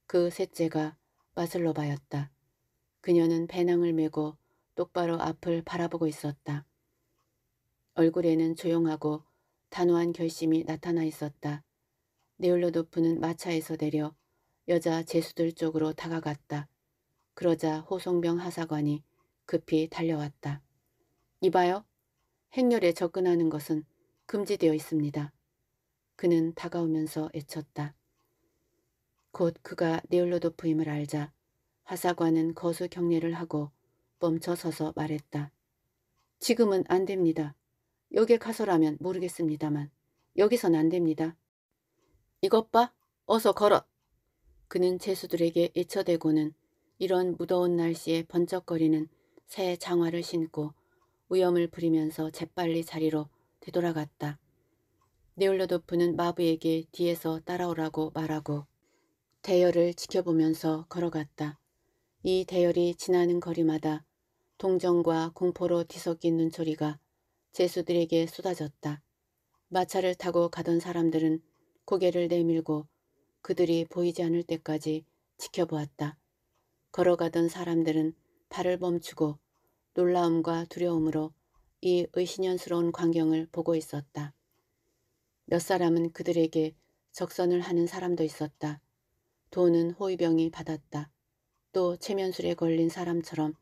그 셋째가 마슬로바였다. 그녀는 배낭을 메고 똑바로 앞을 바라보고 있었다. 얼굴에는 조용하고 단호한 결심이 나타나 있었다. 네올로도프는 마차에서 내려 여자 제수들 쪽으로 다가갔다. 그러자 호송병 하사관이 급히 달려왔다. 이봐요. 행렬에 접근하는 것은 금지되어 있습니다. 그는 다가오면서 애쳤다. 곧 그가 네올로도프임을 알자 하사관은 거수 경례를 하고 멈춰서서 말했다. 지금은 안 됩니다. 여기에 가서라면 모르겠습니다만 여기선 안 됩니다. 이것 봐. 어서 걸어. 그는 제수들에게 애처대고는 이런 무더운 날씨에 번쩍거리는 새 장화를 신고 우염을 부리면서 재빨리 자리로 되돌아갔다. 네올려도프는 마부에게 뒤에서 따라오라고 말하고 대열을 지켜보면서 걸어갔다. 이 대열이 지나는 거리마다 동정과 공포로 뒤섞인 눈초리가 제수들에게 쏟아졌다. 마차를 타고 가던 사람들은 고개를 내밀고 그들이 보이지 않을 때까지 지켜보았다. 걸어가던 사람들은 발을 멈추고 놀라움과 두려움으로 이 의신연스러운 광경을 보고 있었다. 몇 사람은 그들에게 적선을 하는 사람도 있었다. 돈은 호위병이 받았다. 또 체면술에 걸린 사람처럼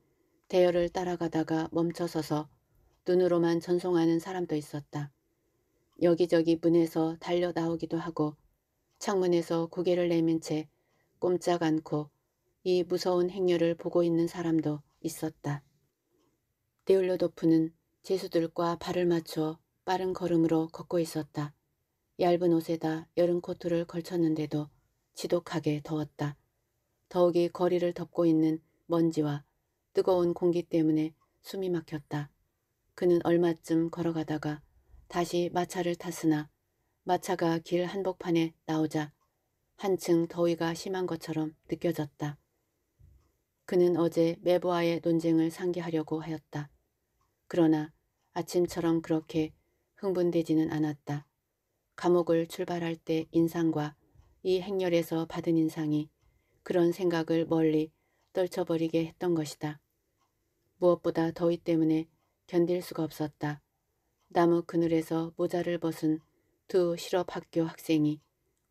대열을 따라가다가 멈춰서서 눈으로만 전송하는 사람도 있었다. 여기저기 문에서 달려 나오기도 하고 창문에서 고개를 내민 채 꼼짝 않고 이 무서운 행렬을 보고 있는 사람도 있었다. 데올로도프는 제수들과 발을 맞춰 빠른 걸음으로 걷고 있었다. 얇은 옷에다 여름 코트를 걸쳤는데도 지독하게 더웠다. 더욱이 거리를 덮고 있는 먼지와 뜨거운 공기 때문에 숨이 막혔다. 그는 얼마쯤 걸어가다가 다시 마차를 탔으나 마차가 길 한복판에 나오자 한층 더위가 심한 것처럼 느껴졌다. 그는 어제 매부아의 논쟁을 상기하려고 하였다. 그러나 아침처럼 그렇게 흥분되지는 않았다. 감옥을 출발할 때 인상과 이 행렬에서 받은 인상이 그런 생각을 멀리 떨쳐버리게 했던 것이다. 무엇보다 더위 때문에 견딜 수가 없었다. 나무 그늘에서 모자를 벗은 두 실업학교 학생이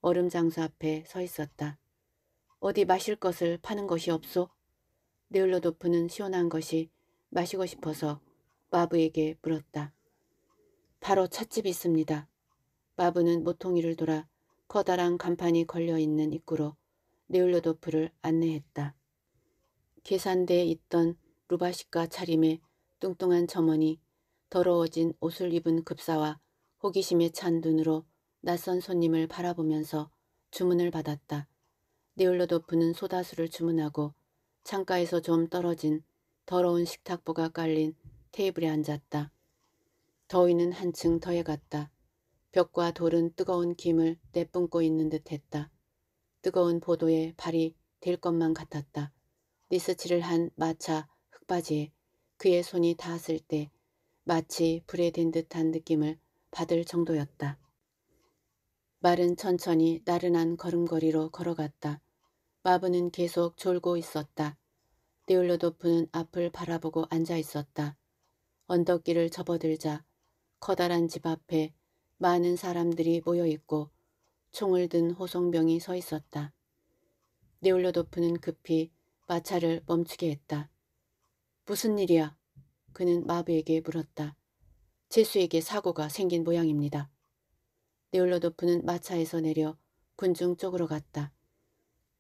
얼음 장수 앞에 서 있었다. 어디 마실 것을 파는 것이 없소? 네올로도프는 시원한 것이 마시고 싶어서 마브에게 물었다. 바로 찻집이 있습니다. 마브는 모퉁이를 돌아 커다란 간판이 걸려있는 입구로 네올로도프를 안내했다. 계산대에 있던 루바시카 차림의 뚱뚱한 점원이 더러워진 옷을 입은 급사와 호기심에 찬 눈으로 낯선 손님을 바라보면서 주문을 받았다. 네올로도프는 소다수를 주문하고 창가에서 좀 떨어진 더러운 식탁보가 깔린 테이블에 앉았다. 더위는 한층 더해갔다. 벽과 돌은 뜨거운 김을 내뿜고 있는 듯했다. 뜨거운 보도에 발이 될 것만 같았다. 리스치를한 마차 흙바지에 그의 손이 닿았을 때 마치 불에 댄 듯한 느낌을 받을 정도였다. 말은 천천히 나른한 걸음걸이로 걸어갔다. 마부는 계속 졸고 있었다. 네올로도프는 앞을 바라보고 앉아 있었다. 언덕길을 접어들자 커다란 집 앞에 많은 사람들이 모여 있고 총을 든 호송병이 서 있었다. 네올로도프는 급히 마차를 멈추게 했다. 무슨 일이야? 그는 마부에게 물었다. 제수에게 사고가 생긴 모양입니다. 네올로도프는 마차에서 내려 군중 쪽으로 갔다.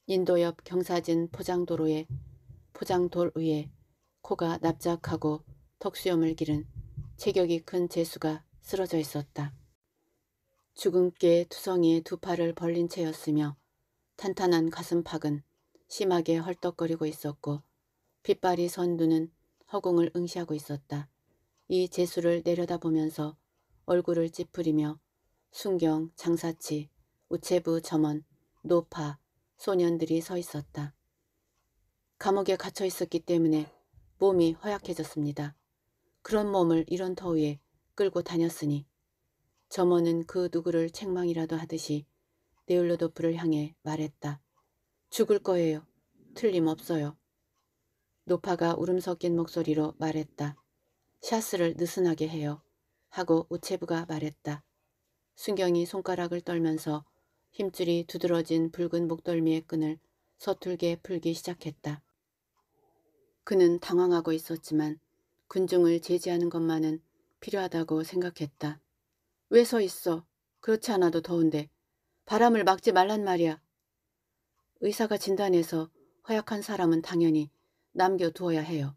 인도 옆 경사진 포장도로에 포장돌 위에 코가 납작하고 턱수염을 기른 체격이 큰 재수가 쓰러져 있었다. 주근깨 투성이에 두 팔을 벌린 채였으며 탄탄한 가슴팍은 심하게 헐떡거리고 있었고 빗발이 선 눈은 허공을 응시하고 있었다. 이 재수를 내려다보면서 얼굴을 찌푸리며 순경, 장사치, 우체부 점원, 노파, 소년들이 서 있었다. 감옥에 갇혀 있었기 때문에 몸이 허약해졌습니다. 그런 몸을 이런 더위에 끌고 다녔으니 점원은 그 누구를 책망이라도 하듯이 네울로도프를 향해 말했다. 죽을 거예요. 틀림없어요. 노파가 울음 섞인 목소리로 말했다. 샤스를 느슨하게 해요. 하고 우체부가 말했다. 순경이 손가락을 떨면서 힘줄이 두드러진 붉은 목덜미의 끈을 서툴게 풀기 시작했다. 그는 당황하고 있었지만 군중을 제지하는 것만은 필요하다고 생각했다. 왜 서 있어? 그렇지 않아도 더운데. 바람을 막지 말란 말이야. 의사가 진단해서 허약한 사람은 당연히 남겨두어야 해요.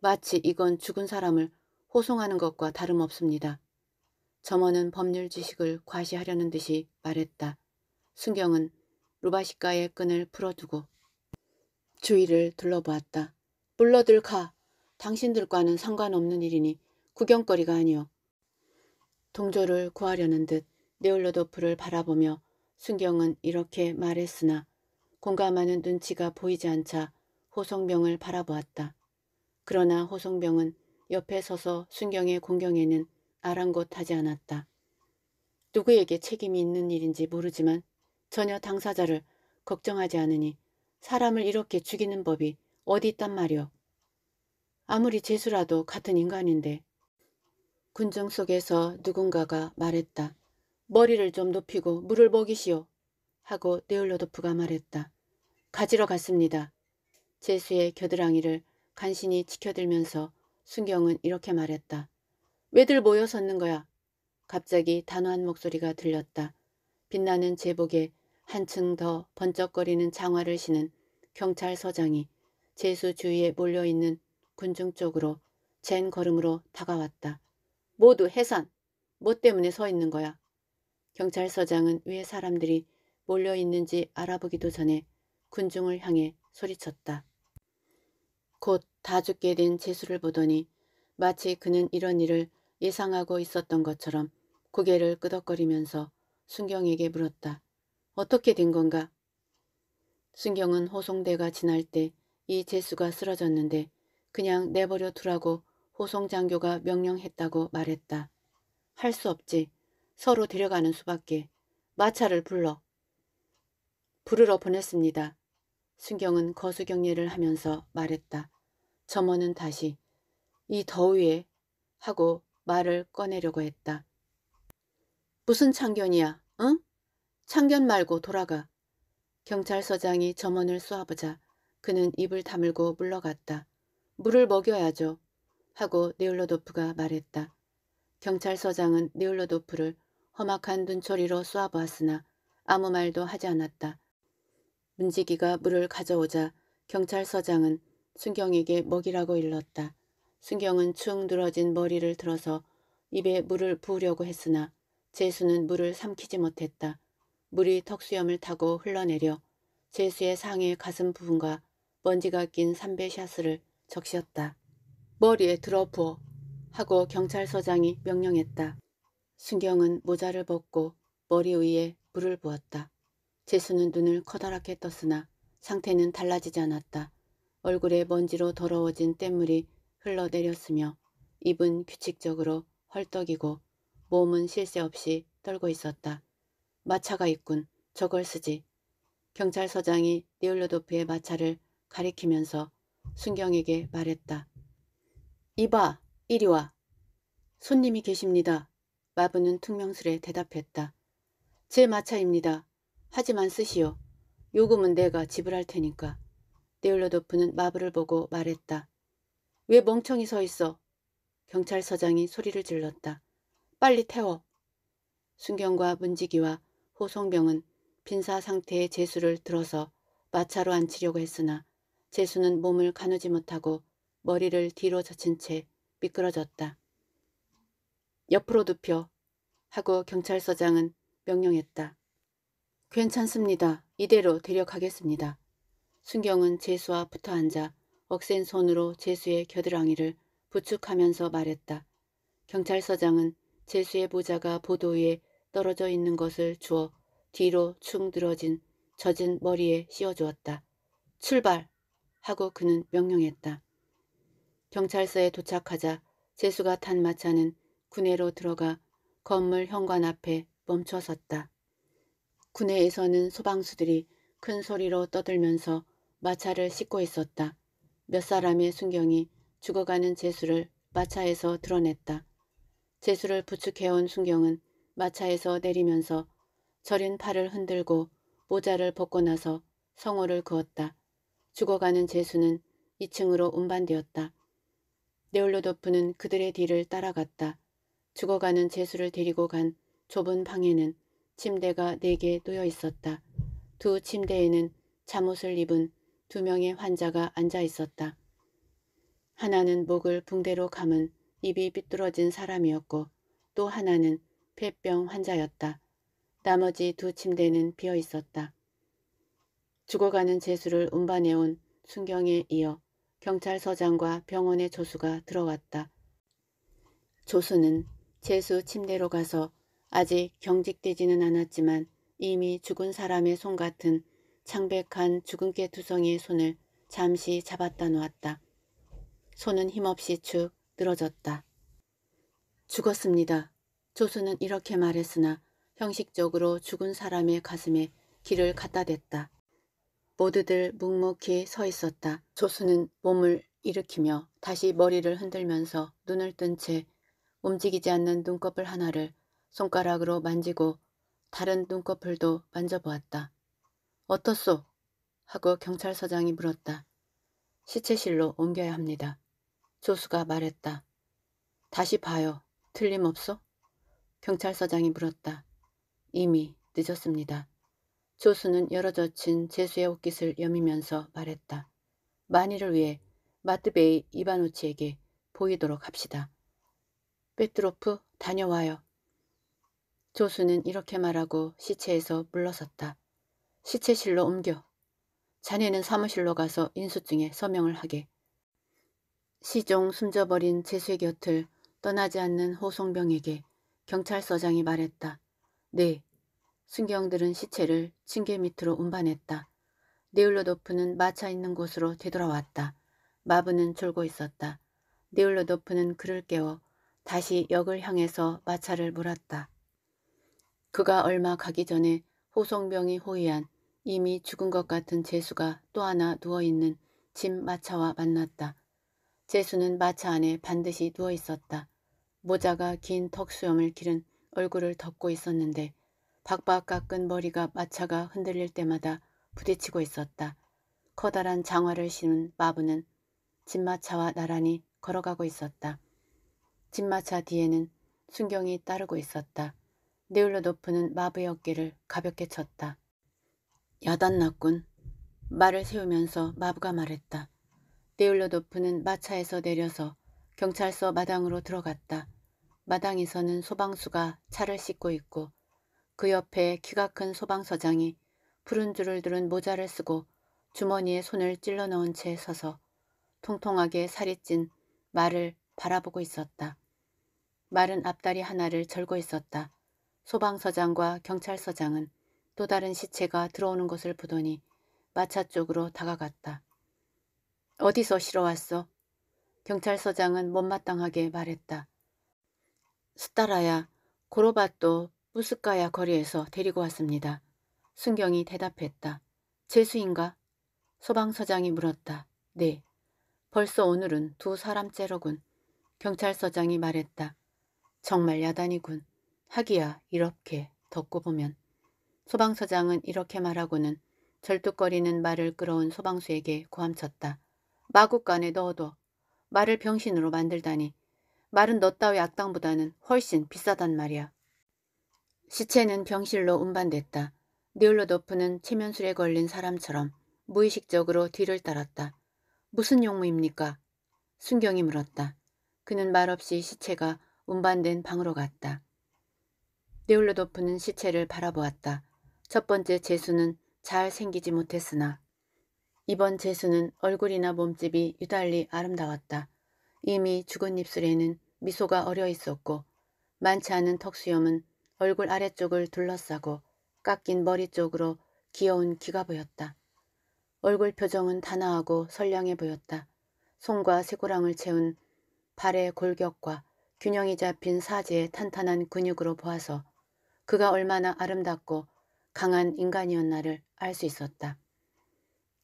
마치 이건 죽은 사람을 호송하는 것과 다름없습니다. 점원은 법률 지식을 과시하려는 듯이 말했다. 순경은 루바시카의 끈을 풀어두고 주위를 둘러보았다. 불러들 가. 당신들과는 상관없는 일이니 구경거리가 아니오. 동조를 구하려는 듯 네올로도프를 바라보며 순경은 이렇게 말했으나 공감하는 눈치가 보이지 않자 호성병을 바라보았다. 그러나 호성병은 옆에 서서 순경의 공경에는 아랑곳하지 않았다. 누구에게 책임이 있는 일인지 모르지만 전혀 당사자를 걱정하지 않으니 사람을 이렇게 죽이는 법이 어디 있단 말이오. 아무리 재수라도 같은 인간인데. 군중 속에서 누군가가 말했다. 머리를 좀 높이고 물을 먹이시오. 하고 네올로도프가 말했다. 가지러 갔습니다. 재수의 겨드랑이를 간신히 지켜들면서 순경은 이렇게 말했다. 왜들 모여 섰는 거야? 갑자기 단호한 목소리가 들렸다. 빛나는 제복에 한층 더 번쩍거리는 장화를 신은 경찰서장이 제수 주위에 몰려있는 군중 쪽으로 젠 걸음으로 다가왔다. 모두 해산! 뭐 때문에 서 있는 거야? 경찰서장은 왜 사람들이 몰려있는지 알아보기도 전에 군중을 향해 소리쳤다. 곧 다 죽게 된제수를 보더니 마치 그는 이런 일을 예상하고 있었던 것처럼 고개를 끄덕거리면서 순경에게 물었다. 어떻게 된 건가? 순경은 호송대가 지날 때 이 재수가 쓰러졌는데 그냥 내버려 두라고 호송장교가 명령했다고 말했다. 할 수 없지. 서로 데려가는 수밖에. 마차를 불러. 부르러 보냈습니다. 순경은 거수경례를 하면서 말했다. 점원은 다시 이 더위에 하고 말을 꺼내려고 했다. 무슨 참견이야, 응? 참견 말고 돌아가. 경찰서장이 점원을 쏘아보자 그는 입을 다물고 물러갔다. 물을 먹여야죠. 하고 네올로도프가 말했다. 경찰서장은 네올로도프를 험악한 눈초리로 쏘아보았으나 아무 말도 하지 않았다. 문지기가 물을 가져오자 경찰서장은 순경에게 먹이라고 일렀다. 순경은 축 늘어진 머리를 들어서 입에 물을 부으려고 했으나 재수는 물을 삼키지 못했다. 물이 턱수염을 타고 흘러내려 제수의 상의 가슴 부분과 먼지가 낀 삼배 샷을 적셨다 머리에 들어부어 하고 경찰서장이 명령했다. 순경은 모자를 벗고 머리 위에 물을 부었다. 재수는 눈을 커다랗게 떴으나 상태는 달라지지 않았다. 얼굴에 먼지로 더러워진 뗏물이 흘러내렸으며 입은 규칙적으로 헐떡이고 몸은 쉴새 없이 떨고 있었다. 마차가 있군. 저걸 쓰지. 경찰서장이 네올로도프의 마차를 가리키면서 순경에게 말했다. 이봐, 이리 와. 손님이 계십니다. 마부는 퉁명스레 대답했다. 제 마차입니다. 하지만 쓰시오. 요금은 내가 지불할 테니까. 네올로도프는 마부를 보고 말했다. 왜 멍청이 서 있어? 경찰서장이 소리를 질렀다. 빨리 태워. 순경과 문지기와 호송병은 빈사 상태의 재수를 들어서 마차로 앉히려고 했으나 재수는 몸을 가누지 못하고 머리를 뒤로 젖힌 채 미끄러졌다. 옆으로 눕혀 하고 경찰서장은 명령했다. 괜찮습니다. 이대로 데려가겠습니다. 순경은 재수와 붙어 앉아 억센 손으로 재수의 겨드랑이를 부축하면서 말했다. 경찰서장은 재수의 보좌가 보도 위에 떨어져 있는 것을 주어 뒤로 충들어진 젖은 머리에 씌워주었다. 출발! 하고 그는 명령했다. 경찰서에 도착하자 재수가 탄 마차는 군내로 들어가 건물 현관 앞에 멈춰섰다. 군내에서는 소방수들이 큰 소리로 떠들면서 마차를 싣고 있었다. 몇 사람의 순경이 죽어가는 재수를 마차에서 드러냈다. 재수를 부축해온 순경은 마차에서 내리면서 절인 팔을 흔들고 모자를 벗고 나서 성호를 그었다. 죽어가는 제수는 2층으로 운반되었다. 네올로도프는 그들의 뒤를 따라갔다. 죽어가는 제수를 데리고 간 좁은 방에는 침대가 네개 놓여 있었다. 두 침대에는 잠옷을 입은 두 명의 환자가 앉아 있었다. 하나는 목을 붕대로 감은 입이 삐뚤어진 사람이었고 또 하나는 폐병 환자였다. 나머지 두 침대는 비어 있었다. 죽어가는 재수를 운반해온 순경에 이어 경찰서장과 병원의 조수가 들어왔다. 조수는 재수 침대로 가서 아직 경직되지는 않았지만 이미 죽은 사람의 손 같은 창백한 죽은깨 두성이의 손을 잠시 잡았다 놓았다. 손은 힘없이 축 늘어졌다. 죽었습니다. 조수는 이렇게 말했으나 형식적으로 죽은 사람의 가슴에 길을 갖다 댔다. 모두들 묵묵히 서 있었다. 조수는 몸을 일으키며 다시 머리를 흔들면서 눈을 뜬 채 움직이지 않는 눈꺼풀 하나를 손가락으로 만지고 다른 눈꺼풀도 만져보았다. 어떻소? 하고 경찰서장이 물었다. 시체실로 옮겨야 합니다. 조수가 말했다. 다시 봐요. 틀림없어 경찰서장이 물었다. 이미 늦었습니다. 조수는 열어젖힌 제수의 옷깃을 여미면서 말했다. 만일을 위해 마트베이 이바노치에게 보이도록 합시다. 베트로프 다녀와요. 조수는 이렇게 말하고 시체에서 물러섰다. 시체실로 옮겨. 자네는 사무실로 가서 인수증에 서명을 하게. 시종 숨져버린 제수의 곁을 떠나지 않는 호송병에게 경찰서장이 말했다. 네. 순경들은 시체를 층계 밑으로 운반했다. 네울로도프는 마차 있는 곳으로 되돌아왔다. 마부는 졸고 있었다. 네울로도프는 그를 깨워 다시 역을 향해서 마차를 물었다 그가 얼마 가기 전에 호송병이 호위한 이미 죽은 것 같은 재수가 또 하나 누워있는 짐 마차와 만났다. 재수는 마차 안에 반드시 누워있었다. 모자가 긴 턱수염을 기른 얼굴을 덮고 있었는데 박박 깎은 머리가 마차가 흔들릴 때마다 부딪히고 있었다. 커다란 장화를 신은 마부는 집마차와 나란히 걸어가고 있었다. 집마차 뒤에는 순경이 따르고 있었다. 네울로 높프는 마부의 어깨를 가볍게 쳤다. 야단났군. 말을 세우면서 마부가 말했다. 네울로 높프는 마차에서 내려서 경찰서 마당으로 들어갔다. 마당에서는 소방수가 차를 씻고 있고 그 옆에 키가 큰 소방서장이 푸른 줄을 들은 모자를 쓰고 주머니에 손을 찔러 넣은 채 서서 통통하게 살이 찐 말을 바라보고 있었다. 말은 앞다리 하나를 절고 있었다. 소방서장과 경찰서장은 또 다른 시체가 들어오는 것을 보더니 마차 쪽으로 다가갔다. 어디서 실어왔어? 경찰서장은 못마땅하게 말했다. 스타라야 고로바또 부스카야 거리에서 데리고 왔습니다. 순경이 대답했다. 재수인가? 소방서장이 물었다. 네. 벌써 오늘은 두 사람째로군. 경찰서장이 말했다. 정말 야단이군. 하기야 이렇게 덮고 보면. 소방서장은 이렇게 말하고는 절뚝거리는 말을 끌어온 소방수에게 고함쳤다. 마구간에 넣어둬. 말을 병신으로 만들다니. 말은 너 따위 악당보다는 훨씬 비싸단 말이야. 시체는 병실로 운반됐다. 네올로도프는 체면술에 걸린 사람처럼 무의식적으로 뒤를 따랐다. 무슨 용무입니까? 순경이 물었다. 그는 말없이 시체가 운반된 방으로 갔다. 네올로도프는 시체를 바라보았다. 첫 번째 재수는 잘 생기지 못했으나 이번 재수는 얼굴이나 몸집이 유달리 아름다웠다. 이미 죽은 입술에는 미소가 어려 있었고 많지 않은 턱수염은 얼굴 아래쪽을 둘러싸고 깎인 머리 쪽으로 귀여운 귀가 보였다. 얼굴 표정은 단아하고 선량해 보였다. 손과 쇠고랑을 채운 발의 골격과 균형이 잡힌 사지의 탄탄한 근육으로 보아서 그가 얼마나 아름답고 강한 인간이었나를 알 수 있었다.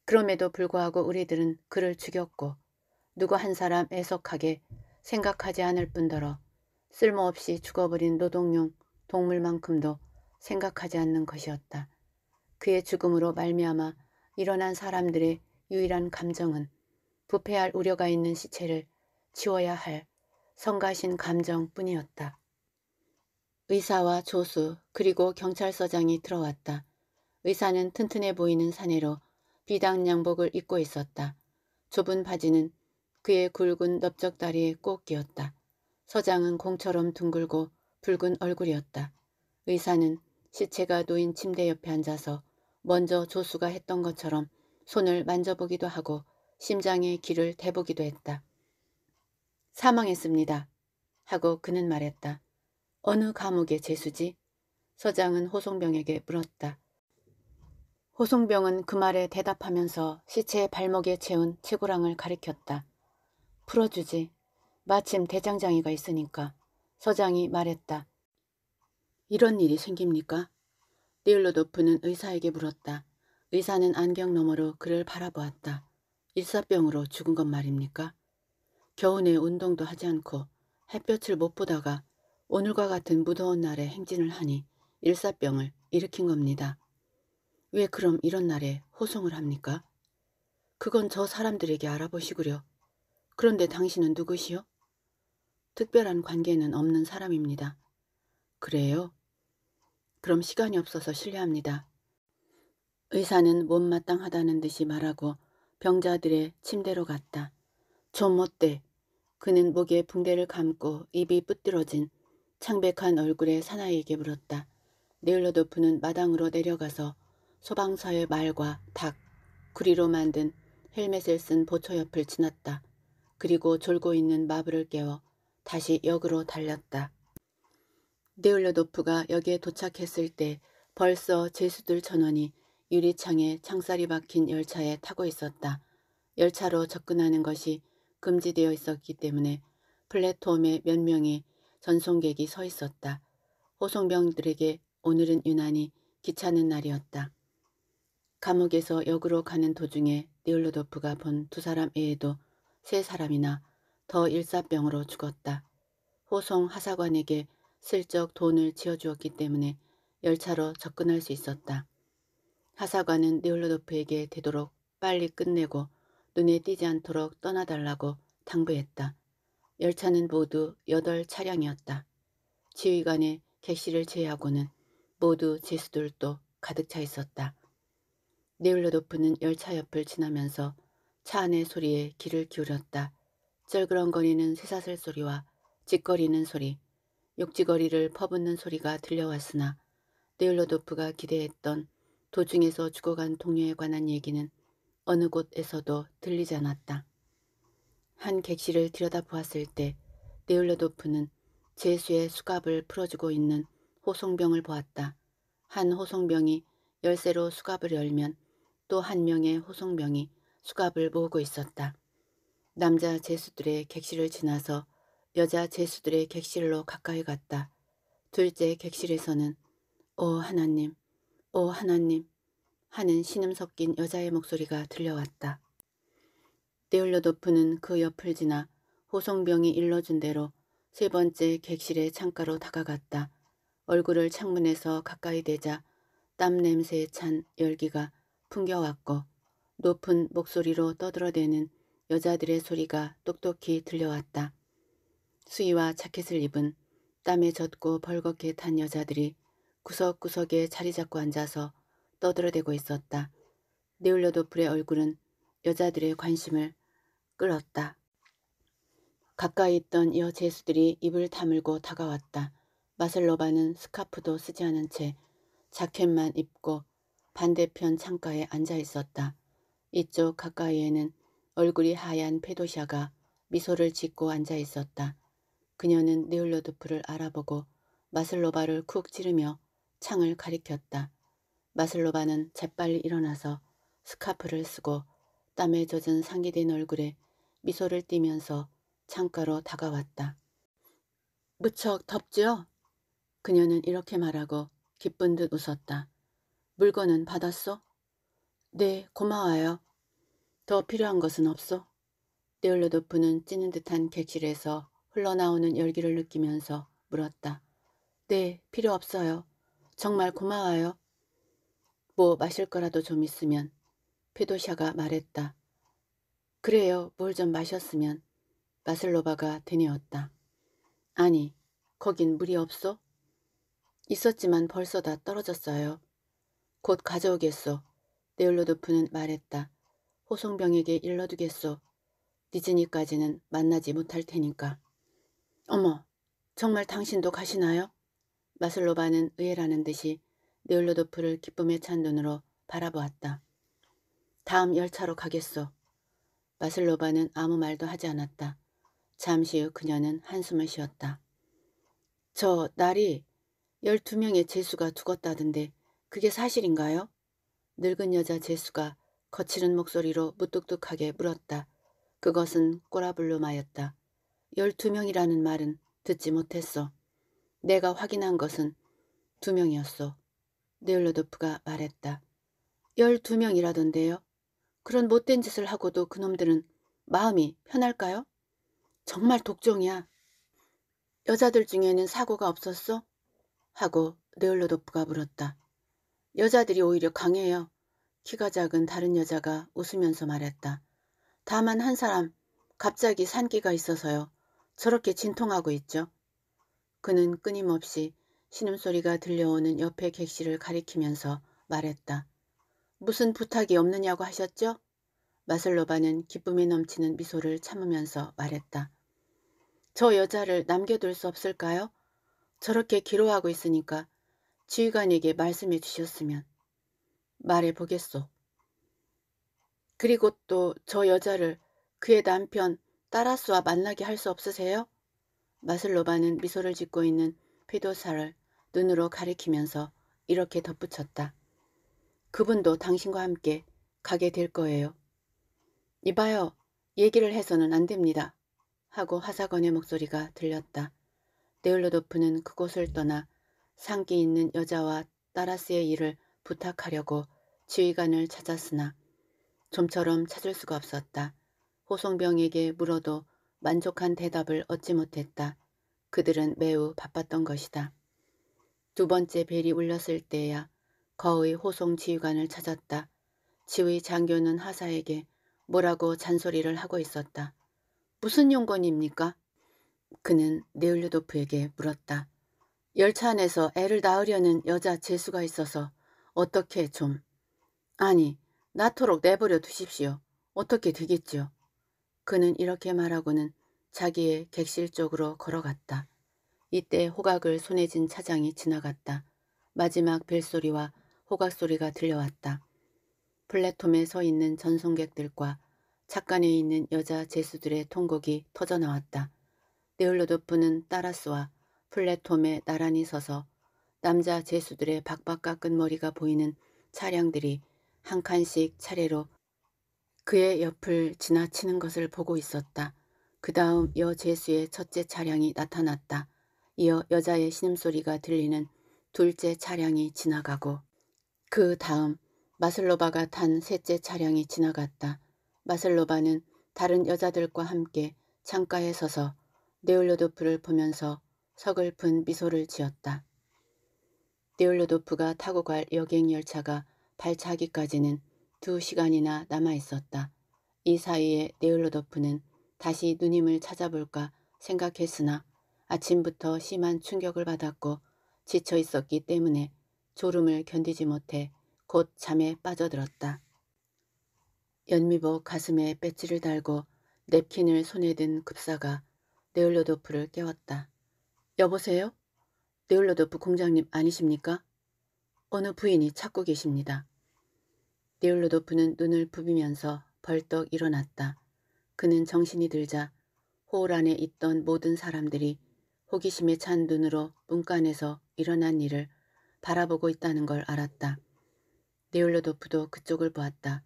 그럼에도 불구하고 우리들은 그를 죽였고 누구 한 사람 애석하게 생각하지 않을 뿐더러 쓸모없이 죽어버린 노동용 동물만큼도 생각하지 않는 것이었다. 그의 죽음으로 말미암아 일어난 사람들의 유일한 감정은 부패할 우려가 있는 시체를 치워야 할 성가신 감정뿐이었다. 의사와 조수 그리고 경찰서장이 들어왔다. 의사는 튼튼해 보이는 사내로 비단 양복을 입고 있었다. 좁은 바지는 그의 굵은 넓적다리에 꼭 끼었다. 서장은 공처럼 둥글고 붉은 얼굴이었다. 의사는 시체가 놓인 침대 옆에 앉아서 먼저 조수가 했던 것처럼 손을 만져보기도 하고 심장의 길을 대보기도 했다. 사망했습니다. 하고 그는 말했다. 어느 감옥의 재수지 서장은 호송병에게 물었다. 호송병은 그 말에 대답하면서 시체의 발목에 채운 채구랑을 가리켰다. 풀어주지. 마침 대장장이가 있으니까. 서장이 말했다. 이런 일이 생깁니까? 니을로도프는 의사에게 물었다. 의사는 안경 너머로 그를 바라보았다. 일사병으로 죽은 것 말입니까? 겨우내 운동도 하지 않고 햇볕을 못 보다가 오늘과 같은 무더운 날에 행진을 하니 일사병을 일으킨 겁니다. 왜 그럼 이런 날에 호송을 합니까? 그건 저 사람들에게 알아보시구려. 그런데 당신은 누구시요? 특별한 관계는 없는 사람입니다. 그래요? 그럼 시간이 없어서 실례합니다. 의사는 못마땅하다는 듯이 말하고 병자들의 침대로 갔다. 좀 어때? 그는 목에 붕대를 감고 입이 뿌뚤러진 창백한 얼굴에 사나이에게 물었다. 네일러도프는 마당으로 내려가서 소방서의 말과 닭, 구리로 만든 헬멧을 쓴 보초 옆을 지났다. 그리고 졸고 있는 마블을 깨워 다시 역으로 달렸다. 네올레도프가 역에 도착했을 때 벌써 제수들 전원이 유리창에 창살이 박힌 열차에 타고 있었다. 열차로 접근하는 것이 금지되어 있었기 때문에 플랫폼에 몇 명의 전송객이 서 있었다. 호송병들에게 오늘은 유난히 귀찮은 날이었다. 감옥에서 역으로 가는 도중에 니올로도프가 본 두 사람 외에도 세 사람이나 더 일사병으로 죽었다. 호송 하사관에게 슬쩍 돈을 지어주었기 때문에 열차로 접근할 수 있었다. 하사관은 니올로도프에게 되도록 빨리 끝내고 눈에 띄지 않도록 떠나달라고 당부했다. 열차는 모두 여덟 차량이었다. 지휘관의 객실을 제외하고는 모두 제수들도 가득 차 있었다. 네울러 도프는 열차 옆을 지나면서 차 안의 소리에 귀를 기울였다. 쩔그렁거리는 쇠사슬 소리와 짓거리는 소리, 욕지거리를 퍼붓는 소리가 들려왔으나 네울러도프가 기대했던 도중에서 죽어간 동료에 관한 얘기는 어느 곳에서도 들리지 않았다. 한 객실을 들여다보았을 때 네울러도프는 제수의 수갑을 풀어주고 있는 호송병을 보았다. 한 호송병이 열쇠로 수갑을 열면 또한 명의 호송병이 수갑을 모으고 있었다. 남자 제수들의 객실을 지나서 여자 제수들의 객실로 가까이 갔다. 둘째 객실에서는 오 하나님, 오 하나님 하는 신음 섞인 여자의 목소리가 들려왔다. 데올러도프는그 옆을 지나 호송병이 일러준 대로 세 번째 객실의 창가로 다가갔다. 얼굴을 창문에서 가까이 대자 땀 냄새에 찬 열기가 풍겨왔고 높은 목소리로 떠들어대는 여자들의 소리가 똑똑히 들려왔다. 수의와 자켓을 입은 땀에 젖고 벌겋게 탄 여자들이 구석구석에 자리 잡고 앉아서 떠들어대고 있었다. 네울러도플의 얼굴은 여자들의 관심을 끌었다. 가까이 있던 여 제수들이 입을 다물고 다가왔다. 마셀로바는 스카프도 쓰지 않은 채 자켓만 입고 반대편 창가에 앉아 있었다. 이쪽 가까이에는 얼굴이 하얀 페도샤가 미소를 짓고 앉아 있었다. 그녀는 네올로드프를 알아보고 마슬로바를 쿡 찌르며 창을 가리켰다. 마슬로바는 재빨리 일어나서 스카프를 쓰고 땀에 젖은 상기된 얼굴에 미소를 띠면서 창가로 다가왔다. 무척 덥죠? 그녀는 이렇게 말하고 기쁜 듯 웃었다. 물건은 받았어? 네, 고마워요. 더 필요한 것은 없어? 네올로도프는 찌는 듯한 객실에서 흘러나오는 열기를 느끼면서 물었다. 네, 필요 없어요. 정말 고마워요. 뭐 마실 거라도 좀 있으면. 페도샤가 말했다. 그래요, 뭘좀 마셨으면. 마슬로바가 되뇌었다. 아니, 거긴 물이 없어? 있었지만 벌써 다 떨어졌어요. 곧 가져오겠소. 네올로도프는 말했다. 호송병에게 일러두겠소. 디즈니까지는 만나지 못할 테니까. 어머, 정말 당신도 가시나요? 마슬로바는 의외라는 듯이 네올로도프를 기쁨에 찬 눈으로 바라보았다. 다음 열차로 가겠소. 마슬로바는 아무 말도 하지 않았다. 잠시 후 그녀는 한숨을 쉬었다. 저 날이 1 2 명의 재수가 죽었다던데 그게 사실인가요? 늙은 여자 제수가 거칠은 목소리로 무뚝뚝하게 물었다. 그것은 꼬라블루마였다. 열두 명이라는 말은 듣지 못했어. 내가 확인한 것은 두 명이었어. 네올로도프가 말했다. 열두 명이라던데요. 그런 못된 짓을 하고도 그놈들은 마음이 편할까요? 정말 독종이야. 여자들 중에는 사고가 없었어? 하고 네올로도프가 물었다. 여자들이 오히려 강해요. 키가 작은 다른 여자가 웃으면서 말했다. 다만 한 사람 갑자기 산기가 있어서요. 저렇게 진통하고 있죠. 그는 끊임없이 신음소리가 들려오는 옆에 객실을 가리키면서 말했다. 무슨 부탁이 없느냐고 하셨죠? 마슬로바는 기쁨이 넘치는 미소를 참으면서 말했다. 저 여자를 남겨둘 수 없을까요? 저렇게 기로하고 있으니까 지휘관에게 말씀해 주셨으면 말해 보겠소. 그리고 또 저 여자를 그의 남편 따라스와 만나게 할 수 없으세요? 마슬로바는 미소를 짓고 있는 페도사를 눈으로 가리키면서 이렇게 덧붙였다. 그분도 당신과 함께 가게 될 거예요. 이봐요. 얘기를 해서는 안 됩니다. 하고 하사건의 목소리가 들렸다. 네올로도프는 그곳을 떠나 상기 있는 여자와 따라스의 일을 부탁하려고 지휘관을 찾았으나 좀처럼 찾을 수가 없었다. 호송병에게 물어도 만족한 대답을 얻지 못했다. 그들은 매우 바빴던 것이다. 두 번째 벨이 울렸을 때야 거의 호송 지휘관을 찾았다. 지휘 장교는 하사에게 뭐라고 잔소리를 하고 있었다. 무슨 용건입니까? 그는 네울류도프에게 물었다. 열차 안에서 애를 낳으려는 여자 재수가 있어서 어떻게 좀. 아니, 낳도록 내버려 두십시오. 어떻게 되겠지요. 그는 이렇게 말하고는 자기의 객실 쪽으로 걸어갔다. 이때 호각을 손에 쥔 차장이 지나갔다. 마지막 벨소리와 호각소리가 들려왔다. 플랫폼에 서 있는 전송객들과 착간에 있는 여자 제수들의 통곡이 터져나왔다. 네올로도프는 따라스와 플랫폼에 나란히 서서 남자 제수들의 박박 깎은 머리가 보이는 차량들이 한 칸씩 차례로 그의 옆을 지나치는 것을 보고 있었다. 그 다음 여 제수의 첫째 차량이 나타났다. 이어 여자의 신음소리가 들리는 둘째 차량이 지나가고 그 다음 마슬로바가 탄 셋째 차량이 지나갔다. 마슬로바는 다른 여자들과 함께 창가에 서서 네올로도프를 보면서 서글픈 미소를 지었다. 데올로도프가 타고 갈 여객열차가 발차기까지는 두 시간이나 남아있었다. 이 사이에 네올로도프는 다시 누님을 찾아볼까 생각했으나 아침부터 심한 충격을 받았고 지쳐 있었기 때문에 졸음을 견디지 못해 곧 잠에 빠져들었다. 연미복 가슴에 배지를 달고 냅킨을 손에 든 급사가 네올로도프를 깨웠다. 여보세요? 네올로도프 공장님 아니십니까? 어느 부인이 찾고 계십니다. 네올로도프는 눈을 부비면서 벌떡 일어났다. 그는 정신이 들자 호울 안에 있던 모든 사람들이 호기심에 찬 눈으로 문간에서 일어난 일을 바라보고 있다는 걸 알았다. 네올로도프도 그쪽을 보았다.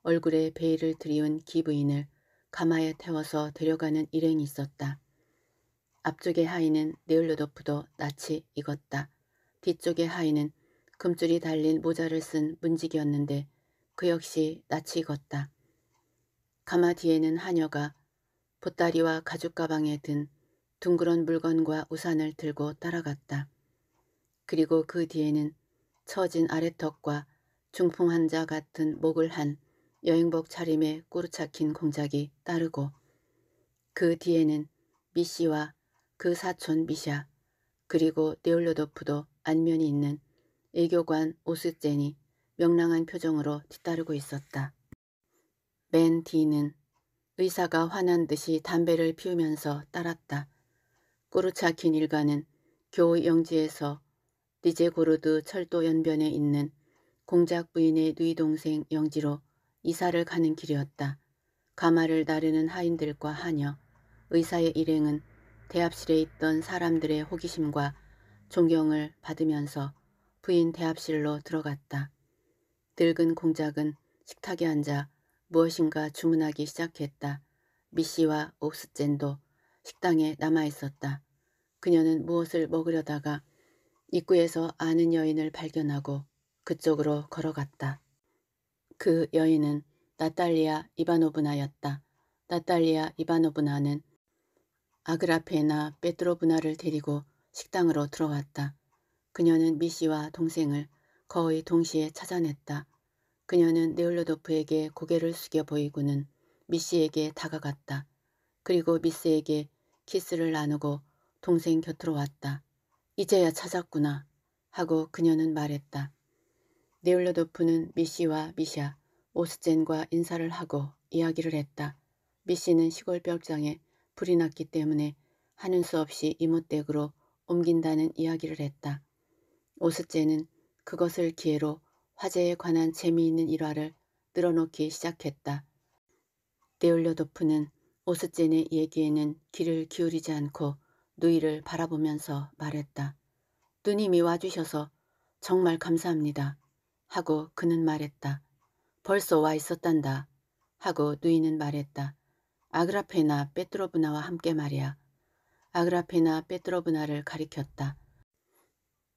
얼굴에 베일을 들이운 기부인을 가마에 태워서 데려가는 일행이 있었다. 앞쪽의 하의는 네올로도프도 낯이 익었다. 뒤쪽의 하의는 금줄이 달린 모자를 쓴 문지기였는데 그 역시 낯이 익었다. 가마 뒤에는 하녀가 보따리와 가죽 가방에 든 둥그런 물건과 우산을 들고 따라갔다. 그리고 그 뒤에는 처진 아래턱과 중풍 환자 같은 목을 한 여행복 차림에 꾸르차킨 공작이 따르고 그 뒤에는 미씨와 그 사촌 미샤 그리고 네올로도프도 안면이 있는 애교관 오스젠이 명랑한 표정으로 뒤따르고 있었다. 맨 뒤는 의사가 화난 듯이 담배를 피우면서 따랐다. 꾸르차킨 일가는 교우 영지에서 니제고르드 철도 연변에 있는 공작 부인의 누이 동생 영지로 이사를 가는 길이었다. 가마를 나르는 하인들과 하녀, 의사의 일행은 대합실에 있던 사람들의 호기심과 존경을 받으면서 부인 대합실로 들어갔다. 늙은 공작은 식탁에 앉아 무엇인가 주문하기 시작했다. 미씨와 옥스젠도 식당에 남아있었다. 그녀는 무엇을 먹으려다가 입구에서 아는 여인을 발견하고 그쪽으로 걸어갔다. 그 여인은 나탈리아 이바노브나였다. 나탈리아 이바노브나는 아그라페나 베트로브나를 데리고 식당으로 들어왔다. 그녀는 미씨와 동생을 거의 동시에 찾아냈다. 그녀는 네올로도프에게 고개를 숙여 보이고는 미씨에게 다가갔다. 그리고 미스에게 키스를 나누고 동생 곁으로 왔다. 이제야 찾았구나 하고 그녀는 말했다. 네올로도프는 미씨와 미샤, 오스젠과 인사를 하고 이야기를 했다. 미씨는 시골 벽장에 불이 났기 때문에 하는 수 없이 이모댁으로 옮긴다는 이야기를 했다. 오스째는 그것을 기회로 화재에 관한 재미있는 일화를 늘어놓기 시작했다. 데올려도프는 오스젠의 얘기에는 귀를 기울이지 않고 누이를 바라보면서 말했다. 누님이 와주셔서 정말 감사합니다. 하고 그는 말했다. 벌써 와 있었단다. 하고 누이는 말했다. 아그라페나 페트로브나와 함께 말이야. 아그라페나 페트로브나를 가리켰다.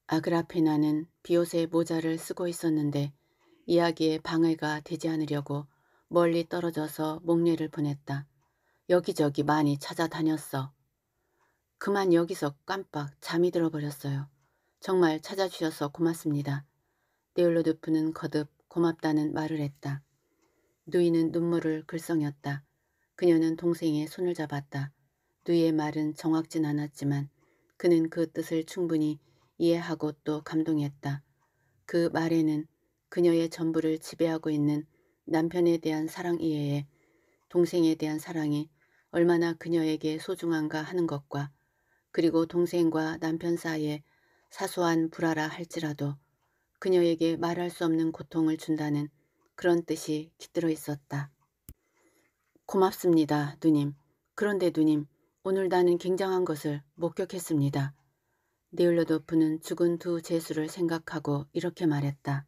아그라페나는 비옷의 모자를 쓰고 있었는데 이야기에 방해가 되지 않으려고 멀리 떨어져서 목례를 보냈다. 여기저기 많이 찾아다녔어. 그만 여기서 깜빡 잠이 들어버렸어요. 정말 찾아주셔서 고맙습니다. 네올로드프는 거듭 고맙다는 말을 했다. 누이는 눈물을 글썽였다. 그녀는 동생의 손을 잡았다. 누이의 말은 정확진 않았지만 그는 그 뜻을 충분히 이해하고 또 감동했다. 그 말에는 그녀의 전부를 지배하고 있는 남편에 대한 사랑 이외에 동생에 대한 사랑이 얼마나 그녀에게 소중한가 하는 것과 그리고 동생과 남편 사이에 사소한 불화라 할지라도 그녀에게 말할 수 없는 고통을 준다는 그런 뜻이 깃들어 있었다. 고맙습니다, 누님. 그런데 누님, 오늘 나는 굉장한 것을 목격했습니다. 네올로도프는 죽은 두 제수를 생각하고 이렇게 말했다.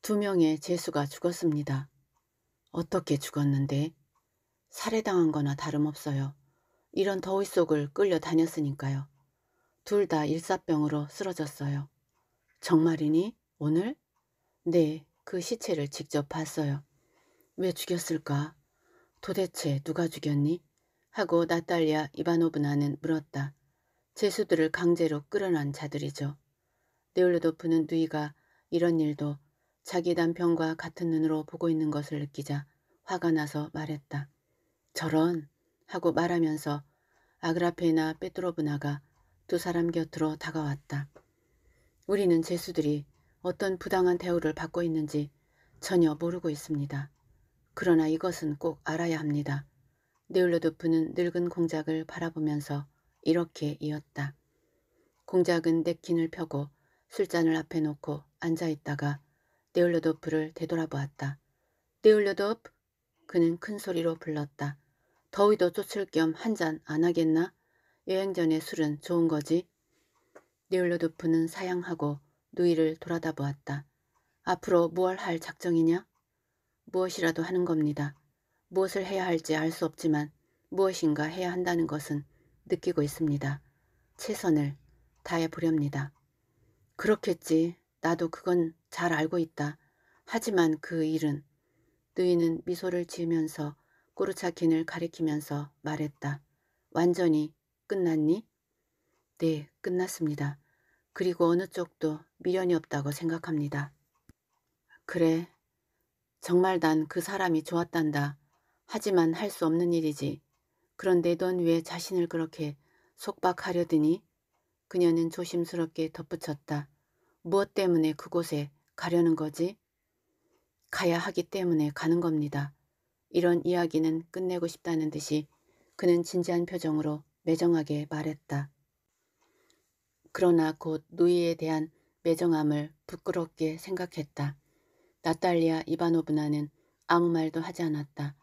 두 명의 제수가 죽었습니다. 어떻게 죽었는데? 살해당한 거나 다름없어요. 이런 더위 속을 끌려 다녔으니까요. 둘 다 일사병으로 쓰러졌어요. 정말이니? 오늘? 네, 그 시체를 직접 봤어요. 왜 죽였을까? 도대체 누가 죽였니? 하고 나탈리아 이바노브나는 물었다. 죄수들을 강제로 끌어난 자들이죠. 네올르도프는 누이가 이런 일도 자기 남편과 같은 눈으로 보고 있는 것을 느끼자 화가 나서 말했다. 저런 하고 말하면서 아그라페나 페트로브나가 두 사람 곁으로 다가왔다. 우리는 죄수들이 어떤 부당한 대우를 받고 있는지 전혀 모르고 있습니다. 그러나 이것은 꼭 알아야 합니다. 네올로도프는 늙은 공작을 바라보면서 이렇게 이었다. 공작은 냅킨을 펴고 술잔을 앞에 놓고 앉아있다가 네올로도프를 되돌아보았다. 네올로도프 그는 큰 소리로 불렀다. 더위도 쫓을 겸 한 잔 안 하겠나? 여행 전에 술은 좋은 거지? 네올로도프는 사양하고 누이를 돌아다보았다. 앞으로 무얼 할 작정이냐? 무엇이라도 하는 겁니다. 무엇을 해야 할지 알 수 없지만 무엇인가 해야 한다는 것은 느끼고 있습니다. 최선을 다해 보렵니다. 그렇겠지. 나도 그건 잘 알고 있다. 하지만 그 일은 누이는 미소를 지으면서 꼬르차킨을 가리키면서 말했다. 완전히 끝났니? 네, 끝났습니다. 그리고 어느 쪽도 미련이 없다고 생각합니다. 그래, 정말 난 그 사람이 좋았단다. 하지만 할 수 없는 일이지. 그런데 넌 왜 자신을 그렇게 속박하려드니? 그녀는 조심스럽게 덧붙였다. 무엇 때문에 그곳에 가려는 거지? 가야 하기 때문에 가는 겁니다. 이런 이야기는 끝내고 싶다는 듯이 그는 진지한 표정으로 매정하게 말했다. 그러나 곧 누이에 대한 매정함을 부끄럽게 생각했다. 나탈리아 이바노브나는 아무 말도 하지 않았다.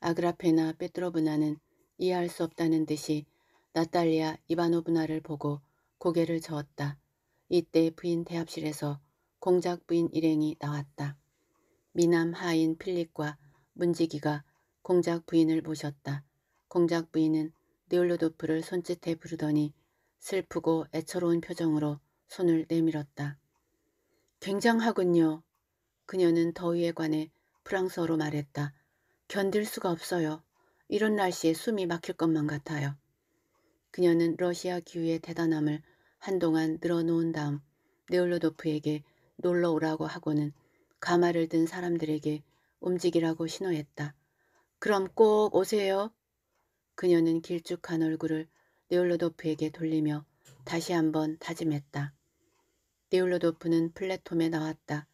아그라페나 페트로브나는 이해할 수 없다는 듯이 나탈리아 이바노브나를 보고 고개를 저었다. 이때 부인 대합실에서 공작 부인 일행이 나왔다. 미남 하인 필립과 문지기가 공작 부인을 모셨다. 공작 부인은 네올로도프를 손짓해 부르더니 슬프고 애처로운 표정으로 손을 내밀었다. 굉장하군요. 그녀는 더위에 관해 프랑스어로 말했다. 견딜 수가 없어요. 이런 날씨에 숨이 막힐 것만 같아요. 그녀는 러시아 기후의 대단함을 한동안 늘어놓은 다음 네올로도프에게 놀러 오라고 하고는 가마를 든 사람들에게 움직이라고 신호했다. 그럼 꼭 오세요. 그녀는 길쭉한 얼굴을 네올로도프에게 돌리며 다시 한번 다짐했다. 네올로도프는 플랫폼에 나왔다.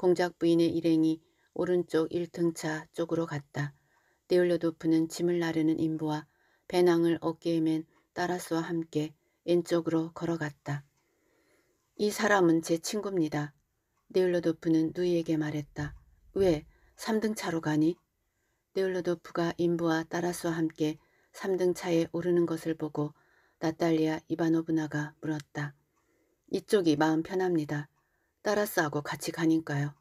공작 부인의 일행이 오른쪽 1등차 쪽으로 갔다. 네올로도프는 짐을 나르는 인부와 배낭을 어깨에 맨 따라스와 함께 왼쪽으로 걸어갔다. 이 사람은 제 친구입니다. 네올로도프는 누이에게 말했다. 왜 3등차로 가니? 네올로도프가 인부와 따라스와 함께 3등차에 오르는 것을 보고 나탈리아 이바노브나가 물었다. 이쪽이 마음 편합니다. 따라서하고 같이 가니까요.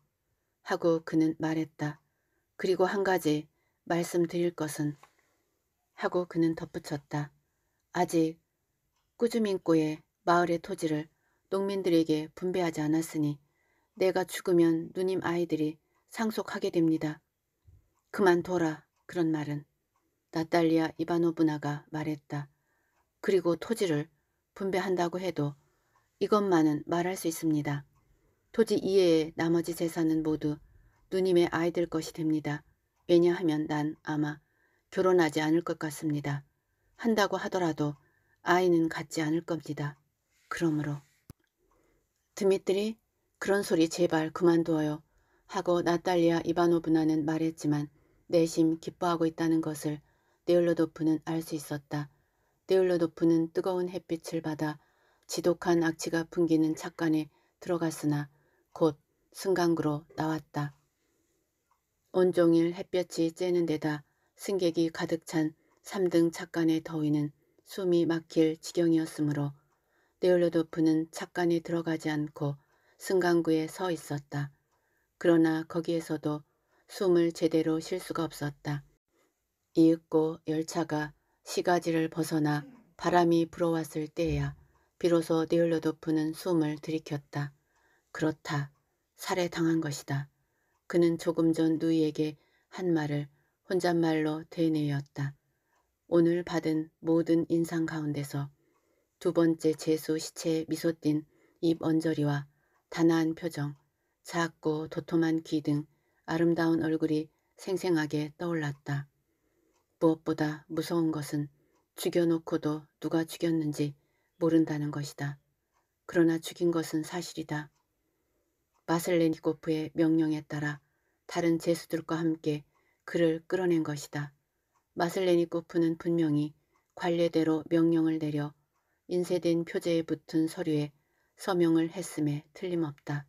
하고 그는 말했다. 그리고 한 가지 말씀드릴 것은 하고 그는 덧붙였다. 아직 꾸주민고의 마을의 토지를 농민들에게 분배하지 않았으니 내가 죽으면 누님 아이들이 상속하게 됩니다. 그만둬라 그런 말은 나탈리아 이바노브나가 말했다. 그리고 토지를 분배한다고 해도 이것만은 말할 수 있습니다. 토지 이외의 나머지 재산은 모두 누님의 아이들 것이 됩니다. 왜냐하면 난 아마 결혼하지 않을 것 같습니다. 한다고 하더라도 아이는 갖지 않을 겁니다. 그러므로 드미트리 그런 소리 제발 그만두어요 하고 나탈리아 이바노브나는 말했지만 내심 기뻐하고 있다는 것을 네올로도프는 알 수 있었다. 네올로도프는 뜨거운 햇빛을 받아 지독한 악취가 풍기는 착간에 들어갔으나 곧 승강구로 나왔다. 온종일 햇볕이 쬐는 데다 승객이 가득 찬 3등 착간의 더위는 숨이 막힐 지경이었으므로 네올로도프는 착간에 들어가지 않고 승강구에 서 있었다. 그러나 거기에서도 숨을 제대로 쉴 수가 없었다. 이윽고 열차가 시가지를 벗어나 바람이 불어왔을 때야 비로소 네올로도프는 숨을 들이켰다. 그렇다. 살해당한 것이다. 그는 조금 전 누이에게 한 말을 혼잣말로 되뇌었다. 오늘 받은 모든 인상 가운데서 두 번째 재수 시체에 미소 띤입 언저리와 단아한 표정, 작고 도톰한 귀 등 아름다운 얼굴이 생생하게 떠올랐다. 무엇보다 무서운 것은 죽여놓고도 누가 죽였는지 모른다는 것이다. 그러나 죽인 것은 사실이다. 마슬레니코프의 명령에 따라 다른 제수들과 함께 그를 끌어낸 것이다. 마슬레니코프는 분명히 관례대로 명령을 내려 인쇄된 표제에 붙은 서류에 서명을 했음에 틀림없다.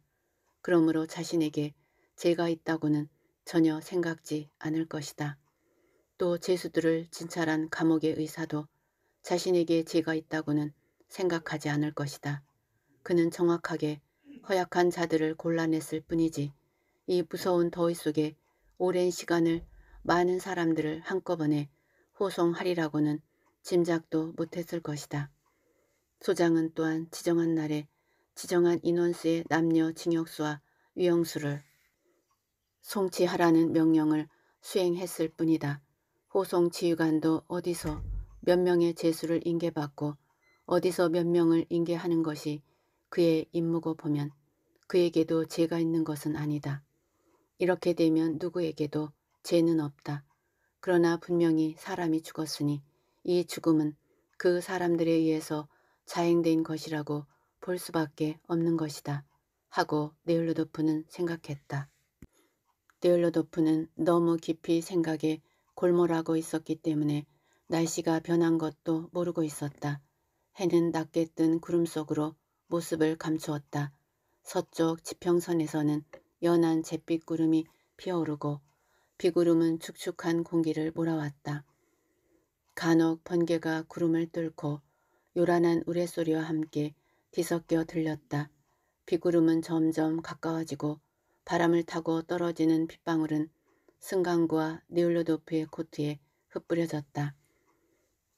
그러므로 자신에게 죄가 있다고는 전혀 생각지 않을 것이다. 또제수들을 진찰한 감옥의 의사도 자신에게 죄가 있다고는 생각하지 않을 것이다. 그는 정확하게 허약한 자들을 골라냈을 뿐이지 이 무서운 더위 속에 오랜 시간을 많은 사람들을 한꺼번에 호송하리라고는 짐작도 못했을 것이다. 소장은 또한 지정한 날에 지정한 인원수의 남녀 징역수와 위영수를 송치하라는 명령을 수행했을 뿐이다. 호송 지휘관도 어디서 몇 명의 재수를 인계받고 어디서 몇 명을 인계하는 것이 그의 임무고 보면 그에게도 죄가 있는 것은 아니다. 이렇게 되면 누구에게도 죄는 없다. 그러나 분명히 사람이 죽었으니 이 죽음은 그 사람들에 의해서 자행된 것이라고 볼 수밖에 없는 것이다. 하고 네올로도프는 생각했다. 네올로도프는 너무 깊이 생각에 골몰하고 있었기 때문에 날씨가 변한 것도 모르고 있었다. 해는 낮게 뜬 구름 속으로 모습을 감추었다. 서쪽 지평선에서는 연한 잿빛 구름이 피어오르고 비구름은 축축한 공기를 몰아왔다. 간혹 번개가 구름을 뚫고 요란한 우레소리와 함께 뒤섞여 들렸다. 비구름은 점점 가까워지고 바람을 타고 떨어지는 빗방울은 승강구와니올로도프의 코트에 흩뿌려졌다.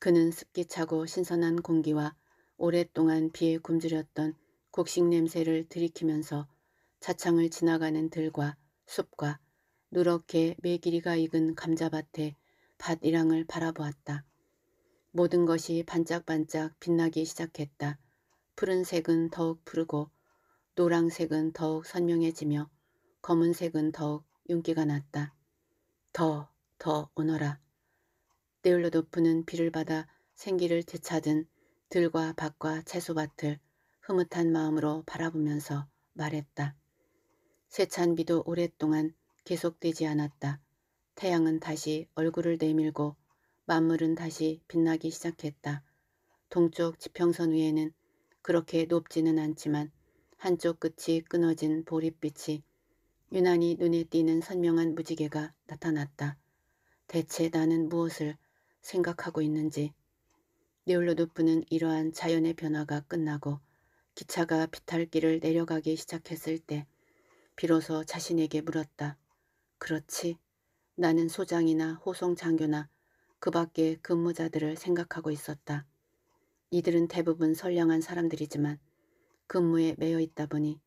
그는 습기차고 신선한 공기와 오랫동안 비에 굶주렸던 곡식 냄새를 들이키면서 차창을 지나가는 들과 숲과 누렇게 매기리가 익은 감자밭에 밭이랑을 바라보았다. 모든 것이 반짝반짝 빛나기 시작했다. 푸른색은 더욱 푸르고 노랑색은 더욱 선명해지며 검은색은 더욱 윤기가 났다. 더, 더 오너라. 네울로도프는 비를 받아 생기를 되찾은 들과 밭과 채소밭을 흐뭇한 마음으로 바라보면서 말했다. 세찬 비도 오랫동안 계속되지 않았다. 태양은 다시 얼굴을 내밀고 만물은 다시 빛나기 시작했다. 동쪽 지평선 위에는 그렇게 높지는 않지만 한쪽 끝이 끊어진 보릿빛이 유난히 눈에 띄는 선명한 무지개가 나타났다. 대체 나는 무엇을 생각하고 있는지. 네올로도프는 이러한 자연의 변화가 끝나고 기차가 비탈길을 내려가기 시작했을 때 비로소 자신에게 물었다. 그렇지. 나는 소장이나 호송 장교나 그 밖의 근무자들을 생각하고 있었다. 이들은 대부분 선량한 사람들이지만 근무에 매여 있다 보니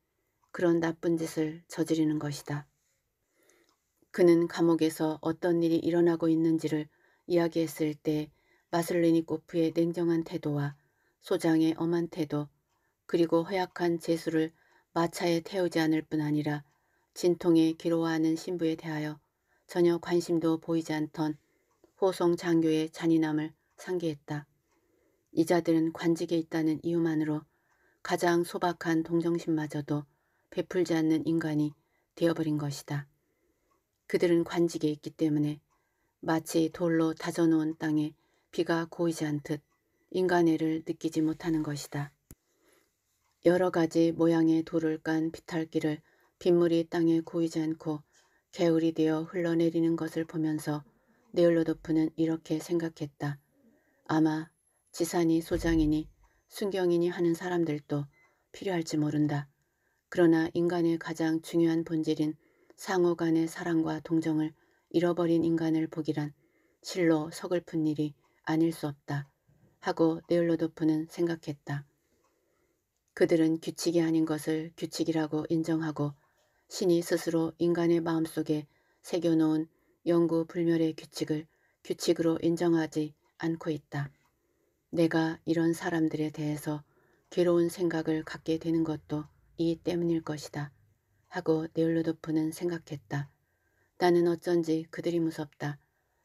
그런 나쁜 짓을 저지르는 것이다. 그는 감옥에서 어떤 일이 일어나고 있는지를 이야기했을 때 마슬리니 코프의 냉정한 태도와 소장의 엄한 태도, 그리고 허약한 재수를 마차에 태우지 않을 뿐 아니라 진통에 기로워하는 신부에 대하여 전혀 관심도 보이지 않던 호송 장교의 잔인함을 상기했다. 이 자들은 관직에 있다는 이유만으로 가장 소박한 동정심마저도 베풀지 않는 인간이 되어버린 것이다. 그들은 관직에 있기 때문에 마치 돌로 다져놓은 땅에 비가 고이지 않듯 인간애를 느끼지 못하는 것이다. 여러 가지 모양의 돌을 깐 비탈길을 빗물이 땅에 고이지 않고 개울이 되어 흘러내리는 것을 보면서 네올로도프는 이렇게 생각했다. 아마 지산이 소장이니 순경이니 하는 사람들도 필요할지 모른다. 그러나 인간의 가장 중요한 본질인 상호 간의 사랑과 동정을 잃어버린 인간을 보기란 실로 서글픈 일이 아닐 수 없다. 하고 네올로도프는 생각했다. 그들은 규칙이 아닌 것을 규칙이라고 인정하고 신이 스스로 인간의 마음속에 새겨놓은 영구 불멸의 규칙을 규칙으로 인정하지 않고 있다. 내가 이런 사람들에 대해서 괴로운 생각을 갖게 되는 것도 이 때문일 것이다. 하고 네올로도프는 생각했다. 나는 어쩐지 그들이 무섭다.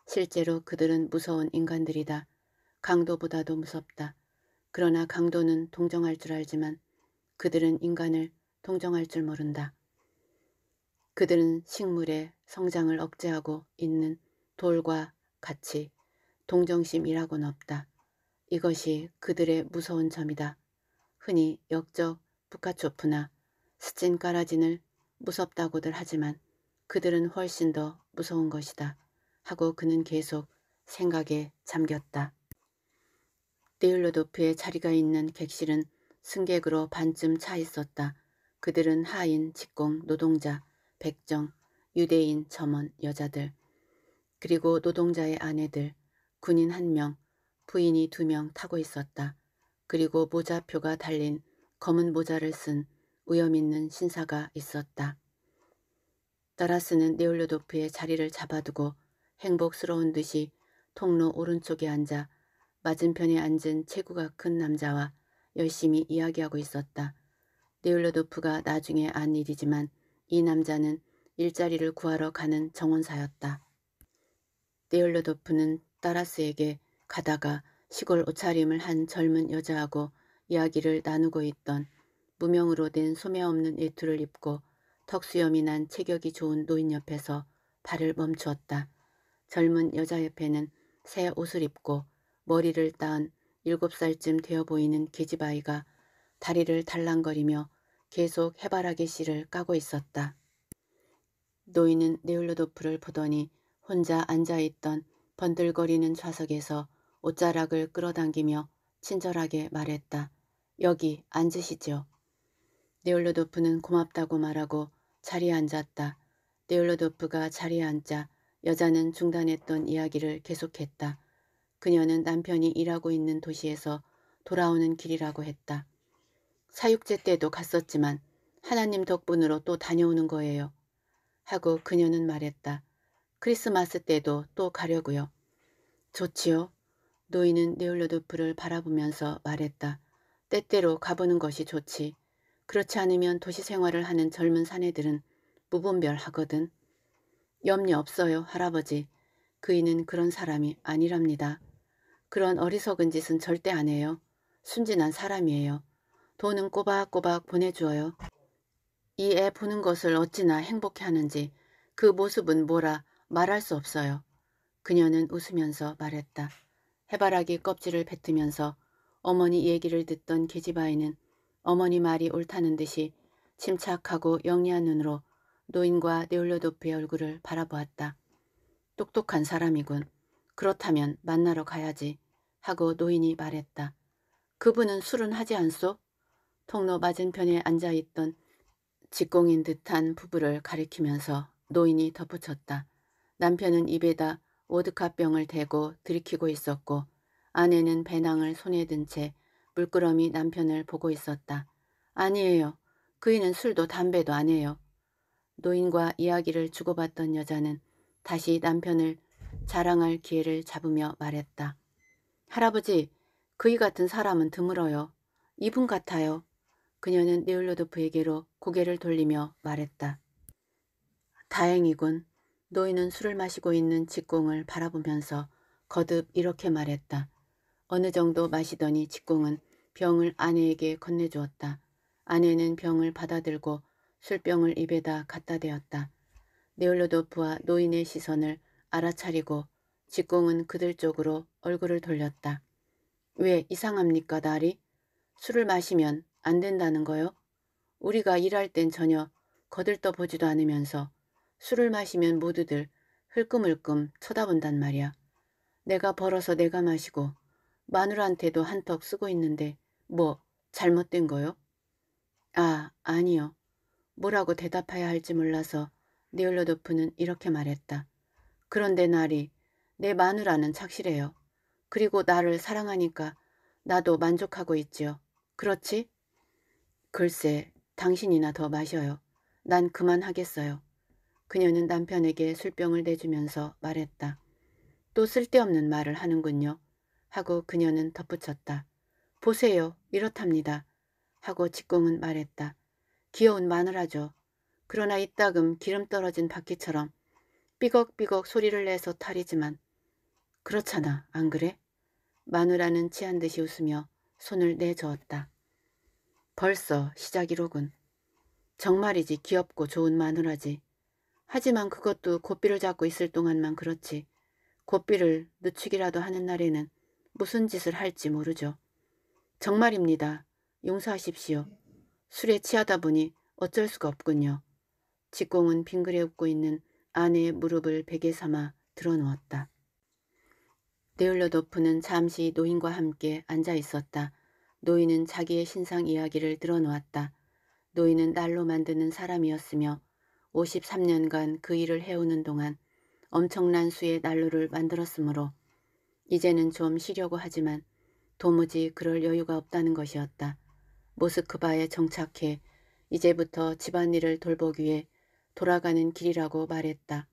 실제로 그들은 무서운 인간들이다. 강도보다도 무섭다. 그러나 강도는 동정할 줄 알지만 그들은 인간을 동정할 줄 모른다. 그들은 식물의 성장을 억제하고 있는 돌과 같이 동정심이라고는 없다. 이것이 그들의 무서운 점이다. 흔히 역적 북카초프나 스친 까라진을 무섭다고들 하지만 그들은 훨씬 더 무서운 것이다. 하고 그는 계속 생각에 잠겼다. 데일러도프의 자리가 있는 객실은 승객으로 반쯤 차 있었다. 그들은 하인, 직공, 노동자, 백정, 유대인, 점원, 여자들, 그리고 노동자의 아내들, 군인 한 명, 부인이 두 명 타고 있었다. 그리고 모자표가 달린 검은 모자를 쓴 위험 있는 신사가 있었다. 따라스는 네올로도프의 자리를 잡아두고 행복스러운 듯이 통로 오른쪽에 앉아 맞은편에 앉은 체구가 큰 남자와 열심히 이야기하고 있었다. 네울러도프가 나중에 안 일이지만 이 남자는 일자리를 구하러 가는 정원사였다. 네울러도프는 따라스에게 가다가 시골 옷차림을 한 젊은 여자하고 이야기를 나누고 있던 무명으로 된 소매없는 외투를 입고 턱수염이 난 체격이 좋은 노인 옆에서 발을 멈추었다. 젊은 여자 옆에는 새 옷을 입고 머리를 딴 일곱 살쯤 되어 보이는 계집아이가 다리를 달랑거리며 계속 해바라기 씨를 까고 있었다. 노인은 네올로도프를 보더니 혼자 앉아있던 번들거리는 좌석에서 옷자락을 끌어당기며 친절하게 말했다. 여기 앉으시죠. 네올로도프는 고맙다고 말하고 자리에 앉았다. 네올로도프가 자리에 앉자 여자는 중단했던 이야기를 계속했다. 그녀는 남편이 일하고 있는 도시에서 돌아오는 길이라고 했다. 사육제 때도 갔었지만 하나님 덕분으로 또 다녀오는 거예요. 하고 그녀는 말했다. 크리스마스 때도 또 가려고요. 좋지요. 노인은 네올로드프를 바라보면서 말했다. 때때로 가보는 것이 좋지. 그렇지 않으면 도시 생활을 하는 젊은 사내들은 무분별하거든. 염려 없어요, 할아버지. 그이는 그런 사람이 아니랍니다. 그런 어리석은 짓은 절대 안 해요. 순진한 사람이에요. 돈은 꼬박꼬박 보내주어요. 이 애 보는 것을 어찌나 행복해하는지 그 모습은 뭐라 말할 수 없어요. 그녀는 웃으면서 말했다. 해바라기 껍질을 뱉으면서 어머니 얘기를 듣던 계집아이는 어머니 말이 옳다는 듯이 침착하고 영리한 눈으로 노인과 네올로 높이의 얼굴을 바라보았다. 똑똑한 사람이군. 그렇다면 만나러 가야지 하고 노인이 말했다. 그분은 술은 하지 않소? 통로 맞은편에 앉아있던 직공인 듯한 부부를 가리키면서 노인이 덧붙였다. 남편은 입에다 오드카병을 대고 들이키고 있었고 아내는 배낭을 손에 든 채 물끄러미 남편을 보고 있었다. 아니에요. 그이는 술도 담배도 안 해요. 노인과 이야기를 주고받던 여자는 다시 남편을 자랑할 기회를 잡으며 말했다. 할아버지, 그이 같은 사람은 드물어요. 이분 같아요. 그녀는 네올로도프에게로 고개를 돌리며 말했다. 다행이군. 노인은 술을 마시고 있는 직공을 바라보면서 거듭 이렇게 말했다. 어느 정도 마시더니 직공은 병을 아내에게 건네주었다. 아내는 병을 받아들고 술병을 입에다 갖다 대었다. 네올로도프와 노인의 시선을 알아차리고 직공은 그들 쪽으로 얼굴을 돌렸다. 왜 이상합니까, 다리 술을 마시면 안 된다는 거요? 우리가 일할 땐 전혀 거들떠보지도 않으면서 술을 마시면 모두들 흘끔흘끔 쳐다본단 말이야. 내가 벌어서 내가 마시고 마누라한테도 한턱 쓰고 있는데 뭐 잘못된 거요? 아, 아니요. 뭐라고 대답해야 할지 몰라서 네올로도프는 이렇게 말했다. 그런데 나리, 내 마누라는 착실해요. 그리고 나를 사랑하니까 나도 만족하고 있지요. 그렇지? 글쎄, 당신이나 더 마셔요. 난 그만하겠어요. 그녀는 남편에게 술병을 내주면서 말했다. 또 쓸데없는 말을 하는군요. 하고 그녀는 덧붙였다. 보세요. 이렇답니다. 하고 직공은 말했다. 귀여운 마누라죠. 그러나 이따금 기름 떨어진 바퀴처럼 삐걱삐걱 소리를 내서 탈이지만 그렇잖아 안 그래? 마누라는 취한 듯이 웃으며 손을 내저었다. 벌써 시작이로군. 정말이지 귀엽고 좋은 마누라지. 하지만 그것도 고삐를 잡고 있을 동안만 그렇지. 고삐를 늦추기라도 하는 날에는 무슨 짓을 할지 모르죠. 정말입니다. 용서하십시오. 술에 취하다 보니 어쩔 수가 없군요. 직공은 빙그레 웃고 있는 아내의 무릎을 베개 삼아 드러누웠다데올러 도프는 잠시 노인과 함께 앉아 있었다. 노인은 자기의 신상 이야기를 드러누았다 노인은 날로 만드는 사람이었으며 53년간 그 일을 해오는 동안 엄청난 수의 난로를 만들었으므로 이제는 좀 쉬려고 하지만 도무지 그럴 여유가 없다는 것이었다. 모스크바에 정착해 이제부터 집안일을 돌보기 위해 돌아가는 길이라고 말했다.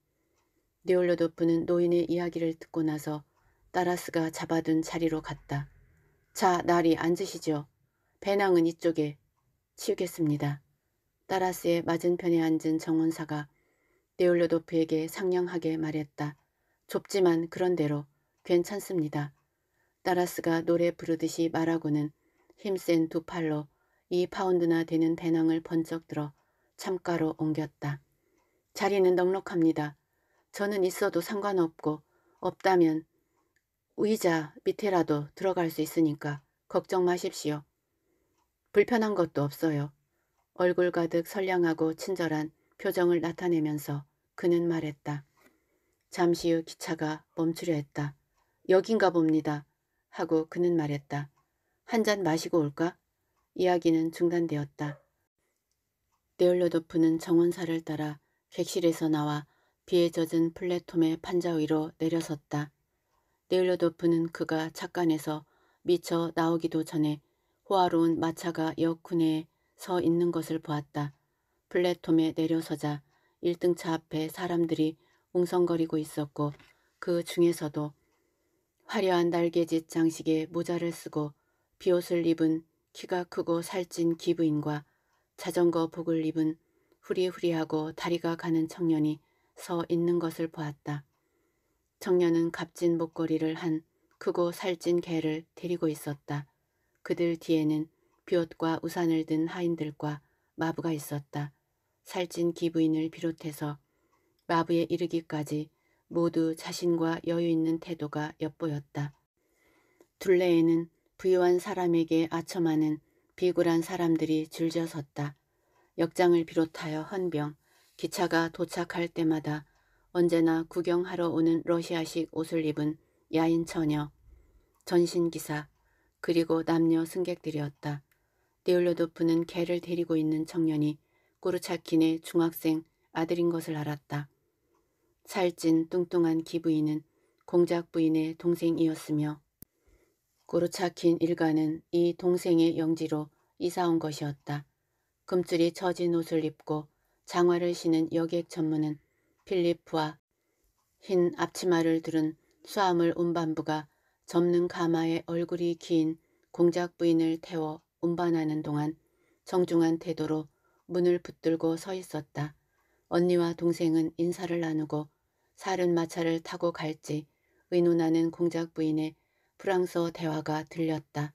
네올로도프는 노인의 이야기를 듣고 나서 따라스가 잡아둔 자리로 갔다. 자, 나리 앉으시죠. 배낭은 이쪽에 치우겠습니다. 따라스의 맞은편에 앉은 정원사가 네올로도프에게 상냥하게 말했다. 좁지만 그런대로 괜찮습니다. 따라스가 노래 부르듯이 말하고는 힘센 두 팔로 이 파운드나 되는 배낭을 번쩍 들어 참가로 옮겼다. 자리는 넉넉합니다. 저는 있어도 상관없고 없다면 의자 밑에라도 들어갈 수 있으니까 걱정 마십시오. 불편한 것도 없어요. 얼굴 가득 선량하고 친절한 표정을 나타내면서 그는 말했다. 잠시 후 기차가 멈추려 했다. 여긴가 봅니다. 하고 그는 말했다. 한 잔 마시고 올까? 이야기는 중단되었다. 네올로도프는 정원사를 따라 객실에서 나와 비에 젖은 플랫폼의 판자 위로 내려섰다. 네일러도프는 그가 착간에서 미쳐 나오기도 전에 호화로운 마차가 역군에서 있는 것을 보았다. 플랫폼에 내려서자 1등차 앞에 사람들이 웅성거리고 있었고 그 중에서도 화려한 날개짓 장식에 모자를 쓰고 비옷을 입은 키가 크고 살찐 기부인과 자전거 복을 입은 후리후리하고 다리가 가는 청년이 서 있는 것을 보았다. 청년은 값진 목걸이를 한 크고 살찐 개를 데리고 있었다. 그들 뒤에는 비옷과 우산을 든 하인들과 마부가 있었다. 살찐 기부인을 비롯해서 마부에 이르기까지 모두 자신과 여유 있는 태도가 엿보였다. 둘레에는 부유한 사람에게 아첨하는 비굴한 사람들이 줄져섰다. 역장을 비롯하여 헌병, 기차가 도착할 때마다 언제나 구경하러 오는 러시아식 옷을 입은 야인 처녀, 전신기사, 그리고 남녀 승객들이었다. 디올로도프는 개를 데리고 있는 청년이 꼬르차킨의 중학생 아들인 것을 알았다. 살찐 뚱뚱한 기부인은 공작 부인의 동생이었으며 고르차킨 일가는 이 동생의 영지로 이사온 것이었다. 금줄이 처진 옷을 입고 장화를 신은 여객 전문은 필리프와 흰 앞치마를 두른 수화물 운반부가 접는 가마에 얼굴이 긴 공작 부인을 태워 운반하는 동안 정중한 태도로 문을 붙들고 서 있었다. 언니와 동생은 인사를 나누고 살은 마차를 타고 갈지 의논하는 공작 부인의 프랑스어 대화가 들렸다.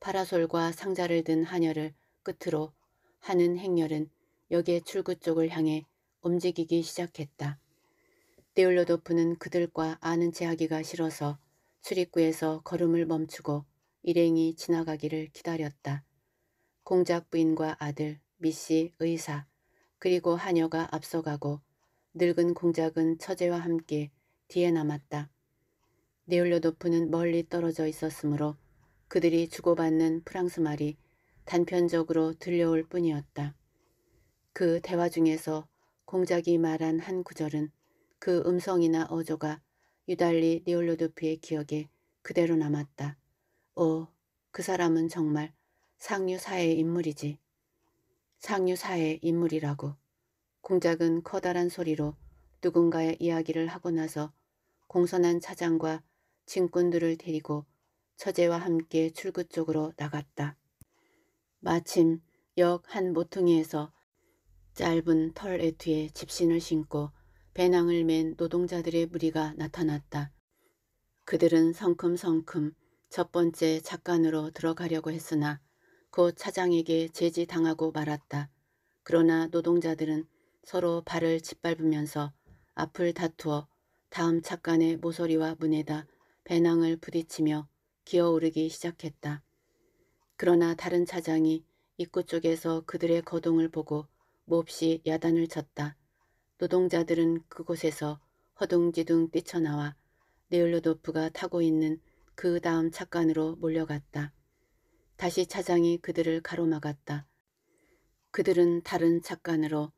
파라솔과 상자를 든 하녀를 끝으로 하는 행렬은 역의 출구 쪽을 향해 움직이기 시작했다. 데올로도프는 그들과 아는 체 하기가 싫어서 출입구에서 걸음을 멈추고 일행이 지나가기를 기다렸다. 공작 부인과 아들, 미씨 의사, 그리고 하녀가 앞서가고 늙은 공작은 처제와 함께 뒤에 남았다. 네올로도프는 멀리 떨어져 있었으므로 그들이 주고받는 프랑스 말이 단편적으로 들려올 뿐이었다. 그 대화 중에서 공작이 말한 한 구절은 그 음성이나 어조가 유달리 니올로드피의 기억에 그대로 남았다. 오, 어, 그 사람은 정말 상류사의 인물이지. 상류사의 인물이라고. 공작은 커다란 소리로 누군가의 이야기를 하고 나서 공손한 차장과 친꾼들을 데리고 처제와 함께 출구 쪽으로 나갔다. 마침 역 한 모퉁이에서 짧은 털 에투에 집신을 신고 배낭을 맨 노동자들의 무리가 나타났다. 그들은 성큼성큼 첫 번째 작간으로 들어가려고 했으나 곧 차장에게 제지당하고 말았다. 그러나 노동자들은 서로 발을 짓밟으면서 앞을 다투어 다음 착간의 모서리와 문에다 배낭을 부딪히며 기어오르기 시작했다. 그러나 다른 차장이 입구 쪽에서 그들의 거동을 보고 몹시 야단을 쳤다. 노동자들은 그곳에서 허둥지둥 뛰쳐나와 네올로도프가 타고 있는 그 다음 착간으로 몰려갔다. 다시 차장이 그들을 가로막았다. 그들은 다른 착간으로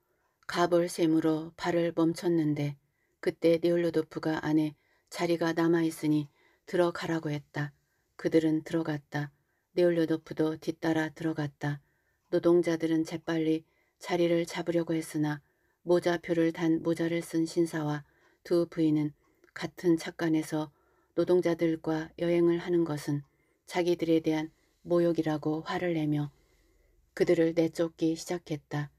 가볼샘으로 발을 멈췄는데 그때 네올로도프가 안에 자리가 남아있으니 들어가라고 했다. 그들은 들어갔다. 네올료도프도 뒤따라 들어갔다. 노동자들은 재빨리 자리를 잡으려고 했으나 모자표를 단 모자를 쓴 신사와 두 부인은 같은 착간에서 노동자들과 여행을 하는 것은 자기들에 대한 모욕이라고 화를 내며 그들을 내쫓기 시작했다.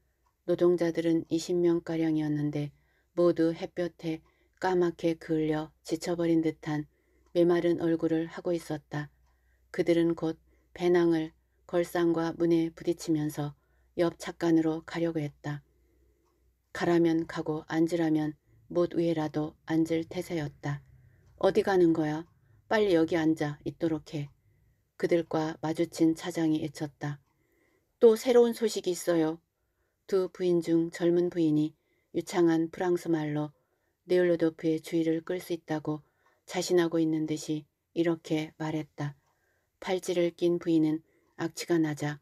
노동자들은 20명가량이었는데 모두 햇볕에 까맣게 그을려 지쳐버린 듯한 메마른 얼굴을 하고 있었다. 그들은 곧 배낭을 걸상과 문에 부딪히면서 옆 착간으로 가려고 했다. 가라면 가고 앉으라면 못 위에라도 앉을 태세였다. 어디 가는 거야? 빨리 여기 앉아 있도록 해. 그들과 마주친 차장이 애쳤다. 또 새로운 소식이 있어요. 두 부인 중 젊은 부인이 유창한 프랑스 말로 네올로도프의 주의를 끌 수 있다고 자신하고 있는 듯이 이렇게 말했다. 팔찌를 낀 부인은 악취가 나자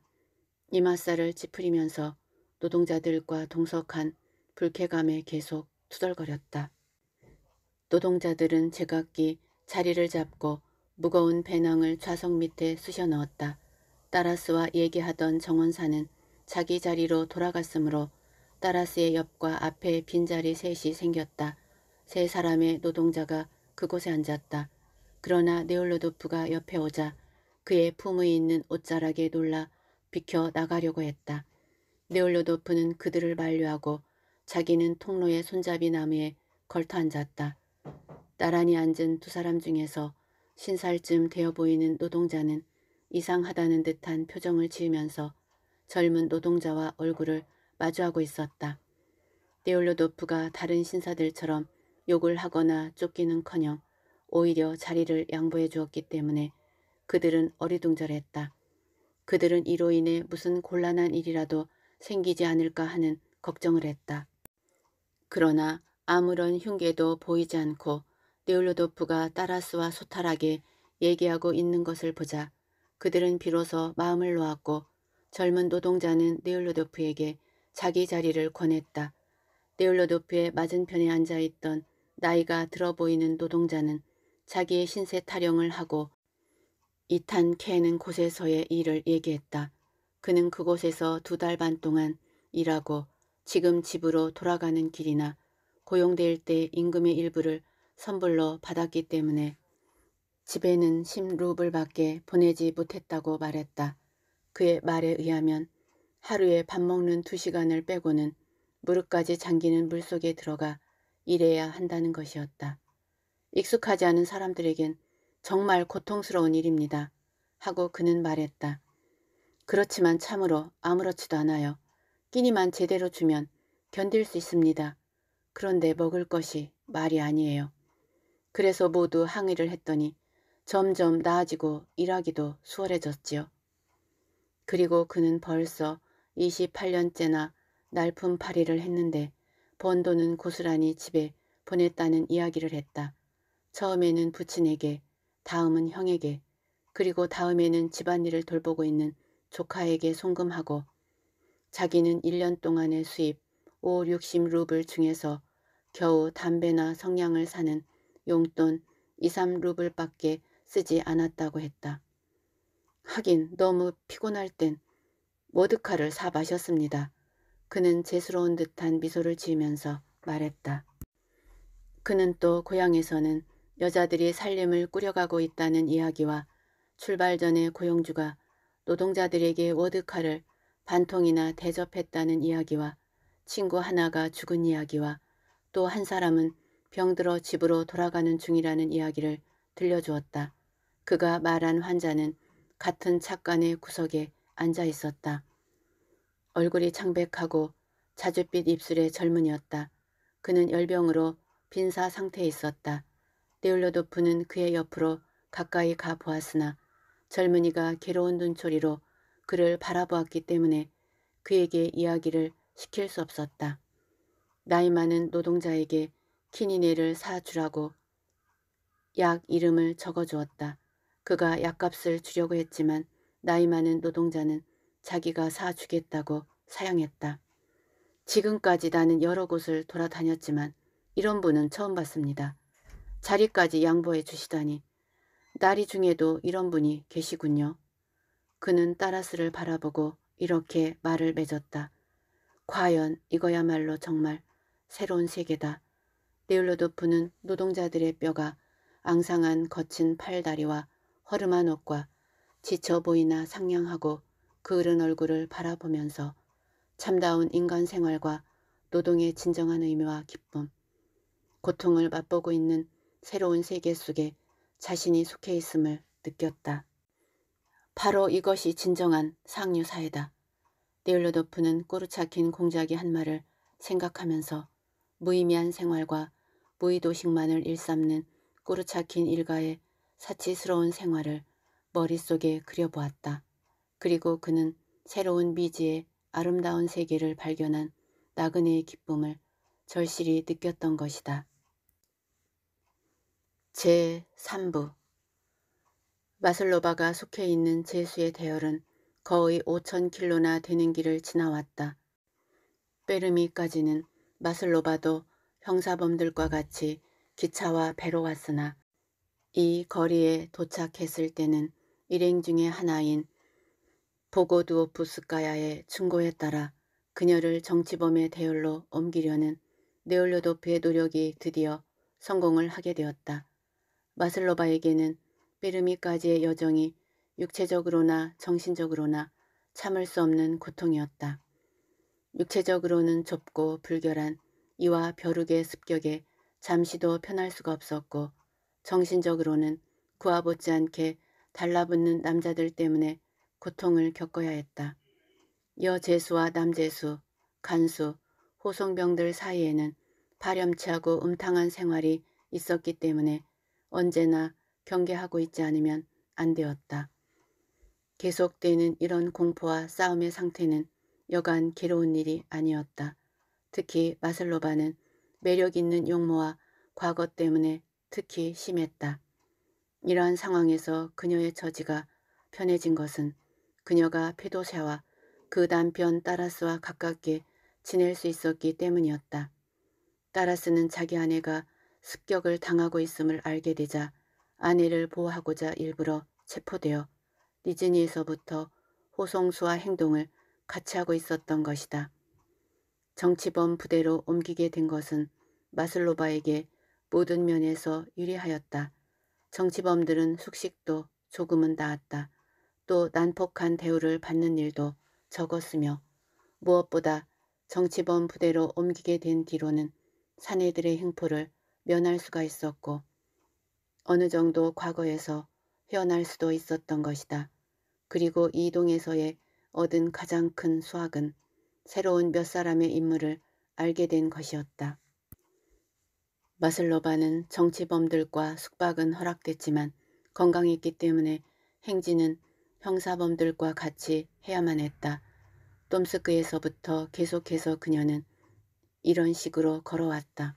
이마살을 찌푸리면서 노동자들과 동석한 불쾌감에 계속 투덜거렸다. 노동자들은 제각기 자리를 잡고 무거운 배낭을 좌석 밑에 쑤셔 넣었다. 따라스와 얘기하던 정원사는 자기 자리로 돌아갔으므로 따라스의 옆과 앞에 빈자리 셋이 생겼다. 세 사람의 노동자가 그곳에 앉았다. 그러나 네올로도프가 옆에 오자 그의 품에 있는 옷자락에 놀라 비켜 나가려고 했다. 네올로도프는 그들을 만류하고 자기는 통로의 손잡이 나무에 걸터 앉았다. 나란히 앉은 두 사람 중에서 신살쯤 되어 보이는 노동자는 이상하다는 듯한 표정을 지으면서 젊은 노동자와 얼굴을 마주하고 있었다. 네올로도프가 다른 신사들처럼 욕을 하거나 쫓기는커녕 오히려 자리를 양보해 주었기 때문에 그들은 어리둥절했다. 그들은 이로 인해 무슨 곤란한 일이라도 생기지 않을까 하는 걱정을 했다. 그러나 아무런 흉계도 보이지 않고 네올로도프가 따라스와 소탈하게 얘기하고 있는 것을 보자 그들은 비로소 마음을 놓았고 젊은 노동자는 네올로도프에게 자기 자리를 권했다. 네올로도프의 맞은편에 앉아있던 나이가 들어 보이는 노동자는 자기의 신세 타령을 하고 이탄 케는 곳에서의 일을 얘기했다. 그는 그곳에서 두 달 반 동안 일하고 지금 집으로 돌아가는 길이나 고용될 때 임금의 일부를 선불로 받았기 때문에 집에는 10루블밖에 보내지 못했다고 말했다. 그의 말에 의하면 하루에 밥 먹는 두시간을 빼고는 무릎까지 잠기는 물속에 들어가 일해야 한다는 것이었다. 익숙하지 않은 사람들에겐 정말 고통스러운 일입니다. 하고 그는 말했다. 그렇지만 참으로 아무렇지도 않아요. 끼니만 제대로 주면 견딜 수 있습니다. 그런데 먹을 것이 말이 아니에요. 그래서 모두 항의를 했더니 점점 나아지고 일하기도 수월해졌지요. 그리고 그는 벌써 28년째나 날품팔이를 했는데 번 돈은 고스란히 집에 보냈다는 이야기를 했다. 처음에는 부친에게 다음은 형에게, 그리고 다음에는 집안일을 돌보고 있는 조카에게 송금하고 자기는 1년 동안의 수입 5, 60 루블 중에서 겨우 담배나 성냥을 사는 용돈 2, 3 루블밖에 쓰지 않았다고 했다. 하긴 너무 피곤할 땐 모드카를 사 마셨습니다. 그는 재스러운 듯한 미소를 지으면서 말했다. 그는 또 고향에서는 여자들이 살림을 꾸려가고 있다는 이야기와 출발 전에 고용주가 노동자들에게 워드카를 반통이나 대접했다는 이야기와 친구 하나가 죽은 이야기와 또 한 사람은 병들어 집으로 돌아가는 중이라는 이야기를 들려주었다. 그가 말한 환자는 같은 착간의 구석에 앉아 있었다. 얼굴이 창백하고 자줏빛 입술의 젊은이었다 그는 열병으로 빈사 상태에 있었다. 데올려도프는 그의 옆으로 가까이 가보았으나 젊은이가 괴로운 눈초리로 그를 바라보았기 때문에 그에게 이야기를 시킬 수 없었다. 나이 많은 노동자에게 키니네를 사주라고 약 이름을 적어주었다. 그가 약값을 주려고 했지만 나이 많은 노동자는 자기가 사주겠다고 사양했다. 지금까지 나는 여러 곳을 돌아다녔지만 이런 분은 처음 봤습니다. 자리까지 양보해 주시다니 나리 중에도 이런 분이 계시군요. 그는 따라스를 바라보고 이렇게 말을 맺었다. 과연 이거야말로 정말 새로운 세계다. 네울로도프는 노동자들의 뼈가 앙상한 거친 팔다리와 허름한 옷과 지쳐 보이나 상냥하고 그으른 얼굴을 바라보면서 참다운 인간 생활과 노동의 진정한 의미와 기쁨, 고통을 맛보고 있는 새로운 세계 속에 자신이 속해 있음을 느꼈다. 바로 이것이 진정한 상류사회다. 네일로도프는 꼬르차 킨 공작이 한 말을 생각하면서 무의미한 생활과 무의도식만을 일삼는 꼬르차 킨 일가의 사치스러운 생활을 머릿속에 그려보았다. 그리고 그는 새로운 미지의 아름다운 세계를 발견한 나그네의 기쁨을 절실히 느꼈던 것이다. 제3부 마슬로바가 속해 있는 제수의 대열은 거의 5천킬로나 되는 길을 지나왔다. 베르미까지는 마슬로바도 형사범들과 같이 기차와 배로 왔으나 이 거리에 도착했을 때는 일행 중의 하나인 보고두오프스카야의 충고에 따라 그녀를 정치범의 대열로 옮기려는 네올로도프의 노력이 드디어 성공을 하게 되었다. 마슬로바에게는 베르미까지의 여정이 육체적으로나 정신적으로나 참을 수 없는 고통이었다. 육체적으로는 좁고 불결한 이와 벼룩의 습격에 잠시도 편할 수가 없었고 정신적으로는 구아 못지 않게 달라붙는 남자들 때문에 고통을 겪어야 했다. 여재수와 남재수, 간수, 호송병들 사이에는 파렴치하고 음탕한 생활이 있었기 때문에 언제나 경계하고 있지 않으면 안 되었다. 계속되는 이런 공포와 싸움의 상태는 여간 괴로운 일이 아니었다. 특히 마슬로바는 매력 있는 용모와 과거 때문에 특히 심했다. 이러한 상황에서 그녀의 처지가 편해진 것은 그녀가 페도샤와 그 남편 따라스와 가깝게 지낼 수 있었기 때문이었다. 따라스는 자기 아내가 습격을 당하고 있음을 알게 되자 아내를 보호하고자 일부러 체포되어 니즈니에서부터 호송수와 행동을 같이 하고 있었던 것이다. 정치범 부대로 옮기게 된 것은 마슬로바에게 모든 면에서 유리하였다. 정치범들은 숙식도 조금은 나았다. 또 난폭한 대우를 받는 일도 적었으며 무엇보다 정치범 부대로 옮기게 된 뒤로는 사내들의 행포를 면할 수가 있었고 어느 정도 과거에서 헤어날 수도 있었던 것이다. 그리고 이동에서의 얻은 가장 큰 수학은 새로운 몇 사람의 인물을 알게 된 것이었다. 마슬로바는 정치범들과 숙박은 허락됐지만 건강했기 때문에 행진은 형사범들과 같이 해야만 했다. 톰스크에서부터 계속해서 그녀는 이런 식으로 걸어왔다.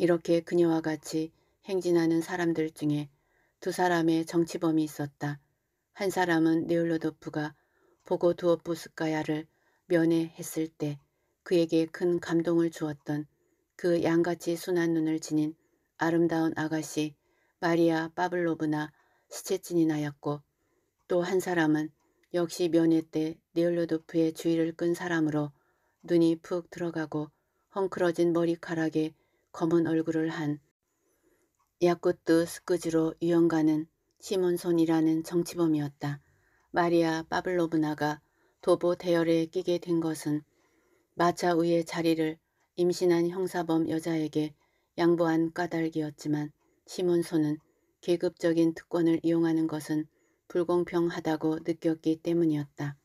이렇게 그녀와 같이 행진하는 사람들 중에 두 사람의 정치범이 있었다. 한 사람은 네올로도프가 보고두어프스카야를 면회했을 때 그에게 큰 감동을 주었던 그 양같이 순한 눈을 지닌 아름다운 아가씨 마리아 파블로브나 시체친이나였고또 한 사람은 역시 면회 때 네올로도프의 주의를 끈 사람으로 눈이 푹 들어가고 헝클어진 머리카락에 검은 얼굴을 한 야쿠트 스쿠지로 유영가는 시몬손이라는 정치범이었다. 마리아 파블로브나가 도보 대열에 끼게 된 것은 마차 위의 자리를 임신한 형사범 여자에게 양보한 까닭이었지만 시몬손은 계급적인 특권을 이용하는 것은 불공평하다고 느꼈기 때문이었다.